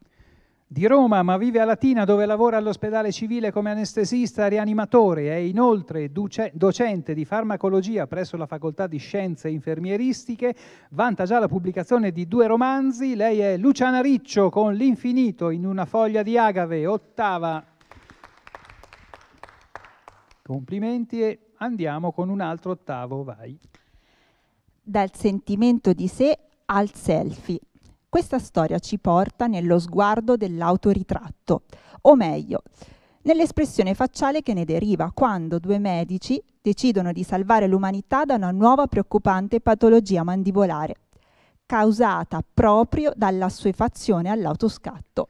[SPEAKER 3] Di Roma, ma vive a Latina dove lavora all'ospedale civile come anestesista rianimatore. È inoltre duce- docente di farmacologia presso la Facoltà di Scienze Infermieristiche. Vanta già la pubblicazione di due romanzi. Lei è Luciana Riccio con L'infinito in una foglia di agave, ottava. Complimenti e Andiamo con un altro ottavo, vai. Dal
[SPEAKER 5] sentimento di sé al selfie. Questa storia ci porta nello sguardo dell'autoritratto, o meglio, nell'espressione facciale che ne deriva quando due medici decidono di salvare l'umanità da una nuova preoccupante patologia
[SPEAKER 3] mandibolare,
[SPEAKER 5] causata proprio dalla sua dall'assuefazione all'autoscatto.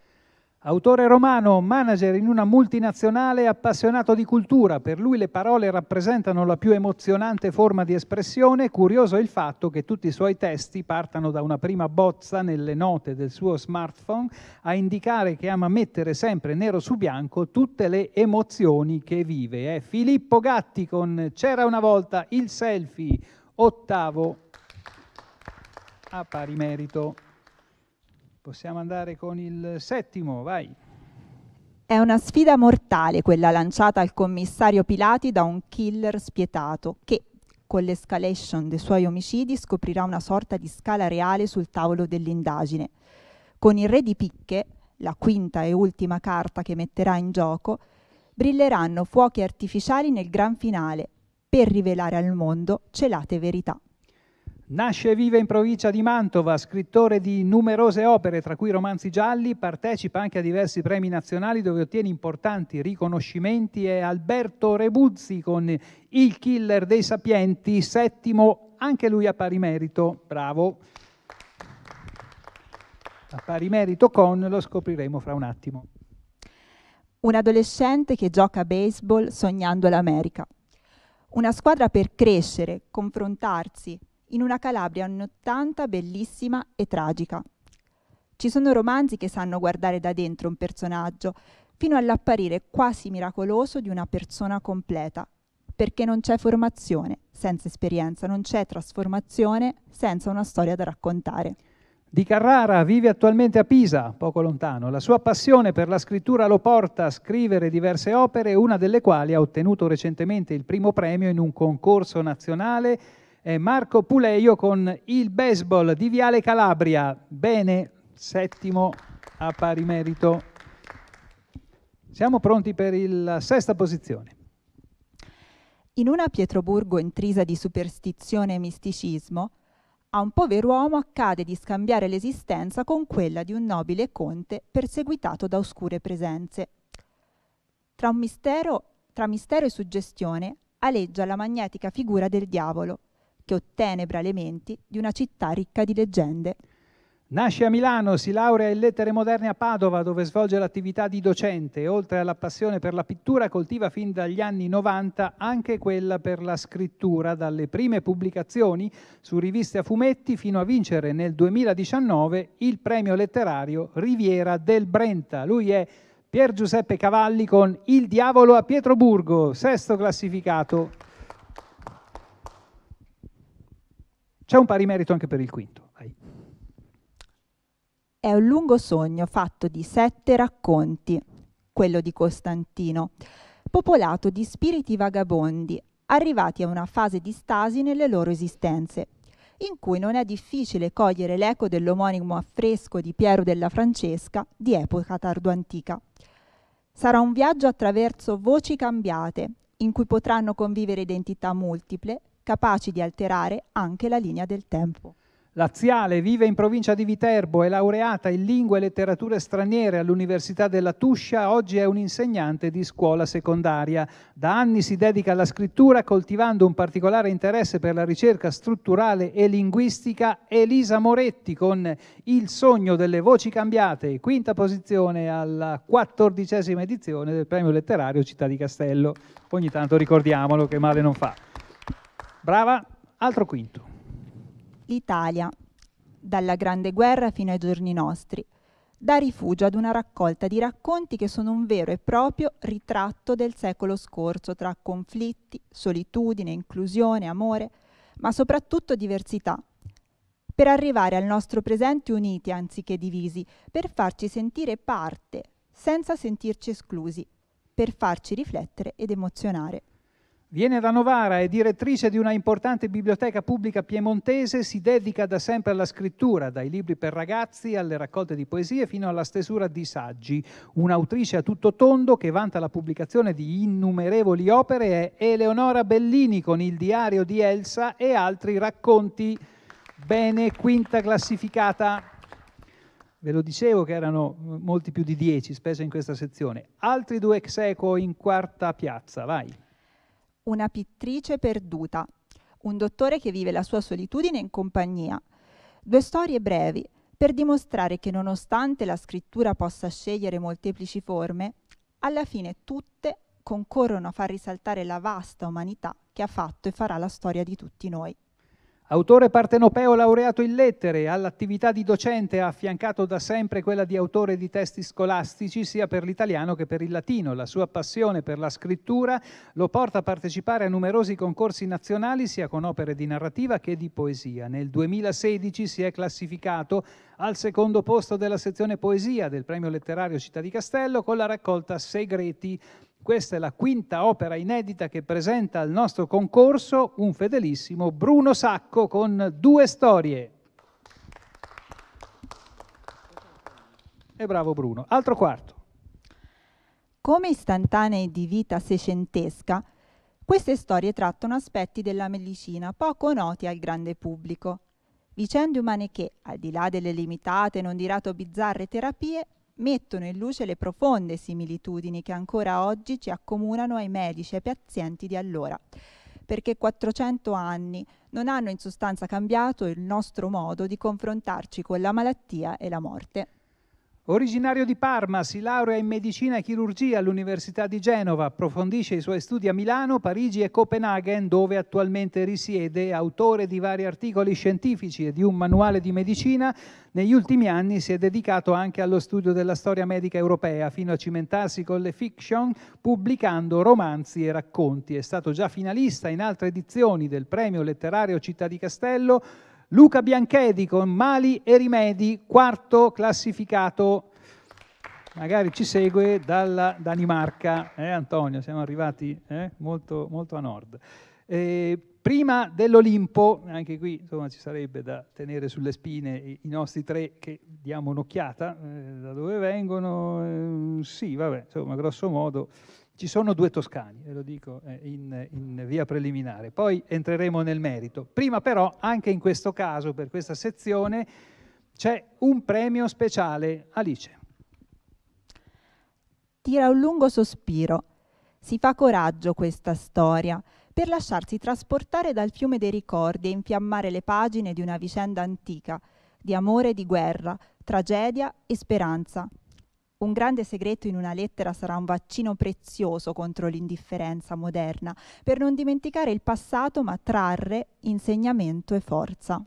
[SPEAKER 3] Autore romano, manager in una multinazionale appassionato di cultura, per lui le parole rappresentano la più emozionante forma di espressione, curioso il fatto che tutti i suoi testi partano da una prima bozza nelle note del suo smartphone a indicare che ama mettere sempre nero su bianco tutte le emozioni che vive. È Filippo Gatti con C'era una volta il selfie, ottavo a pari merito. Possiamo andare con il settimo, vai.
[SPEAKER 5] È una sfida mortale quella lanciata al commissario Pilati da un killer spietato che, con l'escalation dei suoi omicidi, scoprirà una sorta di scala reale sul tavolo dell'indagine. Con il Re di Picche, la quinta e ultima carta che metterà in gioco, brilleranno fuochi artificiali nel gran finale per rivelare al mondo celate verità.
[SPEAKER 3] Nasce e vive in provincia di Mantova, scrittore di numerose opere, tra cui romanzi gialli, partecipa anche a diversi premi nazionali dove ottiene importanti riconoscimenti. È Alberto Rebuzzi con Il killer dei sapienti, settimo, anche lui a pari merito, bravo. A pari merito con, lo scopriremo fra un attimo.
[SPEAKER 5] Un adolescente che gioca a baseball sognando l'America. Una squadra per crescere, confrontarsi, in una Calabria anni 80 bellissima e tragica. Ci sono romanzi che sanno guardare da dentro un personaggio, fino all'apparire quasi miracoloso di una persona completa, perché non c'è formazione senza esperienza, non c'è trasformazione senza una storia da raccontare.
[SPEAKER 3] Di Carrara vive attualmente a Pisa, poco lontano. La sua passione per la scrittura lo porta a scrivere diverse opere, una delle quali ha ottenuto recentemente il primo premio in un concorso nazionale è Marco Puleio con il baseball di Viale Calabria. Bene, settimo a pari merito. Siamo pronti per la sesta posizione. In una
[SPEAKER 5] Pietroburgo intrisa di superstizione e misticismo, a un povero uomo accade di scambiare l'esistenza con quella di un nobile conte perseguitato da oscure presenze. Tra, mistero, tra mistero e suggestione aleggia la magnetica figura del diavolo, che ottenebra le menti
[SPEAKER 3] di una città ricca di leggende. Nasce a Milano, si laurea in lettere moderne a Padova, dove svolge l'attività di docente oltre alla passione per la pittura coltiva fin dagli anni 90 anche quella per la scrittura, dalle prime pubblicazioni su riviste a fumetti fino a vincere nel 2019 il premio letterario Riviera del Brenta. Lui è Pier Giuseppe Cavalli con Il diavolo a Pietroburgo, sesto classificato. C'è un pari merito anche per il quinto. Vai. È un lungo sogno fatto di
[SPEAKER 5] sette racconti, quello di Costantino, popolato di spiriti vagabondi, arrivati a una fase di stasi nelle loro esistenze, in cui non è difficile cogliere l'eco dell'omonimo affresco di Piero della Francesca di epoca tardoantica. Sarà un viaggio attraverso voci cambiate, in cui potranno convivere identità multiple, capaci di alterare anche la linea del tempo.
[SPEAKER 3] Laziale, vive in provincia di Viterbo, è laureata in lingue e letterature straniere all'Università della Tuscia, oggi è un'insegnante di scuola secondaria. Da anni si dedica alla scrittura coltivando un particolare interesse per la ricerca strutturale e linguistica. Elisa Moretti con Il sogno delle voci cambiate, quinta posizione alla quattordicesima edizione del premio letterario Città di Castello. Ogni tanto ricordiamolo che male non fa. Brava, altro quinto.
[SPEAKER 5] L'Italia, dalla Grande Guerra fino ai giorni nostri, dà rifugio ad una raccolta di racconti che sono un vero e proprio ritratto del secolo scorso tra conflitti, solitudine, inclusione, amore, ma soprattutto diversità, per arrivare al nostro presente uniti anziché divisi, per farci sentire parte senza sentirci esclusi, per farci riflettere ed emozionare.
[SPEAKER 3] Viene da Novara, è direttrice di una importante biblioteca pubblica piemontese, si dedica da sempre alla scrittura, dai libri per ragazzi alle raccolte di poesie fino alla stesura di saggi. Un'autrice a tutto tondo che vanta la pubblicazione di innumerevoli opere è Eleonora Bellini con il diario di Elsa e altri racconti. Bene, quinta classificata. Ve lo dicevo che erano mm, molti più di dieci, specie in questa sezione. Altri due ex eco in quarta piazza, vai
[SPEAKER 5] una pittrice perduta, un dottore che vive la sua solitudine in compagnia. Due storie brevi per dimostrare che nonostante la scrittura possa scegliere molteplici forme, alla fine tutte concorrono a far risaltare la vasta umanità che ha fatto e farà la storia di tutti noi.
[SPEAKER 3] Autore partenopeo laureato in lettere, all'attività di docente ha affiancato da sempre quella di autore di testi scolastici sia per l'italiano che per il latino. La sua passione per la scrittura lo porta a partecipare a numerosi concorsi nazionali sia con opere di narrativa che di poesia. Nel 2016 si è classificato al secondo posto della sezione poesia del premio letterario Città di Castello con la raccolta Segreti questa è la quinta opera inedita che presenta al nostro concorso un fedelissimo Bruno Sacco con due storie. E bravo Bruno. Altro quarto.
[SPEAKER 5] Come istantanee di vita seicentesca, queste storie trattano aspetti della medicina poco noti al grande pubblico, vicende umane che, al di là delle limitate e non di rato bizzarre terapie, mettono in luce le profonde similitudini che ancora oggi ci accomunano ai medici e ai pazienti di allora, perché 400 anni non hanno in sostanza cambiato il nostro modo di confrontarci con la malattia e la morte.
[SPEAKER 3] Originario di Parma, si laurea in medicina e chirurgia all'Università di Genova, approfondisce i suoi studi a Milano, Parigi e Copenaghen, dove attualmente risiede, autore di vari articoli scientifici e di un manuale di medicina. Negli ultimi anni si è dedicato anche allo studio della storia medica europea, fino a cimentarsi con le fiction, pubblicando romanzi e racconti. È stato già finalista in altre edizioni del Premio Letterario Città di Castello, Luca Bianchetti con Mali e Rimedi, quarto classificato. Magari ci segue dalla Danimarca. Eh, Antonio, siamo arrivati eh? molto, molto, a nord. Eh, prima dell'Olimpo, anche qui insomma, ci sarebbe da tenere sulle spine i, nostri tre che diamo un'occhiata eh, da dove vengono. Eh, sì, vabbè, insomma, grosso modo ci sono due toscani, ve eh, lo dico eh, in, in via preliminare, poi entreremo nel merito. Prima però, anche in questo caso, per questa sezione, c'è un premio speciale. Alice.
[SPEAKER 5] Tira un lungo sospiro. Si fa coraggio questa storia per lasciarsi trasportare dal fiume dei ricordi e infiammare le pagine di una vicenda antica, di amore e di guerra, tragedia e speranza, un grande segreto in una lettera sarà un vaccino prezioso contro l'indifferenza moderna, per non dimenticare il passato ma trarre insegnamento e forza.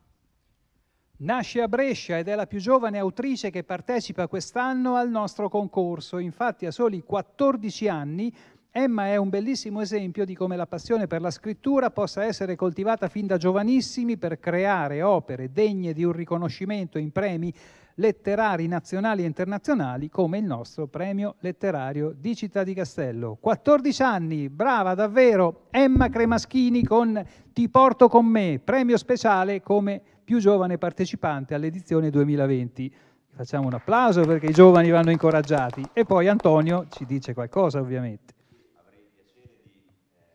[SPEAKER 3] Nasce a Brescia ed è la più giovane autrice che partecipa quest'anno al nostro concorso. Infatti a soli 14 anni Emma è un bellissimo esempio di come la passione per la scrittura possa essere coltivata fin da giovanissimi per creare opere degne di un riconoscimento in premi letterari nazionali e internazionali come il nostro premio letterario di Città di Castello. 14 anni, brava davvero, Emma Cremaschini con Ti porto con me, premio speciale come più giovane partecipante all'edizione 2020. Facciamo un applauso perché i giovani vanno incoraggiati e poi Antonio ci dice qualcosa ovviamente.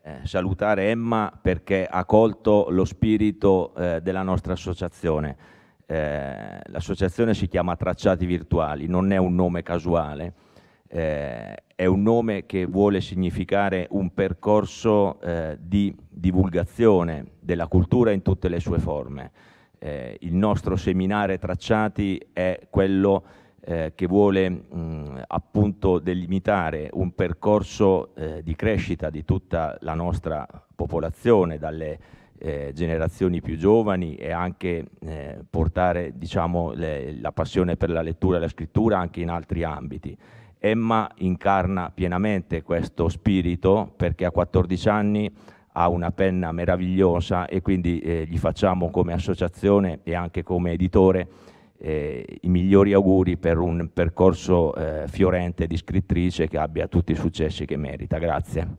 [SPEAKER 2] Eh, salutare Emma perché ha colto lo spirito eh, della nostra associazione eh, l'associazione si chiama Tracciati Virtuali, non è un nome casuale, eh, è un nome che vuole significare un percorso eh, di divulgazione della cultura in tutte le sue forme. Eh, il nostro seminare Tracciati è quello eh, che vuole mh, appunto delimitare un percorso di crescita di tutta la nostra popolazione, dalle eh, generazioni più giovani e anche eh, portare diciamo, le, la passione per la lettura e la scrittura anche in altri ambiti. Emma incarna pienamente questo spirito perché a 14 anni ha una penna meravigliosa e quindi eh, gli facciamo come associazione e anche come editore eh, i migliori auguri per un percorso eh, fiorente di scrittrice che abbia tutti i successi che merita. Grazie.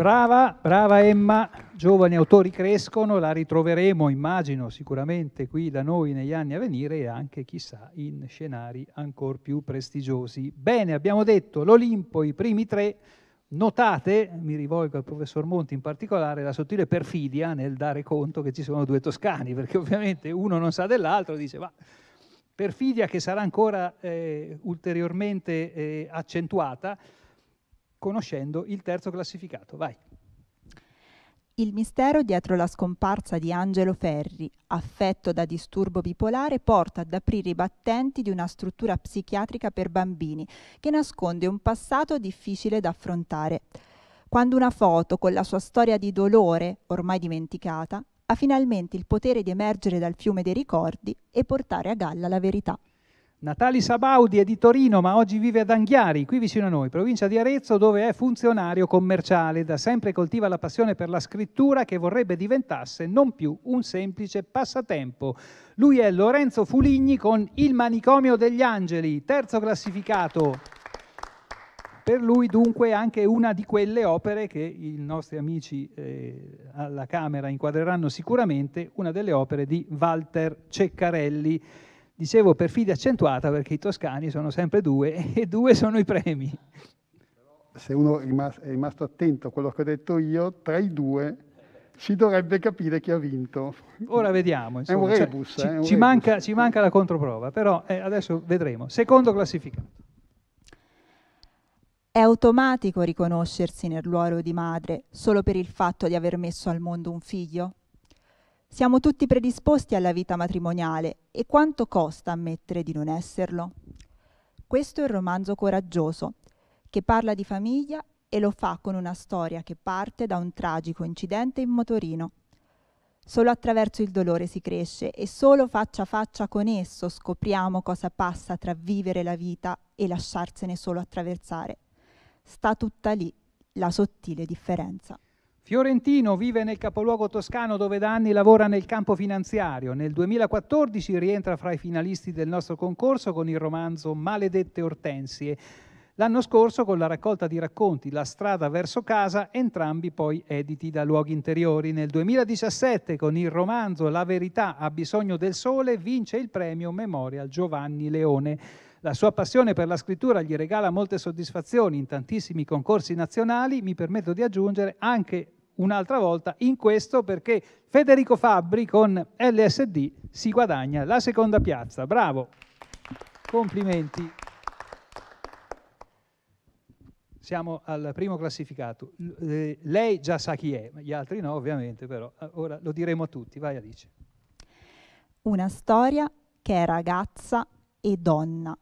[SPEAKER 3] Brava, brava Emma, giovani autori crescono, la ritroveremo, immagino, sicuramente qui da noi negli anni a venire e anche, chissà, in scenari ancora più prestigiosi. Bene, abbiamo detto l'Olimpo, i primi tre, Notate, mi rivolgo al professor Monti in particolare, la sottile perfidia nel dare conto che ci sono due toscani, perché ovviamente uno non sa dell'altro, dice ma perfidia che sarà ancora eh, ulteriormente eh, accentuata conoscendo il terzo classificato. Vai.
[SPEAKER 5] Il mistero dietro la scomparsa di Angelo Ferri, affetto da disturbo bipolare, porta ad aprire i battenti di una struttura psichiatrica per bambini che nasconde un passato difficile da affrontare. Quando una foto con la sua storia di dolore, ormai dimenticata, ha finalmente il potere di emergere dal fiume dei
[SPEAKER 3] ricordi e portare a galla la verità. Natali Sabaudi è di Torino, ma oggi vive ad Anghiari, qui vicino a noi, provincia di Arezzo, dove è funzionario commerciale. Da sempre coltiva la passione per la scrittura che vorrebbe diventasse non più un semplice passatempo. Lui è Lorenzo Fuligni con Il manicomio degli angeli, terzo classificato. Per lui dunque anche una di quelle opere che i nostri amici eh, alla Camera inquadreranno sicuramente, una delle opere di Walter Ceccarelli Dicevo perfidia accentuata perché i toscani sono sempre due *laughs* e due sono i premi.
[SPEAKER 7] Se uno è rimasto attento a quello che ho detto io, tra i due si dovrebbe capire chi ha vinto.
[SPEAKER 3] Ora vediamo. Insomma, è un cioè, rebus. Cioè, eh, ci, un ci, rebus. Manca, ci, Manca, la controprova, però eh, adesso vedremo. Secondo classificato.
[SPEAKER 5] È automatico riconoscersi nel ruolo di madre solo per il fatto di aver messo al mondo un figlio? Siamo tutti predisposti alla vita matrimoniale e quanto costa ammettere di non esserlo? Questo è il romanzo coraggioso, che parla di famiglia e lo fa con una storia che parte da un tragico incidente in motorino. Solo attraverso il dolore si cresce e solo faccia a faccia con esso scopriamo cosa passa tra vivere la vita e lasciarsene solo attraversare. Sta tutta lì la sottile differenza.
[SPEAKER 3] Fiorentino vive nel capoluogo toscano dove da anni lavora nel campo finanziario. Nel 2014 rientra fra i finalisti del nostro concorso con il romanzo Maledette Ortensie. L'anno scorso con la raccolta di racconti La strada verso casa, entrambi poi editi da Luoghi Interiori. Nel 2017 con il romanzo La verità ha bisogno del sole vince il premio Memorial Giovanni Leone. La sua passione per la scrittura gli regala molte soddisfazioni in tantissimi concorsi nazionali, mi permetto di aggiungere anche un'altra volta in questo perché Federico Fabbri con LSD si guadagna la seconda piazza. Bravo, complimenti. Siamo al primo classificato. Eh, lei già sa chi è, gli altri no ovviamente, però eh, ora lo diremo a tutti. Vai Alice.
[SPEAKER 5] Una storia che è ragazza e donna,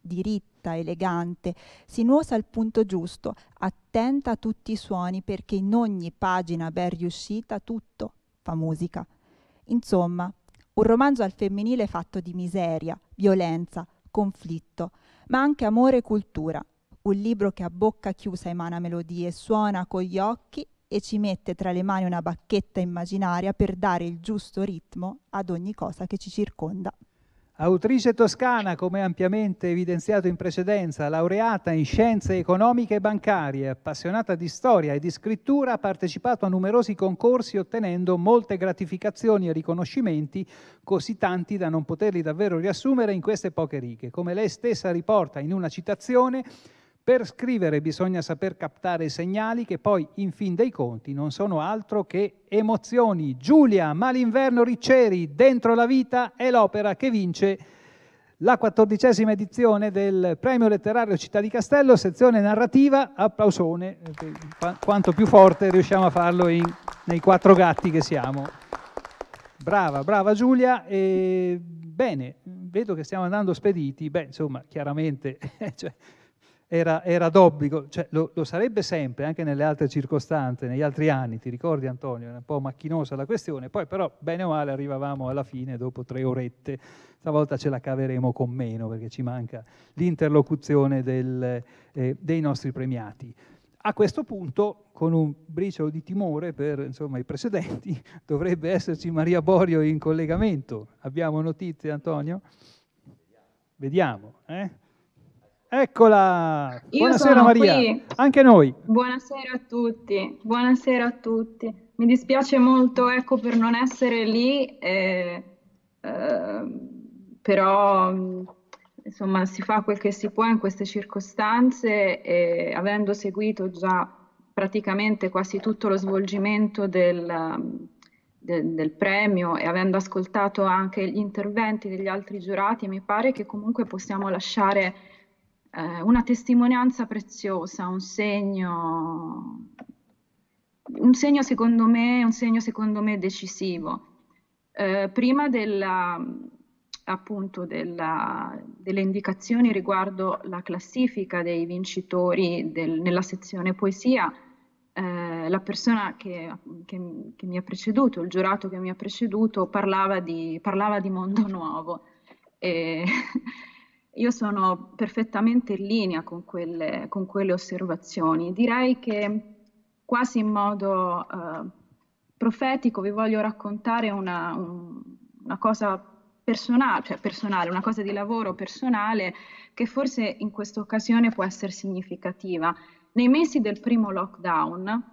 [SPEAKER 5] diritti alta, elegante, sinuosa al punto giusto, attenta a tutti i suoni perché in ogni pagina ben riuscita tutto fa musica. Insomma, un romanzo al femminile fatto di miseria, violenza, conflitto, ma anche amore e cultura. Un libro che a bocca chiusa emana melodie, suona con gli occhi e ci mette tra le mani una bacchetta immaginaria per dare il giusto ritmo ad ogni cosa che ci
[SPEAKER 3] circonda. Autrice toscana, come ampiamente evidenziato in precedenza, laureata in scienze economiche e bancarie, appassionata di storia e di scrittura, ha partecipato a numerosi concorsi ottenendo molte gratificazioni e riconoscimenti, così tanti da non poterli davvero riassumere in queste poche righe. Come lei stessa riporta in una citazione, per scrivere bisogna saper captare segnali che poi, in fin dei conti, non sono altro che emozioni. Giulia Malinverno Ricceri, Dentro la vita, è l'opera che vince la quattordicesima edizione del Premio Letterario Città di Castello, sezione narrativa, applausone, eh, quanto più forte riusciamo a farlo in, nei quattro gatti che siamo. Brava, brava Giulia. E, bene, vedo che stiamo andando spediti. Beh, insomma, chiaramente... *laughs* Eh, cioè, era, era d'obbligo, cioè, lo, lo, sarebbe sempre, anche nelle altre circostanze, negli altri anni, ti ricordi Antonio, era un po' macchinosa la questione, poi però bene o male arrivavamo alla fine dopo tre orette, stavolta ce la caveremo con meno perché ci manca l'interlocuzione del, eh, dei nostri premiati. A questo punto, con un briciolo di timore per insomma, i precedenti, *laughs* dovrebbe esserci Maria Borio in collegamento. Abbiamo notizie, Antonio? Vediamo. Vediamo eh? Eccola! Io Buonasera Maria, qui. anche noi.
[SPEAKER 8] Buonasera a tutti, buonasera a tutti. Mi dispiace molto ecco, per non essere lì, eh, eh, però mm, insomma si fa quel che si può in queste circostanze e avendo seguito già praticamente quasi tutto lo svolgimento del, del, del premio e avendo ascoltato anche gli interventi degli altri giurati, mi pare che comunque possiamo lasciare eh, una testimonianza preziosa, un segno, un segno secondo me, un segno secondo me decisivo. Eh, prima della, appunto della, delle indicazioni riguardo la classifica dei vincitori del, nella sezione poesia, eh, la persona che, che, che, mi ha preceduto, il giurato che mi ha preceduto, parlava di, parlava di mondo nuovo. E *laughs* Io sono perfettamente in linea con quelle, con quelle osservazioni. Direi che quasi in modo eh, profetico vi voglio raccontare una, un, una cosa personale, cioè personale, una cosa di lavoro personale che forse in questa occasione può essere significativa. Nei mesi del primo lockdown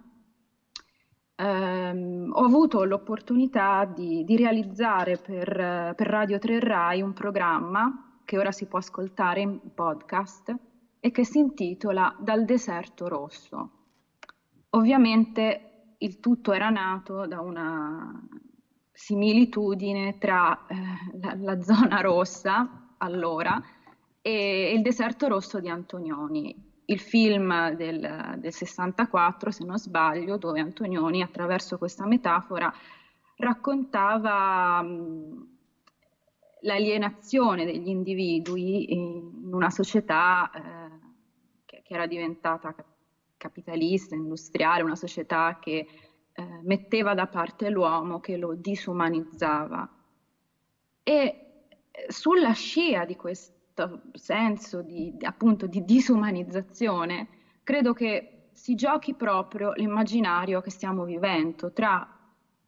[SPEAKER 8] ehm, ho avuto l'opportunità di, di realizzare per, per Radio 3 Rai un programma che ora si può ascoltare in podcast e che si intitola Dal deserto rosso. Ovviamente il tutto era nato da una similitudine tra eh, la, la, zona rossa allora e il deserto rosso di Antonioni, il film del, del 64 se non sbaglio dove Antonioni attraverso questa metafora raccontava mh, l'alienazione degli individui in una società eh, che, che, era diventata capitalista, industriale, una società che eh, metteva da parte l'uomo, che lo disumanizzava. E eh, sulla scia di questo senso di, appunto, di disumanizzazione, credo che si giochi proprio l'immaginario che stiamo vivendo tra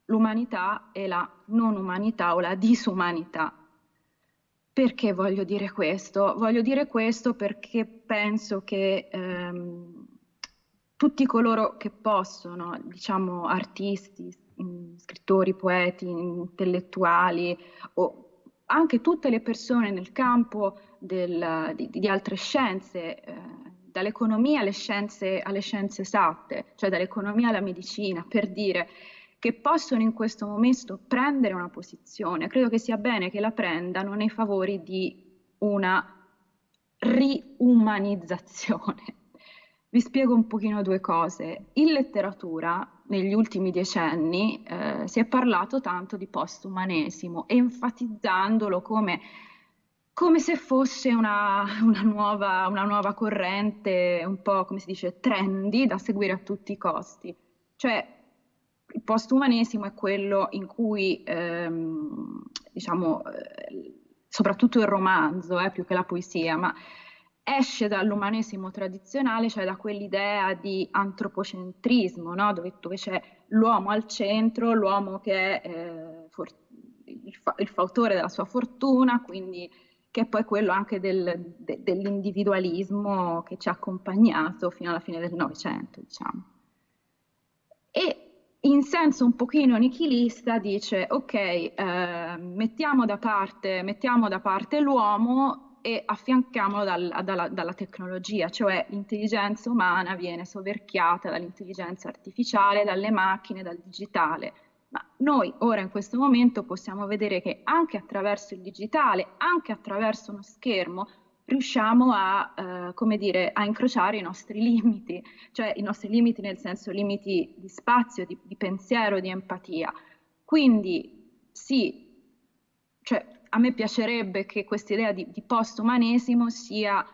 [SPEAKER 8] l'umanità e la non umanità o la disumanità. Perché voglio dire questo? Voglio dire questo perché penso che ehm, tutti coloro che possono, diciamo artisti, mm, scrittori, poeti, intellettuali o anche tutte le persone nel campo del, di, di, altre scienze, eh, dall'economia alle scienze, alle scienze esatte, cioè dall'economia alla medicina, per dire che possono in questo momento prendere una posizione, credo che sia bene che la prendano nei favori di una riumanizzazione. *laughs* Vi spiego un pochino due cose. In letteratura, negli ultimi decenni, eh, si è parlato tanto di postumanesimo, enfatizzandolo come, come se fosse una, una, nuova, una nuova corrente, un po' come si dice, trendy da seguire a tutti i costi. Cioè, il postumanesimo è quello in cui, ehm, diciamo, eh, soprattutto il romanzo, eh, più che la poesia, ma esce dall'umanesimo tradizionale, cioè da quell'idea di antropocentrismo, no? dove, dove, c'è l'uomo al centro, l'uomo che è eh, for- il, fa- il, fautore della sua fortuna, quindi che è poi quello anche del, de- dell'individualismo che ci ha accompagnato fino alla fine del Novecento, diciamo. E in senso un pochino nichilista dice ok, eh, mettiamo, da parte, mettiamo, da parte, l'uomo e affianchiamolo dal, dalla, dalla, tecnologia, cioè l'intelligenza umana viene soverchiata dall'intelligenza artificiale, dalle macchine, dal digitale. Ma noi ora in questo momento possiamo vedere che anche attraverso il digitale, anche attraverso uno schermo, riusciamo a, eh, come dire, a incrociare i nostri limiti, cioè i nostri limiti nel senso limiti di spazio, di, di pensiero, di empatia. Quindi sì, cioè, a me piacerebbe che questa idea di, di postumanesimo sia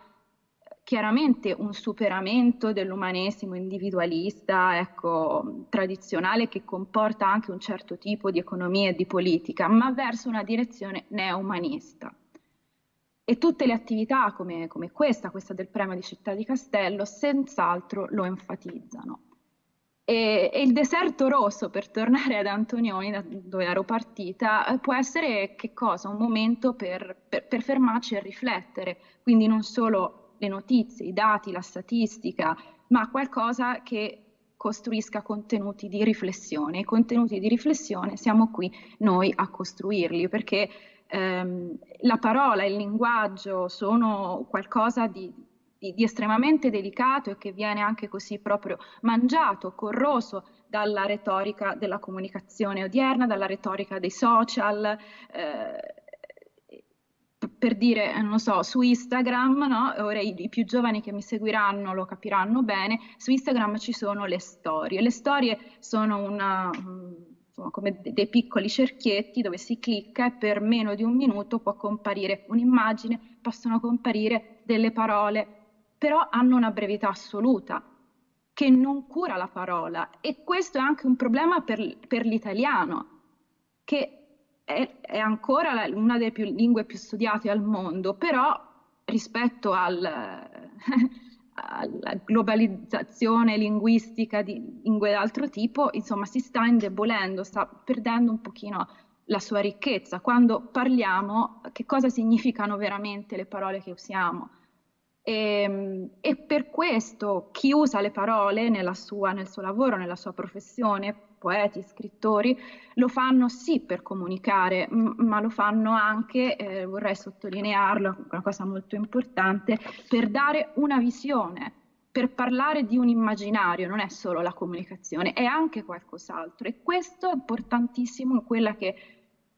[SPEAKER 8] chiaramente un superamento dell'umanesimo individualista, ecco, tradizionale, che comporta anche un certo tipo di economia e di politica, ma verso una direzione neoumanista e tutte le attività come, come questa, questa del premio di Città di Castello, senz'altro lo enfatizzano. E, e, il deserto rosso, per tornare ad Antonioni, da dove ero partita, eh, può essere che cosa? Un momento per, per, per fermarci e riflettere, quindi non solo le notizie, i dati, la statistica, ma qualcosa che costruisca contenuti di riflessione. I contenuti di riflessione siamo qui noi a costruirli, perché ehm, la parola, il linguaggio sono qualcosa di, di, di, estremamente delicato e che viene anche così proprio mangiato, corroso dalla retorica della comunicazione odierna, dalla retorica dei social. Eh, per dire, non so, su Instagram, no? ora i, i, più giovani che mi seguiranno lo capiranno bene, su Instagram ci sono le storie. Le storie sono una, insomma, come dei piccoli cerchietti dove si clicca e per meno di un minuto può comparire un'immagine, possono comparire delle parole, però hanno una brevità assoluta che non cura la parola e questo è anche un problema per, per l'italiano, che è, è ancora la, una delle più, lingue più studiate al mondo, però rispetto al alla globalizzazione linguistica di lingue d'altro tipo, insomma, si sta indebolendo, sta perdendo un pochino la sua ricchezza. Quando parliamo, che cosa significano veramente le parole che usiamo? E, ehm, e per questo chi usa le parole sua, nel suo lavoro, nella sua professione, poeti, scrittori, lo fanno sì per comunicare, ma lo fanno anche, eh, vorrei sottolinearlo, una cosa molto importante, per dare una visione, per parlare di un immaginario, non è solo la comunicazione, è anche qualcos'altro e questo è importantissimo in quella che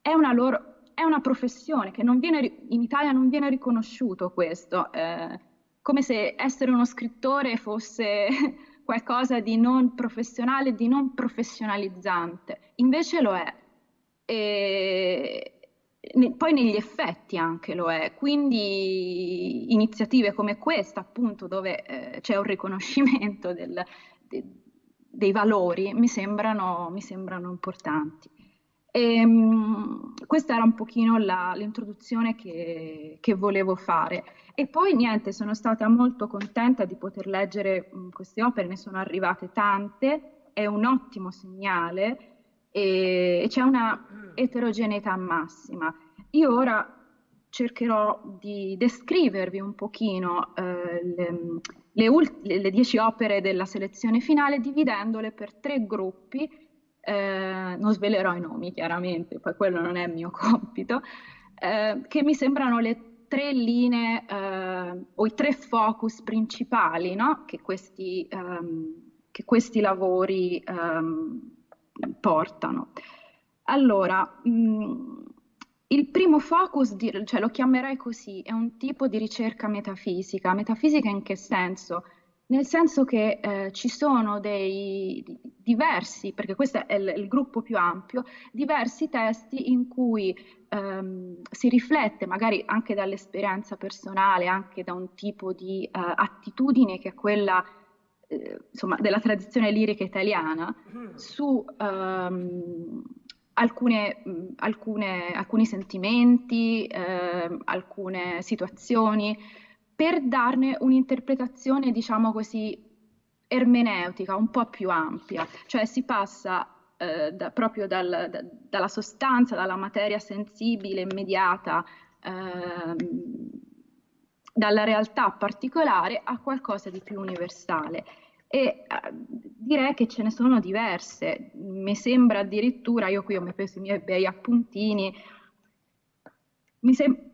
[SPEAKER 8] è una loro è una professione che non viene, in Italia non viene riconosciuto questo, eh, come se essere uno scrittore fosse qualcosa di non professionale, di non professionalizzante. Invece lo è. E poi negli effetti anche lo è, quindi iniziative come questa, appunto, dove eh, c'è un riconoscimento del, de, dei valori, mi sembrano, mi sembrano importanti. E, ehm, mh, questa era un pochino la, l'introduzione che, che, volevo fare. E poi niente, sono stata molto contenta di poter leggere mh, queste opere, ne sono arrivate tante, è un ottimo segnale e, e c'è una mm. eterogeneità massima. Io ora cercherò di descrivervi un pochino eh, le, le, ulti- le dieci opere della selezione finale dividendole per tre gruppi eh, non svelerò i nomi chiaramente, poi quello non è il mio *laughs* compito, eh, che mi sembrano le tre linee eh, o i tre focus principali no? che, questi, ehm, che, questi, lavori ehm, portano. Allora, mh, mm, il primo focus, di, cioè lo chiamerei così, è un tipo di ricerca metafisica. Metafisica in che senso? nel senso che eh, ci sono dei diversi, perché questo è il, il gruppo più ampio, diversi testi in cui ehm, si riflette, magari anche dall'esperienza personale, anche da un tipo di eh, attitudine che è quella eh, insomma, della tradizione lirica italiana, mm-hmm. su ehm, alcune, alcune, alcuni sentimenti, ehm, alcune situazioni per darne un'interpretazione, diciamo così, ermeneutica, un po' più ampia, cioè si passa eh, da, proprio dal, da, dalla sostanza, dalla materia sensibile, immediata, eh, dalla realtà particolare a qualcosa di più universale. E eh, direi che ce ne sono diverse, mi sembra addirittura, io qui ho preso i miei bei appuntini, mi sem-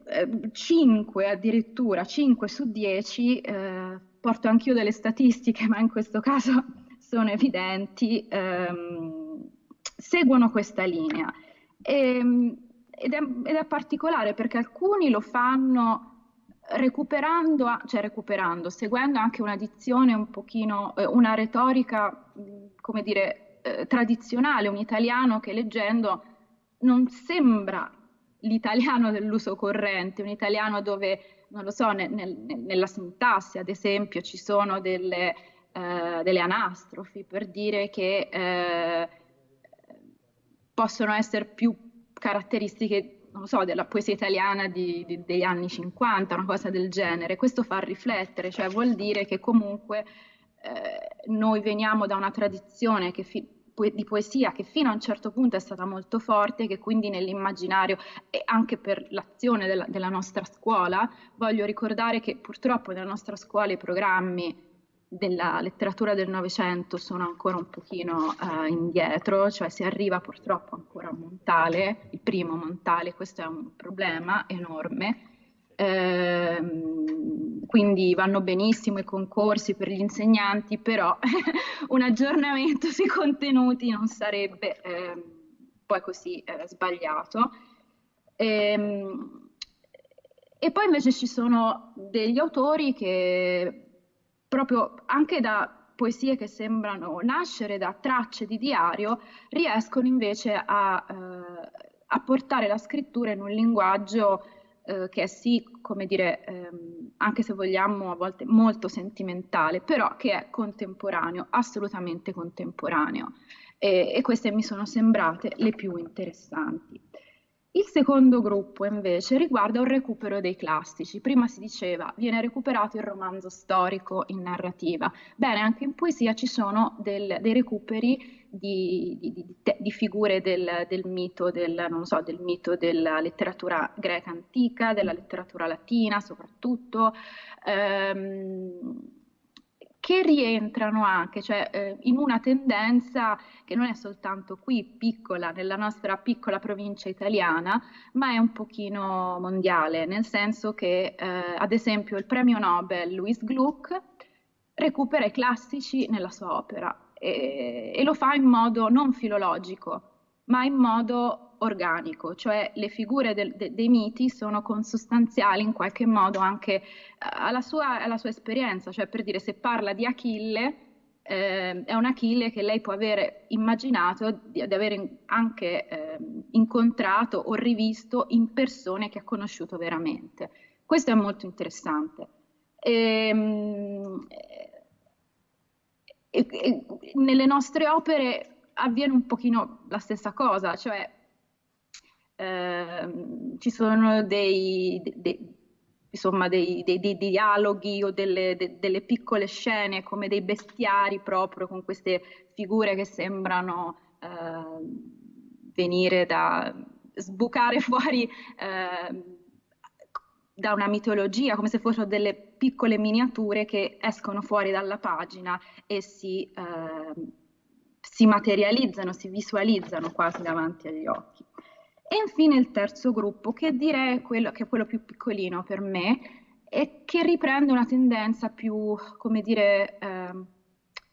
[SPEAKER 8] 5 eh, addirittura, 5 su 10, eh, porto anch'io delle statistiche, ma in questo caso *laughs* sono evidenti, ehm, seguono questa linea. E, ehm, ed, è, ed, è, particolare perché alcuni lo fanno recuperando, cioè recuperando, seguendo anche una dizione un pochino, eh, una retorica, come dire, eh, tradizionale, un italiano che leggendo non sembra l'italiano dell'uso corrente, un italiano dove, non lo so, nel, nel, nella sintassi ad esempio ci sono delle, eh, delle anastrofi per dire che eh, possono essere più caratteristiche, non lo so, della poesia italiana di, di, degli anni 50, una cosa del genere. Questo fa riflettere, cioè vuol dire che comunque eh, noi veniamo da una tradizione che... Fi- di poesia che fino a un certo punto è stata molto forte, che quindi nell'immaginario e anche per l'azione della, della nostra scuola, voglio ricordare che purtroppo nella nostra scuola i programmi della letteratura del Novecento sono ancora un pochino uh, indietro, cioè si arriva purtroppo ancora a Montale, il primo Montale, questo è un problema enorme Ehm, quindi vanno benissimo i concorsi per gli insegnanti, però *laughs* un aggiornamento sui contenuti non sarebbe eh, poi così eh, sbagliato. Ehm, e poi invece ci sono degli autori che proprio anche da poesie che sembrano nascere da tracce di diario, riescono invece a, eh, a portare la scrittura in un linguaggio eh, che è sì, come dire, ehm, anche se vogliamo a volte molto sentimentale, però che è contemporaneo, assolutamente contemporaneo. E, e queste mi sono sembrate le più interessanti. Il secondo gruppo invece riguarda un recupero dei classici. Prima si diceva viene recuperato il romanzo storico in narrativa. Bene, anche in poesia ci sono del, dei recuperi di, di, di, di figure del, del, mito del, so, del, mito, della letteratura greca antica, della letteratura latina soprattutto, ehm, che rientrano anche cioè, eh, in una tendenza che non è soltanto qui piccola, nella nostra piccola provincia italiana, ma è un pochino mondiale, nel senso che eh, ad esempio il premio Nobel Louis Gluck recupera i classici nella sua opera e, e lo fa in modo non filologico, ma in modo organico, cioè le figure del, de, dei miti sono consustanziali in qualche modo anche eh, alla sua, alla sua esperienza, cioè per dire se parla di Achille, eh, è un Achille che lei può avere immaginato di, di aver anche eh, incontrato o rivisto in persone che ha conosciuto veramente. Questo è molto interessante. E, ehm, nelle nostre opere avviene un pochino la stessa cosa, cioè ehm, ci sono dei, dei, insomma, dei, dei dialoghi o delle, de, delle, piccole scene come dei bestiari proprio con queste figure che sembrano eh, venire da sbucare *laughs* fuori eh, da una mitologia, come se fossero delle piccole miniature che escono fuori dalla pagina e si, eh, si materializzano, si visualizzano quasi davanti agli occhi. E infine il terzo gruppo, che direi è quello, che è quello più piccolino per me e che riprende una tendenza più, come dire, eh,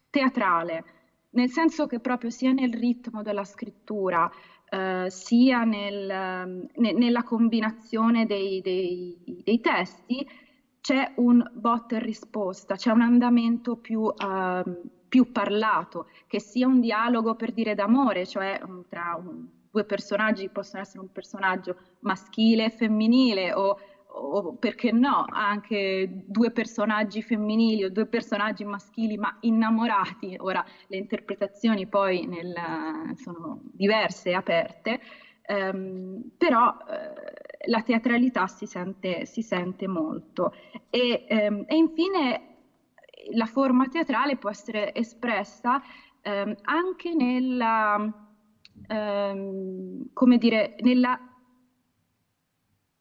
[SPEAKER 8] teatrale, nel senso che proprio sia nel ritmo della scrittura, eh, sia nel, ehm, ne, nella combinazione dei, dei, dei testi, c'è un botta risposta, c'è un andamento più, eh, più, parlato, che sia un dialogo per dire d'amore, cioè mm, tra un, due personaggi, possono essere un personaggio maschile e femminile o o perché no, anche due personaggi femminili o due personaggi maschili ma innamorati, ora le interpretazioni poi nel, sono diverse e aperte, ehm, però eh, la teatralità si sente, si sente molto. E, ehm, e, infine la forma teatrale può essere espressa ehm, anche nella, ehm, come dire, nella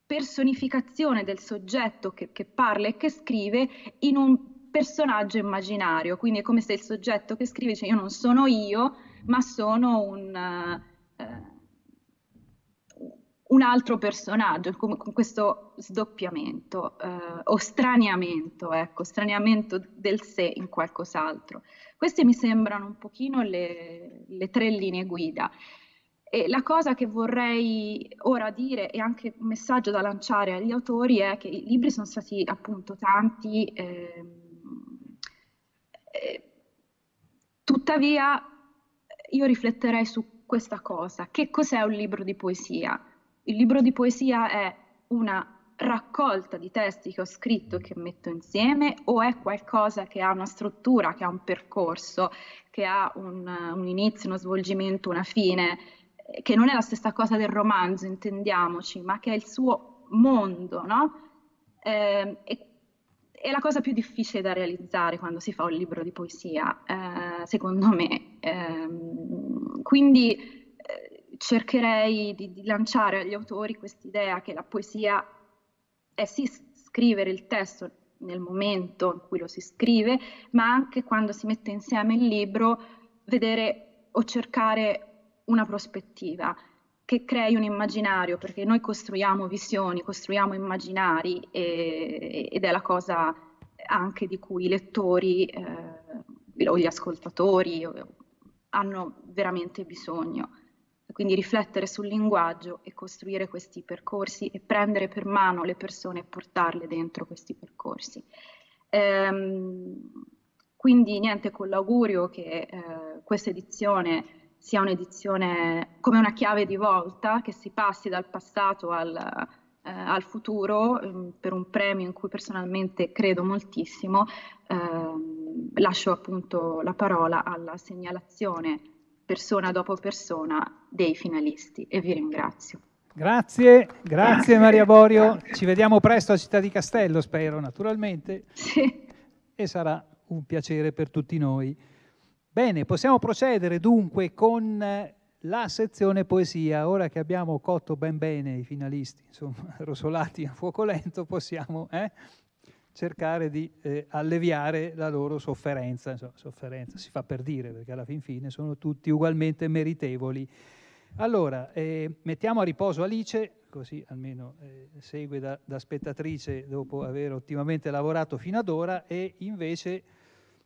[SPEAKER 8] personificazione del soggetto che, che parla e che scrive in un personaggio immaginario, quindi è come se il soggetto che scrive dice io non sono io, ma sono un... Uh, un altro personaggio, con, con questo sdoppiamento eh, o straniamento, ecco, straniamento del sé in qualcos'altro. Queste mi sembrano un pochino le, le tre linee guida. E la cosa che vorrei ora dire e anche un messaggio da lanciare agli autori è che i libri sono stati appunto tanti, eh, eh, tuttavia io rifletterei su questa cosa, che cos'è un libro di poesia? Il libro di poesia è una raccolta di testi che ho scritto e che metto insieme o è qualcosa che ha una struttura, che ha un percorso, che ha un, un inizio, uno svolgimento, una fine, eh, che non è la stessa cosa del romanzo, intendiamoci, ma che è il suo mondo, no? Eh, e, è la cosa più difficile da realizzare quando si fa un libro di poesia, eh, secondo me. Eh, quindi cercherei di, di lanciare agli autori quest'idea che la poesia è sì scrivere il testo nel momento in cui lo si scrive, ma anche quando si mette insieme il libro, vedere o cercare una prospettiva che crei un immaginario, perché noi costruiamo visioni, costruiamo immaginari e, ed è la cosa anche di cui i lettori eh, o gli ascoltatori hanno veramente bisogno quindi riflettere sul linguaggio e costruire questi percorsi e prendere per mano le persone e portarle dentro questi percorsi. Ehm, quindi niente, con l'augurio che eh, questa edizione sia un'edizione come una chiave di volta, che si passi dal passato al, eh, al futuro, eh, per un premio in cui personalmente credo moltissimo, ehm, lascio appunto la parola alla segnalazione persona dopo persona dei finalisti e vi ringrazio.
[SPEAKER 3] Grazie, grazie, Maria Borio, ci vediamo presto a Città di Castello, spero naturalmente, sì. e sarà un piacere per tutti noi. Bene, possiamo procedere dunque con eh, la sezione poesia. Ora che abbiamo cotto ben bene i finalisti, insomma, *laughs* rosolati a fuoco lento, possiamo... Eh? cercare di eh, alleviare la loro sofferenza. Insomma, sofferenza si fa per dire, perché alla fin fine sono tutti ugualmente meritevoli. Allora, eh, mettiamo a riposo Alice, così almeno eh, segue da, da, spettatrice dopo aver ottimamente lavorato fino ad ora, e invece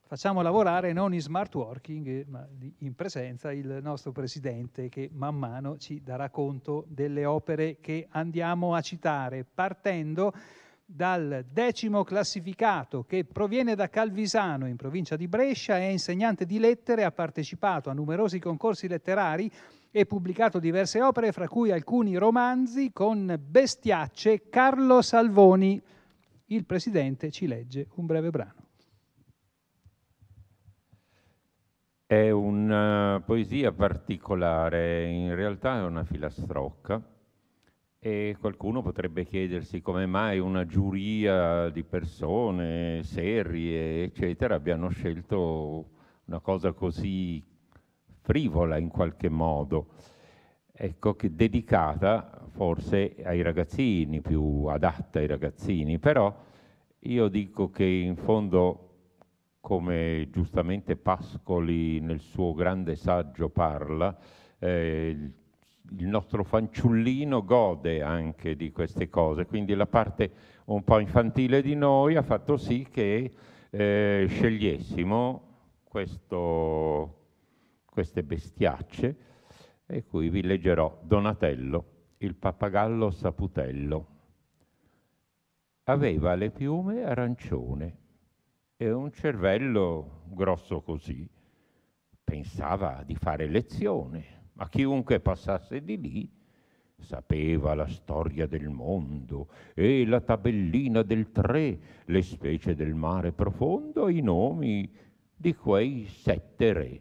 [SPEAKER 3] facciamo lavorare non in smart working, eh, ma in presenza il nostro presidente che man mano ci darà conto delle opere che andiamo a citare, partendo dal decimo classificato che proviene da Calvisano in provincia di Brescia, è insegnante di lettere, ha partecipato a numerosi concorsi letterari e pubblicato diverse opere, fra cui alcuni romanzi con bestiacce Carlo Salvoni. Il presidente ci legge un breve brano.
[SPEAKER 1] È una poesia particolare, in realtà è una filastrocca e qualcuno potrebbe chiedersi come mai una giuria di persone serie, eccetera, abbiano scelto una cosa così frivola in qualche modo, ecco, che dedicata forse ai ragazzini, più adatta ai ragazzini, però io dico che in fondo, come giustamente Pascoli nel suo grande saggio parla, eh, il nostro fanciullino gode anche di queste cose, quindi la parte un po' infantile di noi ha fatto sì che eh, scegliessimo questo, queste bestiacce e qui vi leggerò Donatello, il pappagallo saputello. Aveva le piume arancione e un cervello grosso così. Pensava di fare lezione ma chiunque passasse di lì sapeva la storia del mondo e la tabellina del tre, le specie del mare profondo e i nomi di quei sette re.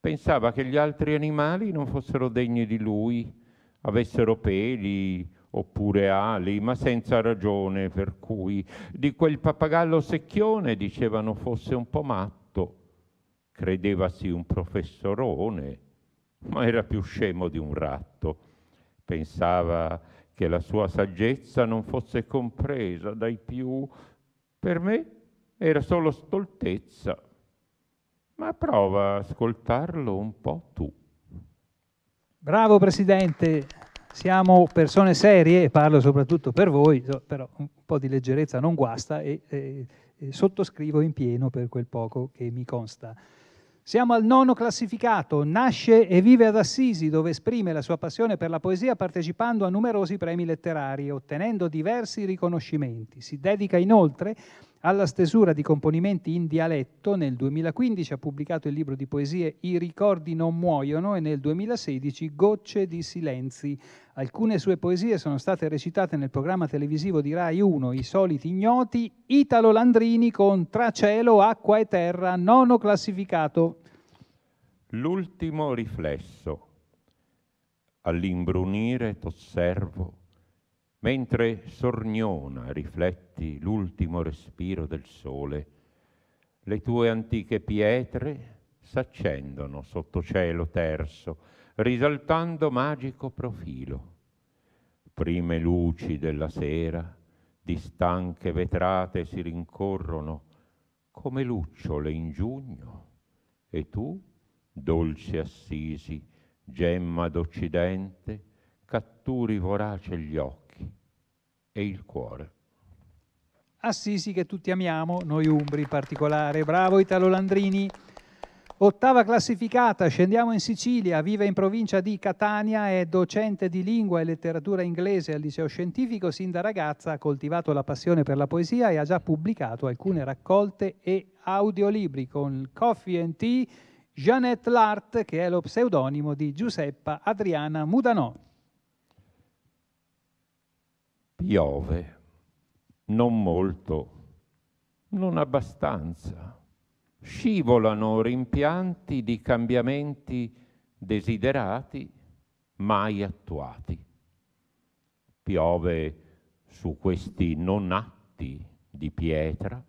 [SPEAKER 1] Pensava che gli altri animali non fossero degni di lui, avessero peli oppure ali, ma senza ragione, per cui di quel pappagallo secchione dicevano fosse un po' matto, credevasi un professorone ma era più scemo di un ratto. Pensava che la sua saggezza non fosse compresa dai più. Per me era solo stoltezza. Ma prova a ascoltarlo un po' tu.
[SPEAKER 3] Bravo Presidente, siamo persone serie e parlo soprattutto per voi, però un po' di leggerezza non guasta e, e, e sottoscrivo in pieno per quel poco che mi consta. Siamo al nono classificato, nasce e vive ad Assisi, dove esprime la sua passione per la poesia partecipando a numerosi premi letterari e ottenendo diversi riconoscimenti. Si dedica inoltre alla stesura di componimenti in dialetto, nel 2015 ha pubblicato il libro di poesie I ricordi non muoiono e nel 2016 Gocce di silenzi. Alcune sue poesie sono state recitate nel programma televisivo di Rai 1 I soliti ignoti, Italo Landrini con Tra cielo, acqua e terra, nono classificato.
[SPEAKER 1] L'ultimo riflesso. All'imbrunire t'osservo mentre sorniona rifletti l'ultimo respiro del sole, le tue antiche pietre s'accendono sotto cielo terso, risaltando magico profilo. Prime luci della sera, di stanche vetrate si rincorrono come lucciole in giugno, e tu, dolce Assisi, gemma d'Occidente, catturi vorace gli occhi e il cuore.
[SPEAKER 3] Assisi che tutti amiamo, noi umbri in particolare. Bravo Italo Landrini. Ottava classificata, scendiamo in Sicilia, vive in provincia di Catania, è docente di lingua e letteratura inglese al liceo scientifico, sin da ragazza ha coltivato la passione per la poesia e ha già pubblicato alcune raccolte e audiolibri con Coffee and Tea, Jeanette Lart, che è lo pseudonimo di Giuseppa Adriana Mudanò.
[SPEAKER 1] Piove, non molto, non abbastanza. Scivolano rimpianti di cambiamenti desiderati mai attuati. Piove su questi non atti di pietra,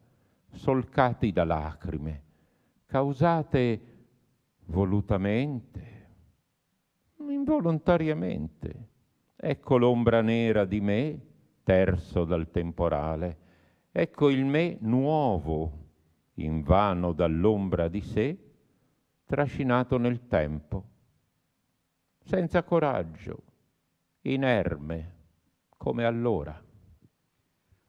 [SPEAKER 1] solcati da lacrime, causate volutamente, involontariamente. Ecco l'ombra nera di me terzo dal temporale, ecco il me nuovo, invano dall'ombra di sé, trascinato nel tempo, senza coraggio, inerme, come allora.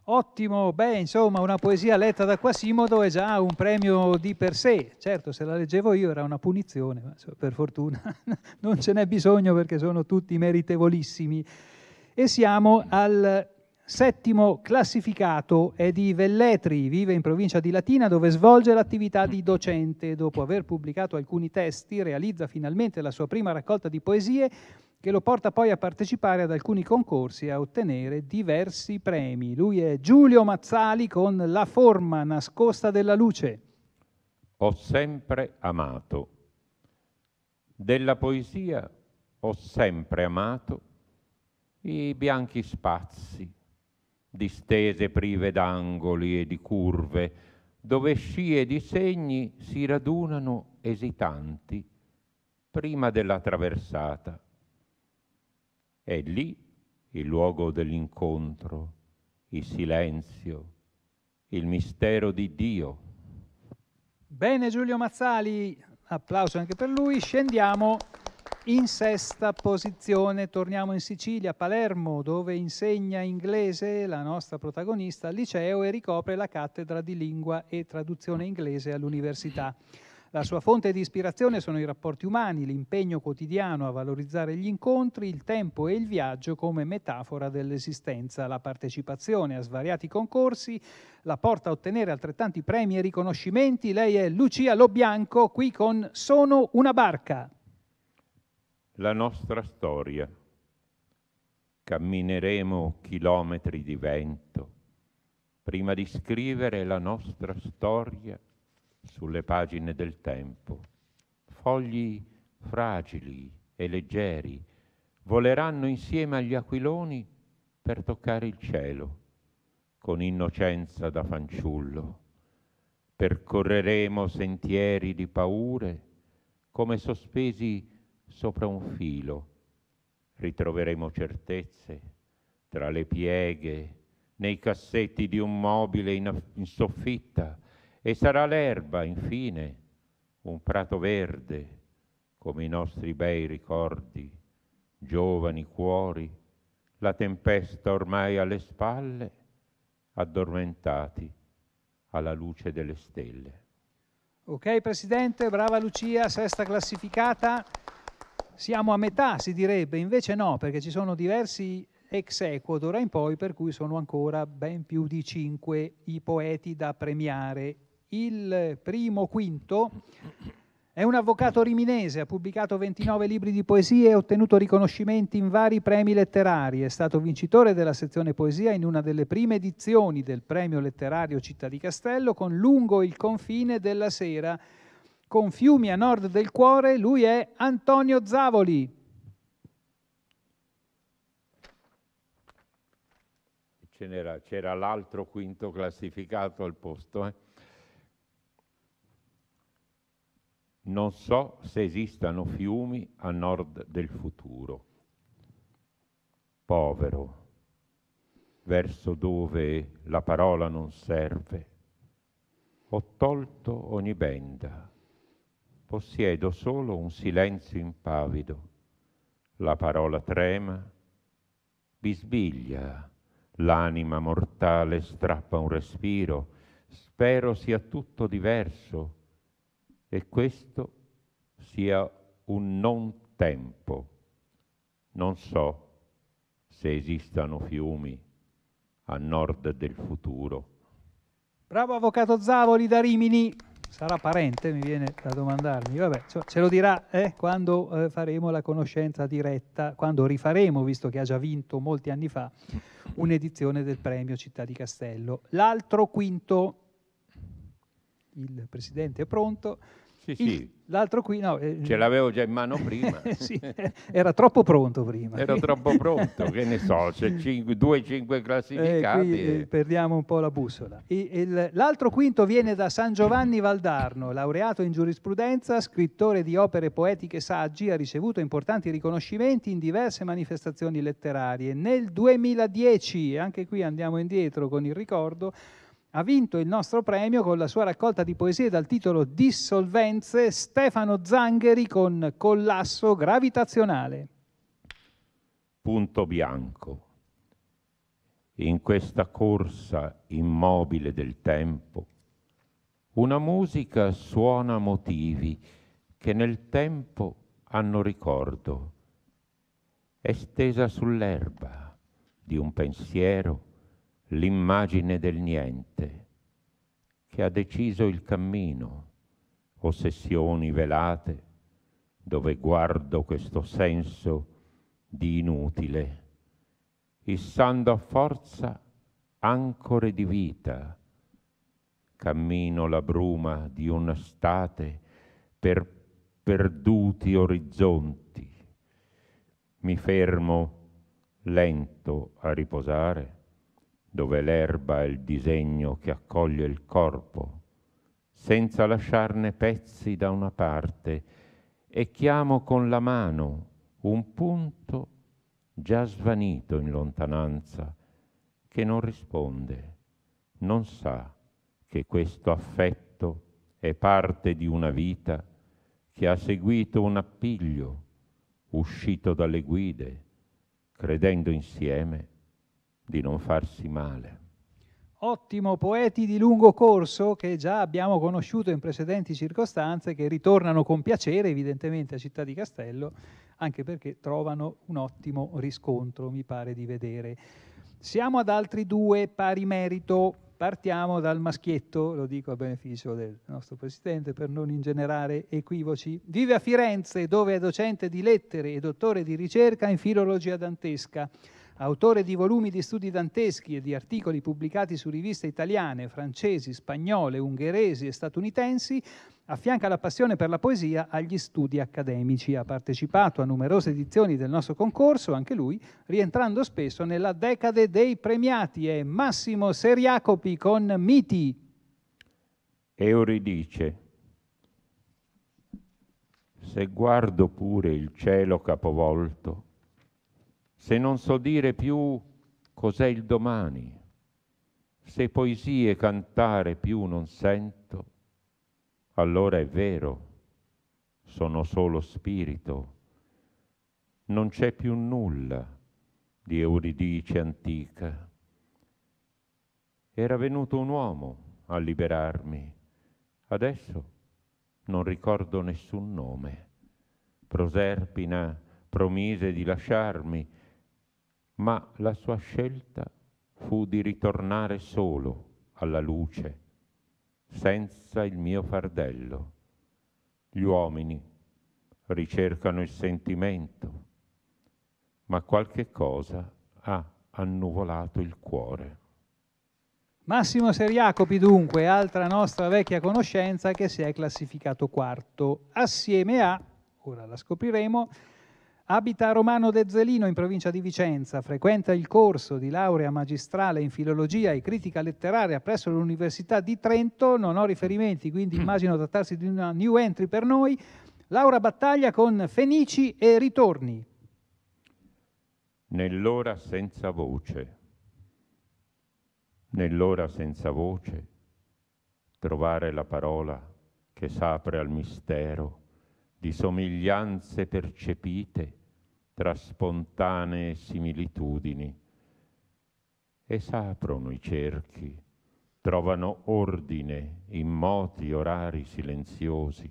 [SPEAKER 3] Ottimo, beh, insomma, una poesia letta da Quasimodo è già un premio di per sé. Certo, se la leggevo io era una punizione, ma per fortuna *laughs* non ce n'è bisogno perché sono tutti meritevolissimi. E siamo al Settimo classificato è di Velletri, vive in provincia di Latina dove svolge l'attività di docente. Dopo aver pubblicato alcuni testi realizza finalmente la sua prima raccolta di poesie che lo porta poi a partecipare ad alcuni concorsi e a ottenere diversi premi. Lui è Giulio Mazzali con La forma nascosta della luce.
[SPEAKER 1] Ho sempre amato. Della poesia ho sempre amato i bianchi spazi distese prive d'angoli e di curve, dove scie di segni si radunano esitanti prima della traversata. È lì il luogo dell'incontro, il silenzio, il mistero di Dio.
[SPEAKER 3] Bene Giulio Mazzali, applauso anche per lui. Scendiamo in sesta posizione torniamo in Sicilia, Palermo, dove insegna inglese la nostra protagonista al liceo e ricopre la cattedra di lingua e traduzione inglese all'università. La sua fonte di ispirazione sono i rapporti umani, l'impegno quotidiano a valorizzare gli incontri, il tempo e il viaggio come metafora dell'esistenza, la partecipazione a svariati concorsi, la porta a ottenere altrettanti premi e riconoscimenti. Lei è Lucia Lobianco qui con Sono una barca
[SPEAKER 1] la nostra storia. Cammineremo chilometri di vento prima di scrivere la nostra storia sulle pagine del tempo. Fogli fragili e leggeri voleranno insieme agli aquiloni per toccare il cielo con innocenza da fanciullo. Percorreremo sentieri di paure come sospesi sopra un filo. Ritroveremo certezze tra le pieghe, nei cassetti di un mobile in, in soffitta e sarà l'erba, infine, un prato verde, come i nostri bei ricordi, giovani cuori, la tempesta ormai alle spalle, addormentati alla luce delle stelle.
[SPEAKER 3] Ok Presidente, brava Lucia, sesta classificata siamo a metà, si direbbe, invece no, perché ci sono diversi ex equo d'ora in poi, per cui sono ancora ben più di cinque i poeti da premiare. Il primo quinto è un avvocato riminese, ha pubblicato 29 libri di poesie e ottenuto riconoscimenti in vari premi letterari. È stato vincitore della sezione poesia in una delle prime edizioni del premio letterario Città di Castello con Lungo il confine della sera con fiumi a nord del cuore, lui è Antonio Zavoli.
[SPEAKER 1] c'era, l'altro quinto classificato al posto. Eh. Non so se esistano fiumi a nord del futuro. Povero, verso dove la parola non serve. Ho tolto ogni benda possiedo solo un silenzio impavido. La parola trema, bisbiglia, l'anima mortale strappa un respiro, spero sia tutto diverso e questo sia un non tempo. Non so se esistano fiumi a nord del futuro.
[SPEAKER 3] Bravo avvocato Zavoli da Rimini sarà parente, mi viene da domandarmi, vabbè, ce lo dirà eh, quando eh, faremo la conoscenza diretta, quando rifaremo, visto che ha già vinto molti anni fa, un'edizione del premio Città di Castello. L'altro quinto, il Presidente è pronto, sì, il, L'altro qui no. Eh, Ce
[SPEAKER 1] l'avevo già in mano prima. *laughs*
[SPEAKER 3] sì, era troppo pronto prima.
[SPEAKER 1] Era troppo pronto, che ne so, *laughs* c'è 2-5 classificati. Eh, qui, eh,
[SPEAKER 3] perdiamo un po' la bussola. I, il, l'altro quinto viene da San Giovanni Valdarno, laureato in giurisprudenza, scrittore di opere poetiche saggi, ha ricevuto importanti riconoscimenti in diverse manifestazioni letterarie. Nel 2010, anche qui andiamo indietro con il ricordo, ha vinto il nostro premio con la sua raccolta di poesie dal titolo Dissolvenze Stefano Zangheri con Collasso gravitazionale.
[SPEAKER 1] Punto bianco. In questa corsa immobile del tempo, una musica suona motivi che nel tempo hanno ricordo, estesa sull'erba di un pensiero l'immagine del niente, che ha deciso il cammino, ossessioni velate, dove guardo questo senso di inutile, issando a forza ancore di vita. Cammino la bruma di un'estate per perduti orizzonti. Mi fermo lento a riposare dove l'erba è il disegno che accoglie il corpo, senza lasciarne pezzi da una parte, e chiamo con la mano un punto già svanito in lontananza, che non risponde, non sa che questo affetto è parte di una vita che ha seguito un appiglio uscito dalle guide, credendo insieme di non farsi male.
[SPEAKER 3] Ottimo, poeti di lungo corso che già abbiamo conosciuto in precedenti circostanze, che ritornano con piacere evidentemente a Città di Castello, anche perché trovano un ottimo riscontro, mi pare di vedere. Siamo ad altri due pari merito, partiamo dal maschietto, lo dico a beneficio del nostro Presidente per non ingenerare equivoci. Vive a Firenze dove è docente di lettere e dottore di ricerca in filologia dantesca autore di volumi di studi danteschi e di articoli pubblicati su riviste italiane, francesi, spagnole, ungheresi e statunitensi, affianca la passione per la poesia agli studi accademici. Ha partecipato a numerose edizioni del nostro concorso, anche lui, rientrando spesso nella decade dei premiati. È Massimo Seriacopi con Miti.
[SPEAKER 1] Euridice. Se guardo pure il cielo capovolto, se non so dire più cos'è il domani, se poesie cantare più non sento, allora è vero, sono solo spirito, non c'è più nulla di Euridice antica. Era venuto un uomo a liberarmi, adesso non ricordo nessun nome. Proserpina promise di lasciarmi, ma la sua scelta fu di ritornare solo alla luce, senza il mio fardello. Gli uomini ricercano il sentimento, ma qualche cosa ha annuvolato il cuore.
[SPEAKER 3] Massimo Seriacopi dunque, altra nostra vecchia conoscenza che si è classificato quarto, assieme a, ora la scopriremo, Abita a Romano De Zelino in provincia di Vicenza, frequenta il corso di laurea magistrale in filologia e critica letteraria presso l'Università di Trento, non ho riferimenti, quindi mm. immagino trattarsi di una new entry per noi. Laura Battaglia con Fenici e Ritorni.
[SPEAKER 1] Nell'ora senza voce, nell'ora senza voce, trovare la parola che s'apre al mistero di somiglianze percepite tra spontanee similitudini e s'aprono i cerchi, trovano ordine in moti orari silenziosi,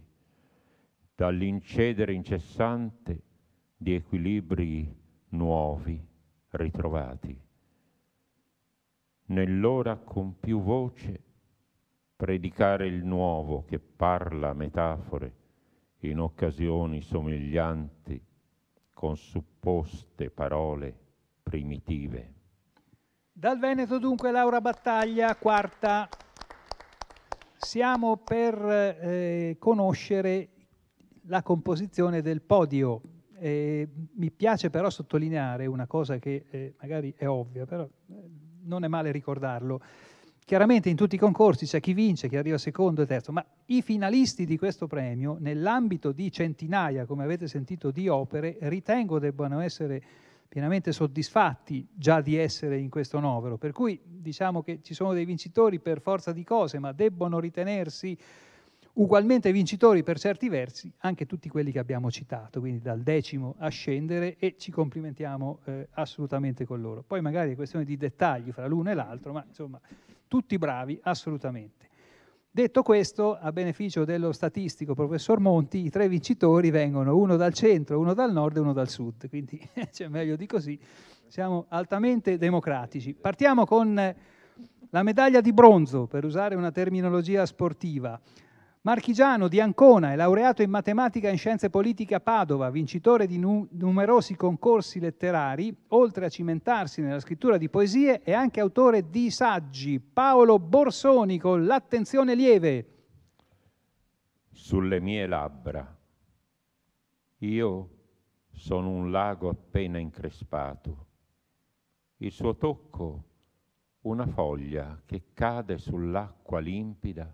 [SPEAKER 1] dall'incedere incessante di equilibri nuovi ritrovati. Nell'ora con più voce predicare il nuovo che parla metafore in occasioni somiglianti con supposte parole primitive.
[SPEAKER 3] Dal Veneto dunque Laura Battaglia, quarta. Siamo per eh, conoscere la composizione del podio. Eh, mi piace però sottolineare una cosa che eh, magari è ovvia, però eh, non è male ricordarlo. Chiaramente in tutti i concorsi c'è chi vince, chi arriva secondo e terzo, ma i finalisti di questo premio, nell'ambito di centinaia, come avete sentito, di opere, ritengo debbano essere pienamente soddisfatti già di essere in questo novero. Per cui diciamo che ci sono dei vincitori per forza di cose, ma debbono ritenersi ugualmente vincitori per certi versi anche tutti quelli che abbiamo citato, quindi dal decimo a scendere e ci complimentiamo eh, assolutamente con loro. Poi magari è questione di dettagli fra l'uno e l'altro, ma insomma tutti bravi, assolutamente. Detto questo, a beneficio dello statistico professor Monti, i tre vincitori vengono uno dal centro, uno dal nord e uno dal sud, quindi *laughs* cioè, meglio di così, siamo altamente democratici. Partiamo con la medaglia di bronzo, per usare una terminologia sportiva. Marchigiano di Ancona è laureato in matematica e in scienze politiche a Padova, vincitore di nu- numerosi concorsi letterari, oltre a cimentarsi nella scrittura di poesie è anche autore di saggi. Paolo Borsoni con l'attenzione lieve.
[SPEAKER 1] Sulle mie labbra. Io sono un lago appena increspato. Il suo tocco, una foglia che cade sull'acqua limpida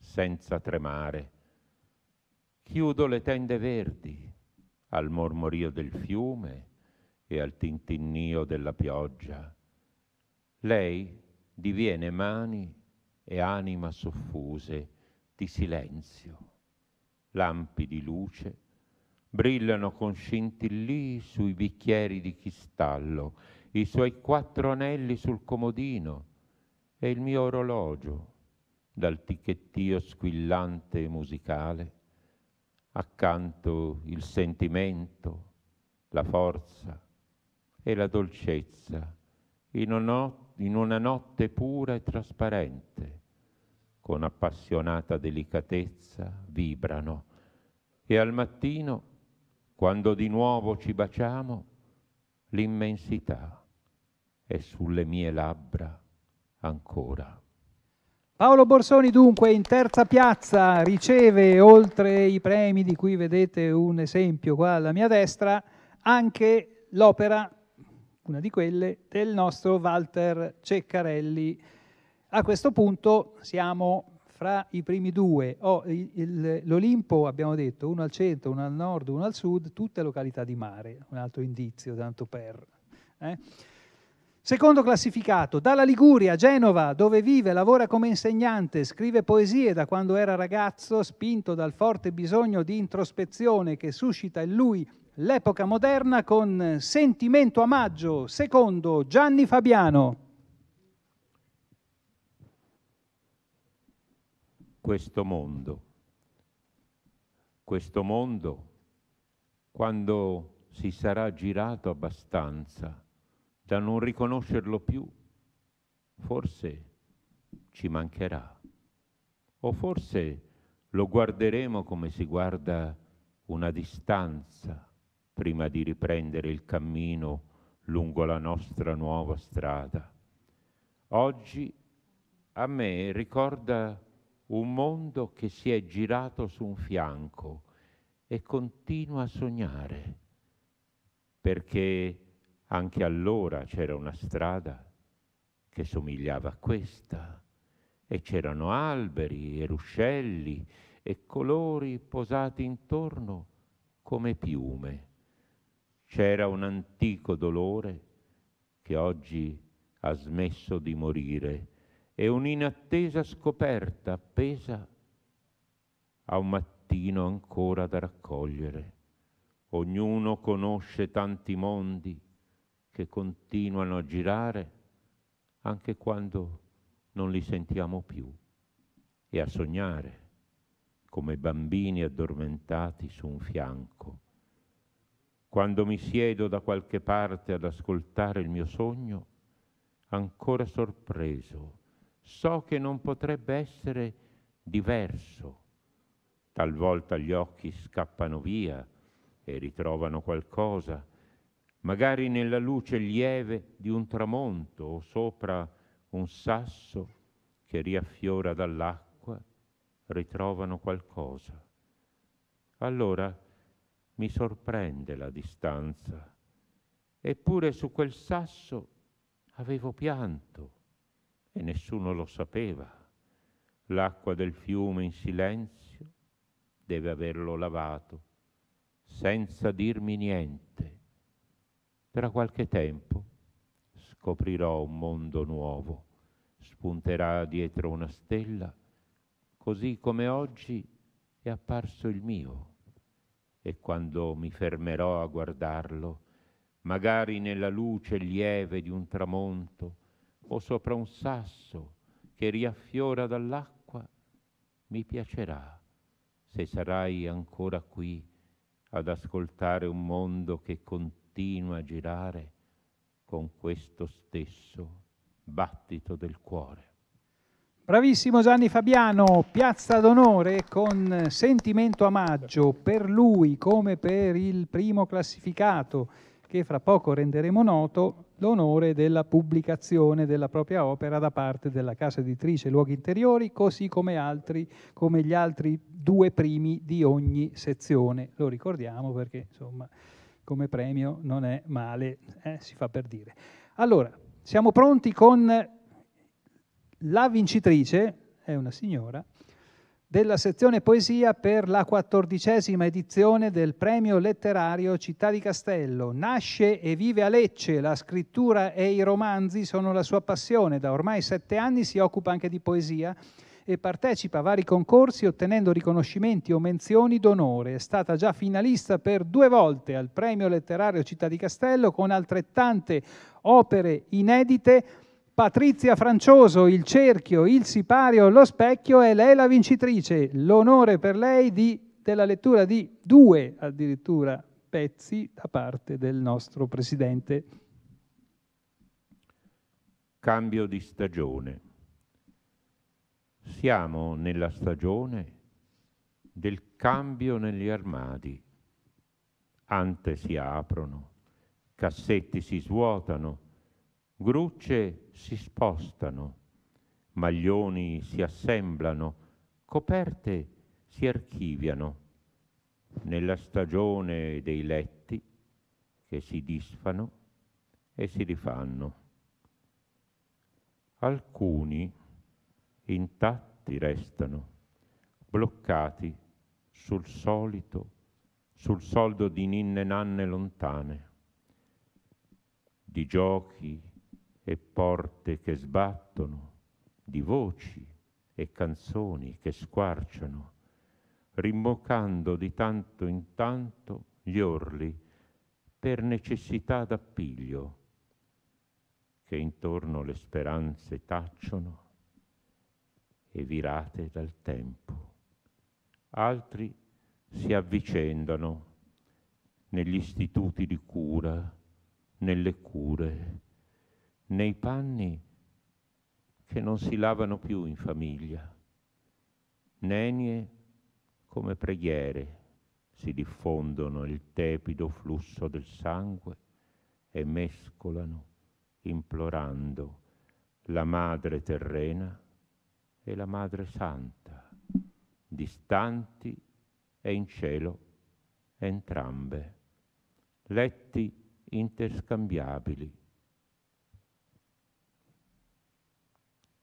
[SPEAKER 1] senza tremare. Chiudo le tende verdi al mormorio del fiume e al tintinnio della pioggia. Lei diviene mani e anima soffuse di silenzio. Lampi di luce brillano con scintillii sui bicchieri di cristallo, i suoi quattro anelli sul comodino e il mio orologio dal ticchettio squillante e musicale, accanto il sentimento, la forza e la dolcezza in una notte pura e trasparente, con appassionata delicatezza vibrano e al mattino, quando di nuovo ci baciamo, l'immensità è sulle mie labbra ancora.
[SPEAKER 3] Paolo Borsoni dunque in terza piazza riceve oltre i premi di cui vedete un esempio qua alla mia destra anche l'opera, una di quelle, del nostro Walter Ceccarelli. A questo punto siamo fra i primi due. Oh, L'Olimpo, abbiamo detto, uno al centro, uno al nord, uno al sud, tutte località di mare, un altro indizio tanto per... Eh? Secondo classificato, dalla Liguria, Genova, dove vive, lavora come insegnante, scrive poesie da quando era ragazzo, spinto dal forte bisogno di introspezione che suscita in lui l'epoca moderna con Sentimento a maggio, secondo Gianni Fabiano.
[SPEAKER 1] Questo mondo, questo mondo, quando si sarà girato abbastanza, da non riconoscerlo più, forse ci mancherà. O forse lo guarderemo come si guarda una distanza prima di riprendere il cammino lungo la nostra nuova strada. Oggi a me ricorda un mondo che si è girato su un fianco e continua a sognare, perché anche allora c'era una strada che somigliava a questa e c'erano alberi e ruscelli e colori posati intorno come piume. C'era un antico dolore che oggi ha smesso di morire e un'inattesa scoperta appesa a un mattino ancora da raccogliere. Ognuno conosce tanti mondi che continuano a girare anche quando non li sentiamo più e a sognare come bambini addormentati su un fianco. Quando mi siedo da qualche parte ad ascoltare il mio sogno, ancora sorpreso, so che non potrebbe essere diverso. Talvolta gli occhi scappano via e ritrovano qualcosa, magari nella luce lieve di un tramonto o sopra un sasso che riaffiora dall'acqua, ritrovano qualcosa. Allora mi sorprende la distanza. Eppure su quel sasso avevo pianto e nessuno lo sapeva. L'acqua del fiume in silenzio deve averlo lavato, senza dirmi niente tra qualche tempo scoprirò un mondo nuovo, spunterà dietro una stella, così come oggi è apparso il mio. E quando mi fermerò a guardarlo, magari nella luce lieve di un tramonto o sopra un sasso che riaffiora dall'acqua, mi piacerà se sarai ancora qui ad ascoltare un mondo che continua continua a girare con questo stesso battito del cuore.
[SPEAKER 3] Bravissimo Gianni Fabiano, piazza d'onore con sentimento a maggio per lui come per il primo classificato che fra poco renderemo noto l'onore della pubblicazione della propria opera da parte della casa editrice Luoghi Interiori, così come, altri, come gli altri due primi di ogni sezione. Lo ricordiamo perché insomma come premio non è male, eh, si fa per dire. Allora, siamo pronti con la vincitrice, è una signora, della sezione poesia per la quattordicesima edizione del premio letterario Città di Castello. Nasce e vive a Lecce, la scrittura e i romanzi sono la sua passione, da ormai sette anni si occupa anche di poesia e partecipa a vari concorsi ottenendo riconoscimenti o menzioni d'onore. È stata già finalista per due volte al Premio Letterario Città di Castello con altrettante opere inedite. Patrizia Francioso, Il Cerchio, Il Sipario, Lo Specchio e lei la vincitrice. L'onore per lei di, della lettura di due addirittura pezzi da parte del nostro Presidente.
[SPEAKER 1] Cambio di stagione. Siamo nella stagione del cambio negli armadi. Ante si aprono, cassetti si svuotano, grucce si spostano, maglioni si assemblano, coperte si archiviano. Nella stagione dei letti che si disfano e si rifanno. Alcuni intatti restano, bloccati sul solito, sul soldo di ninne nanne lontane, di giochi e porte che sbattono, di voci e canzoni che squarciano, rimboccando di tanto in tanto gli orli per necessità d'appiglio, che intorno le speranze tacciono e virate dal tempo. Altri si avvicendano negli istituti di cura, nelle cure, nei panni che non si lavano più in famiglia. Nenie come preghiere si diffondono il tepido flusso del sangue e mescolano, implorando, la madre terrena e la Madre Santa, distanti e in cielo entrambe, letti interscambiabili.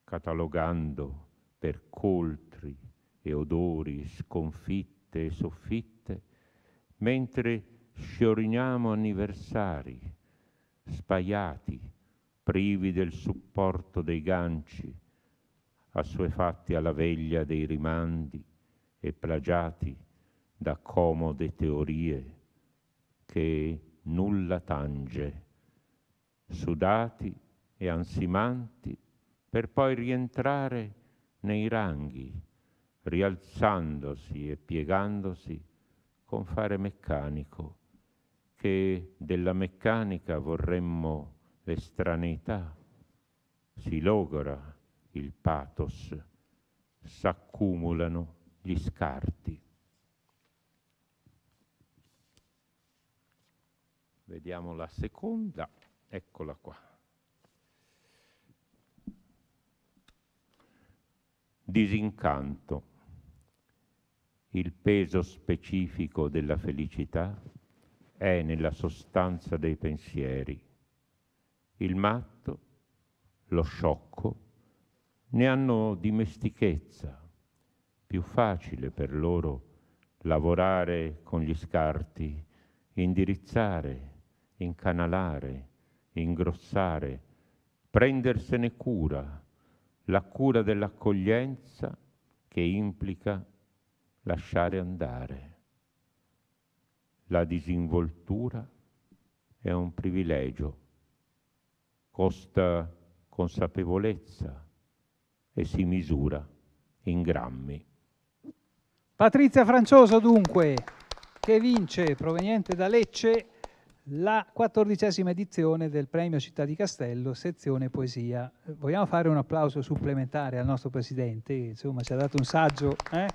[SPEAKER 1] Catalogando per coltri e odori, sconfitte e soffitte, mentre scioriniamo anniversari, spaiati, privi del supporto dei ganci, assuefatti alla veglia dei rimandi e plagiati da comode teorie che nulla tange, sudati e ansimanti per poi rientrare nei ranghi, rialzandosi e piegandosi con fare meccanico, che della meccanica vorremmo l'estraneità, si logora il pathos, s'accumulano gli scarti. Vediamo la seconda, eccola qua. Disincanto, il peso specifico della felicità è nella sostanza dei pensieri. Il matto, lo sciocco, ne hanno dimestichezza, più facile per loro lavorare con gli scarti, indirizzare, incanalare, ingrossare, prendersene cura, la cura dell'accoglienza che implica lasciare andare. La disinvoltura è un privilegio, costa consapevolezza, e si misura in grammi.
[SPEAKER 3] Patrizia Francioso dunque, che vince, proveniente da Lecce, la quattordicesima edizione del premio Città di Castello, sezione poesia. Vogliamo fare un applauso supplementare al nostro presidente, insomma ci ha dato un saggio eh,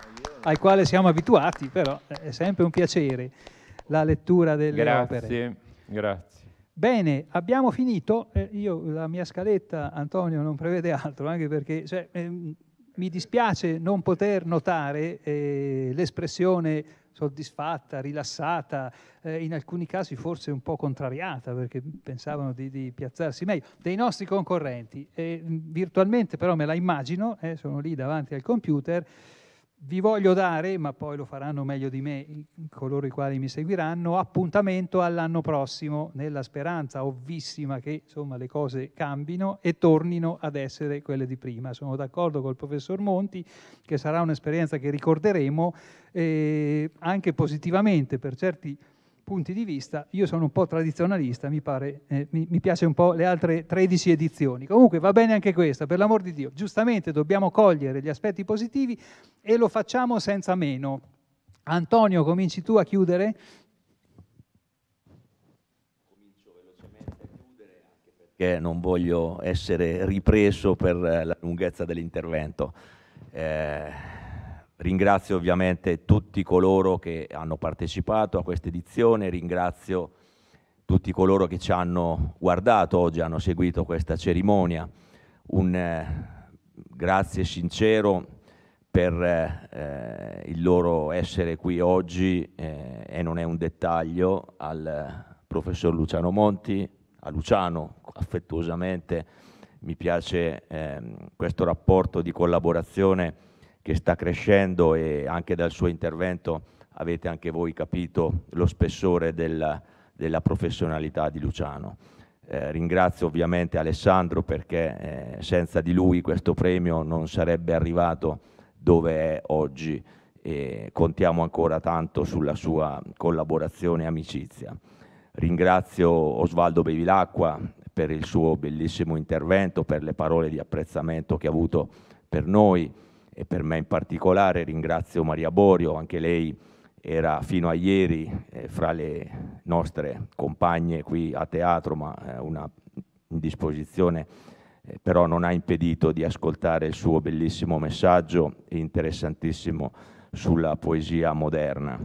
[SPEAKER 3] al quale siamo abituati, però è sempre un piacere la lettura delle grazie, opere. Grazie, grazie. Bene, abbiamo finito. Eh, io, la mia scaletta, Antonio, non prevede altro, anche perché cioè, eh, mi dispiace non poter notare eh, l'espressione soddisfatta, rilassata, eh, in alcuni casi forse un po' contrariata, perché pensavano di, di piazzarsi meglio, dei nostri concorrenti. virtualmente però me la immagino, eh, sono lì davanti al computer vi voglio dare, ma poi lo faranno meglio di me coloro i quali mi seguiranno, appuntamento all'anno prossimo nella speranza ovvissima che insomma, le cose cambino e tornino ad essere quelle di prima. Sono d'accordo col professor Monti che sarà un'esperienza che ricorderemo eh, anche positivamente per certi punti di vista, io sono un po' tradizionalista, mi, pare, eh, mi, mi piace un po' le altre 13 edizioni. Comunque va bene anche questa, per l'amor di Dio. Giustamente dobbiamo cogliere gli aspetti positivi e lo facciamo senza meno. Antonio, cominci tu a chiudere?
[SPEAKER 2] Comincio velocemente a chiudere perché non voglio essere ripreso per eh, la lunghezza dell'intervento. Eh, Ringrazio ovviamente tutti coloro che hanno partecipato a questa edizione, ringrazio tutti coloro che ci hanno guardato oggi, hanno seguito questa cerimonia. Un eh, grazie sincero per eh, eh il loro essere qui oggi eh, e non è un dettaglio al professor Luciano Monti, a Luciano affettuosamente mi piace ehm, questo rapporto di collaborazione che sta crescendo e anche dal suo intervento avete anche voi capito lo spessore della, della professionalità di Luciano. Eh, ringrazio ovviamente Alessandro perché eh, senza di lui questo premio non sarebbe arrivato dove è oggi e contiamo ancora tanto sulla sua collaborazione e amicizia. Ringrazio Osvaldo Bevilacqua per il suo bellissimo intervento, per le parole di apprezzamento che ha avuto per noi e per me in particolare ringrazio Maria Borio, anche lei era fino a ieri eh, fra le nostre compagne qui a teatro, ma eh, una indisposizione eh, però non ha impedito di ascoltare il suo bellissimo messaggio interessantissimo sulla poesia moderna.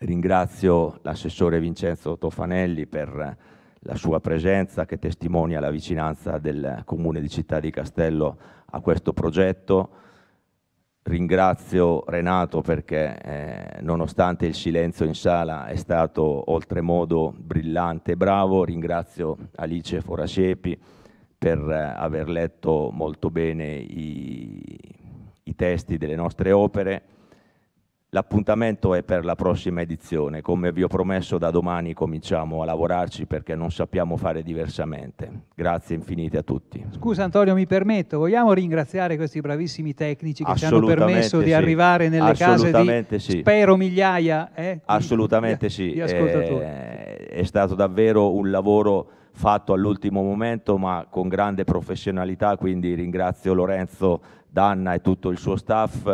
[SPEAKER 2] Ringrazio l'assessore Vincenzo Tofanelli per la sua presenza che testimonia la vicinanza del Comune di Città di Castello a questo progetto Ringrazio Renato perché eh, nonostante il silenzio in sala è stato oltremodo brillante e bravo, ringrazio Alice Forascepi per eh, aver letto molto bene i, i testi delle nostre opere L'appuntamento è per la prossima edizione. Come vi ho promesso, da domani cominciamo a lavorarci perché non sappiamo fare diversamente. Grazie infinite a tutti.
[SPEAKER 3] Scusa Antonio, mi permetto, vogliamo ringraziare questi bravissimi tecnici che ci hanno permesso sì. di arrivare nelle case di, sì.
[SPEAKER 2] spero, migliaia eh, Assolutamente di, sì. Di è, eh, è stato davvero un lavoro fatto all'ultimo momento ma con grande professionalità, quindi ringrazio Lorenzo, Danna e tutto il suo staff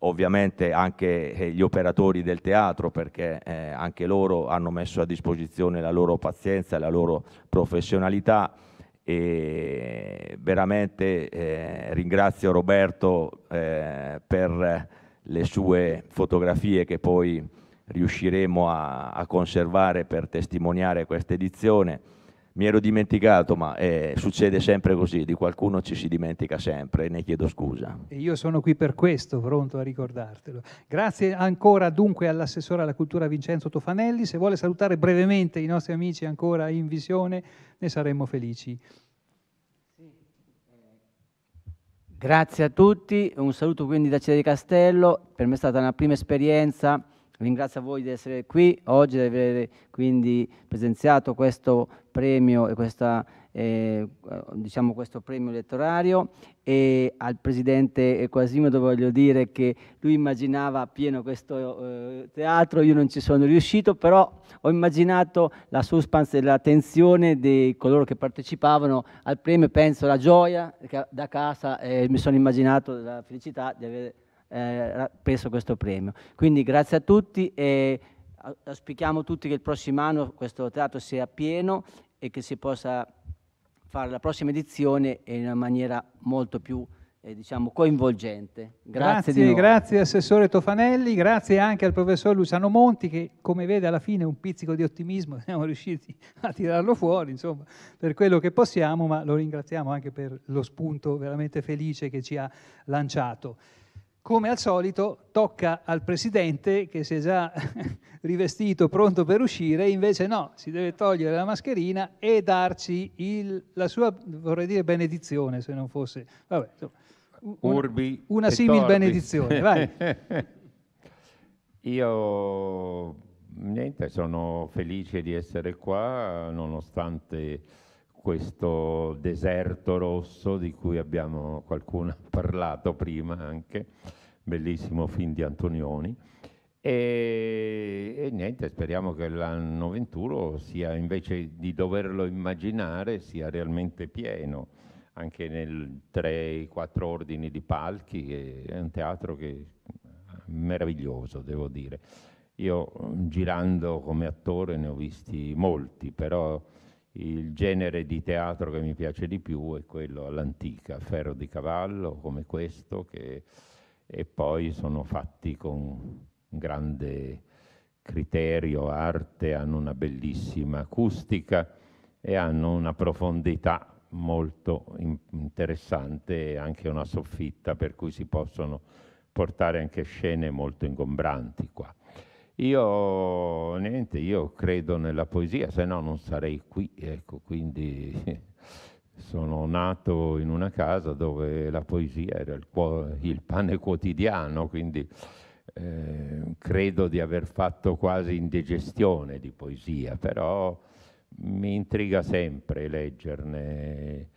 [SPEAKER 2] ovviamente anche eh, gli operatori del teatro perché eh, anche loro hanno messo a disposizione la loro pazienza, e la loro professionalità e veramente eh, ringrazio Roberto eh, per le sue fotografie che poi riusciremo a, a conservare per testimoniare questa edizione mi ero dimenticato, ma eh, succede sempre così, di qualcuno ci si dimentica sempre e ne chiedo scusa.
[SPEAKER 3] E io sono qui per questo, pronto a ricordartelo. Grazie ancora dunque all'assessore alla cultura Vincenzo Tofanelli, se vuole salutare brevemente i nostri amici ancora in visione ne saremmo felici.
[SPEAKER 4] Grazie a tutti, un saluto quindi da Cede Castello, per me è stata una prima esperienza Ringrazio a voi di essere qui oggi, di aver quindi presenziato questo premio e questa, eh, diciamo questo premio letterario e al presidente Quasimodo voglio dire che lui immaginava pieno questo eh, teatro, io non ci sono riuscito, però ho immaginato la suspense e la tensione di coloro che partecipavano al premio, penso alla gioia da casa e eh, mi sono immaginato la felicità di aver eh, preso questo premio. Quindi grazie a tutti e auspichiamo tutti che il prossimo anno questo teatro sia pieno e che si possa fare la prossima edizione in una maniera molto più eh, diciamo, coinvolgente. Grazie, grazie,
[SPEAKER 3] grazie, Assessore Tofanelli, grazie anche al Professor Luciano Monti che come vede alla fine un pizzico di ottimismo *laughs* siamo riusciti a tirarlo fuori insomma, per quello che possiamo, ma lo ringraziamo anche per lo spunto veramente felice che ci ha lanciato come al solito tocca al Presidente che si è già *laughs* rivestito, pronto per uscire, invece no, si deve togliere la mascherina e darci il, la sua, vorrei dire, benedizione, se non
[SPEAKER 1] fosse... Vabbè, un, Urbi una simile benedizione, vai. *laughs* Io, niente, sono felice di essere qua, nonostante questo deserto rosso di cui abbiamo qualcuno parlato prima anche, bellissimo film di Antonioni. E, e niente, speriamo che l'anno 21 sia invece di doverlo immaginare, sia realmente pieno, anche nei 3-4 ordini di palchi, è un teatro che meraviglioso, devo dire. Io girando come attore ne ho visti molti, però il genere di teatro che mi piace di più è quello all'antica, ferro di cavallo come questo, che, e poi sono fatti con grande criterio, arte, hanno una bellissima acustica e hanno una profondità molto interessante e anche una soffitta per cui si possono portare anche scene molto ingombranti qua. Io, niente, io credo nella poesia, se no non sarei qui, ecco, quindi *laughs* sono nato in una casa dove la poesia era il, il pane quotidiano, quindi eh, credo di aver fatto quasi indigestione di poesia, però mi intriga sempre leggerne eh,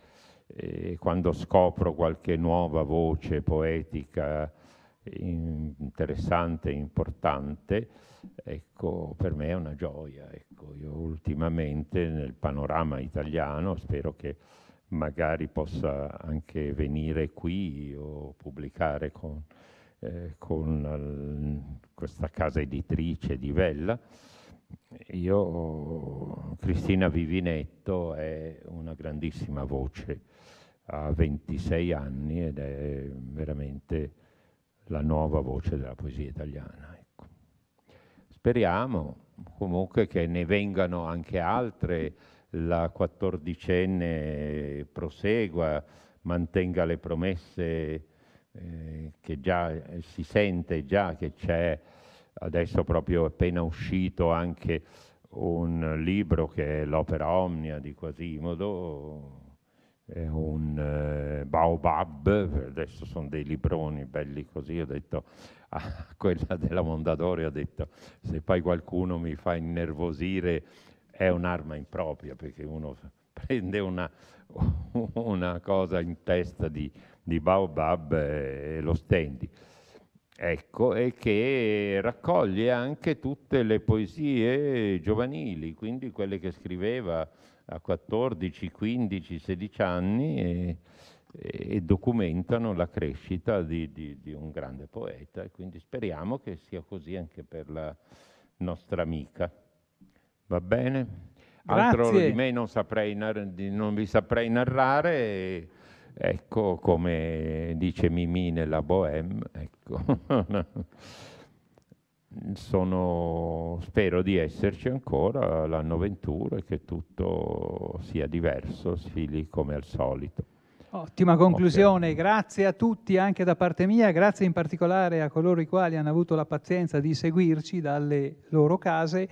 [SPEAKER 1] e quando scopro qualche nuova voce poetica interessante importante, ecco, per me è una gioia. Ecco, io ultimamente nel panorama italiano spero che magari possa anche venire qui o pubblicare con, eh, con uh, questa casa editrice di Vella. Io, Cristina Vivinetto è una grandissima voce, ha 26 anni ed è veramente la nuova voce della poesia italiana. Ecco. Speriamo comunque che ne vengano anche altre, la quattordicenne prosegua, mantenga le promesse eh, che già eh, si sente già che c'è adesso proprio appena uscito anche un libro che è l'opera omnia di Quasimodo un eh, Baobab, adesso sono dei libroni belli così, ho detto a *laughs* quella della Mondadori, ho detto se poi qualcuno mi fa innervosire è un'arma impropria perché uno *laughs* prende una, *laughs* una cosa in testa di, di Baobab e, e lo stendi. Ecco, e che raccoglie anche tutte le poesie giovanili, quindi quelle che scriveva a 14, 15, 16 anni e, e documentano la crescita di, di, di, un grande poeta e quindi speriamo che sia così anche per la nostra amica. Va bene? Altro di me non, saprei, non vi saprei narrare. E, ecco come dice Mimì nella Bohème. Ecco. *laughs* sono, spero di esserci ancora l'anno 21 e che tutto sia diverso, sfili come al solito.
[SPEAKER 3] Ottima conclusione, okay. grazie a tutti anche da parte mia, grazie in particolare a coloro i quali hanno avuto la pazienza di seguirci dalle loro case,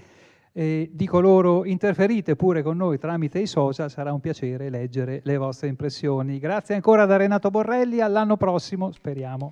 [SPEAKER 3] eh, di coloro interferite pure con noi tramite i social, sarà un piacere leggere le vostre impressioni. Grazie ancora da Renato Borrelli, all'anno prossimo speriamo.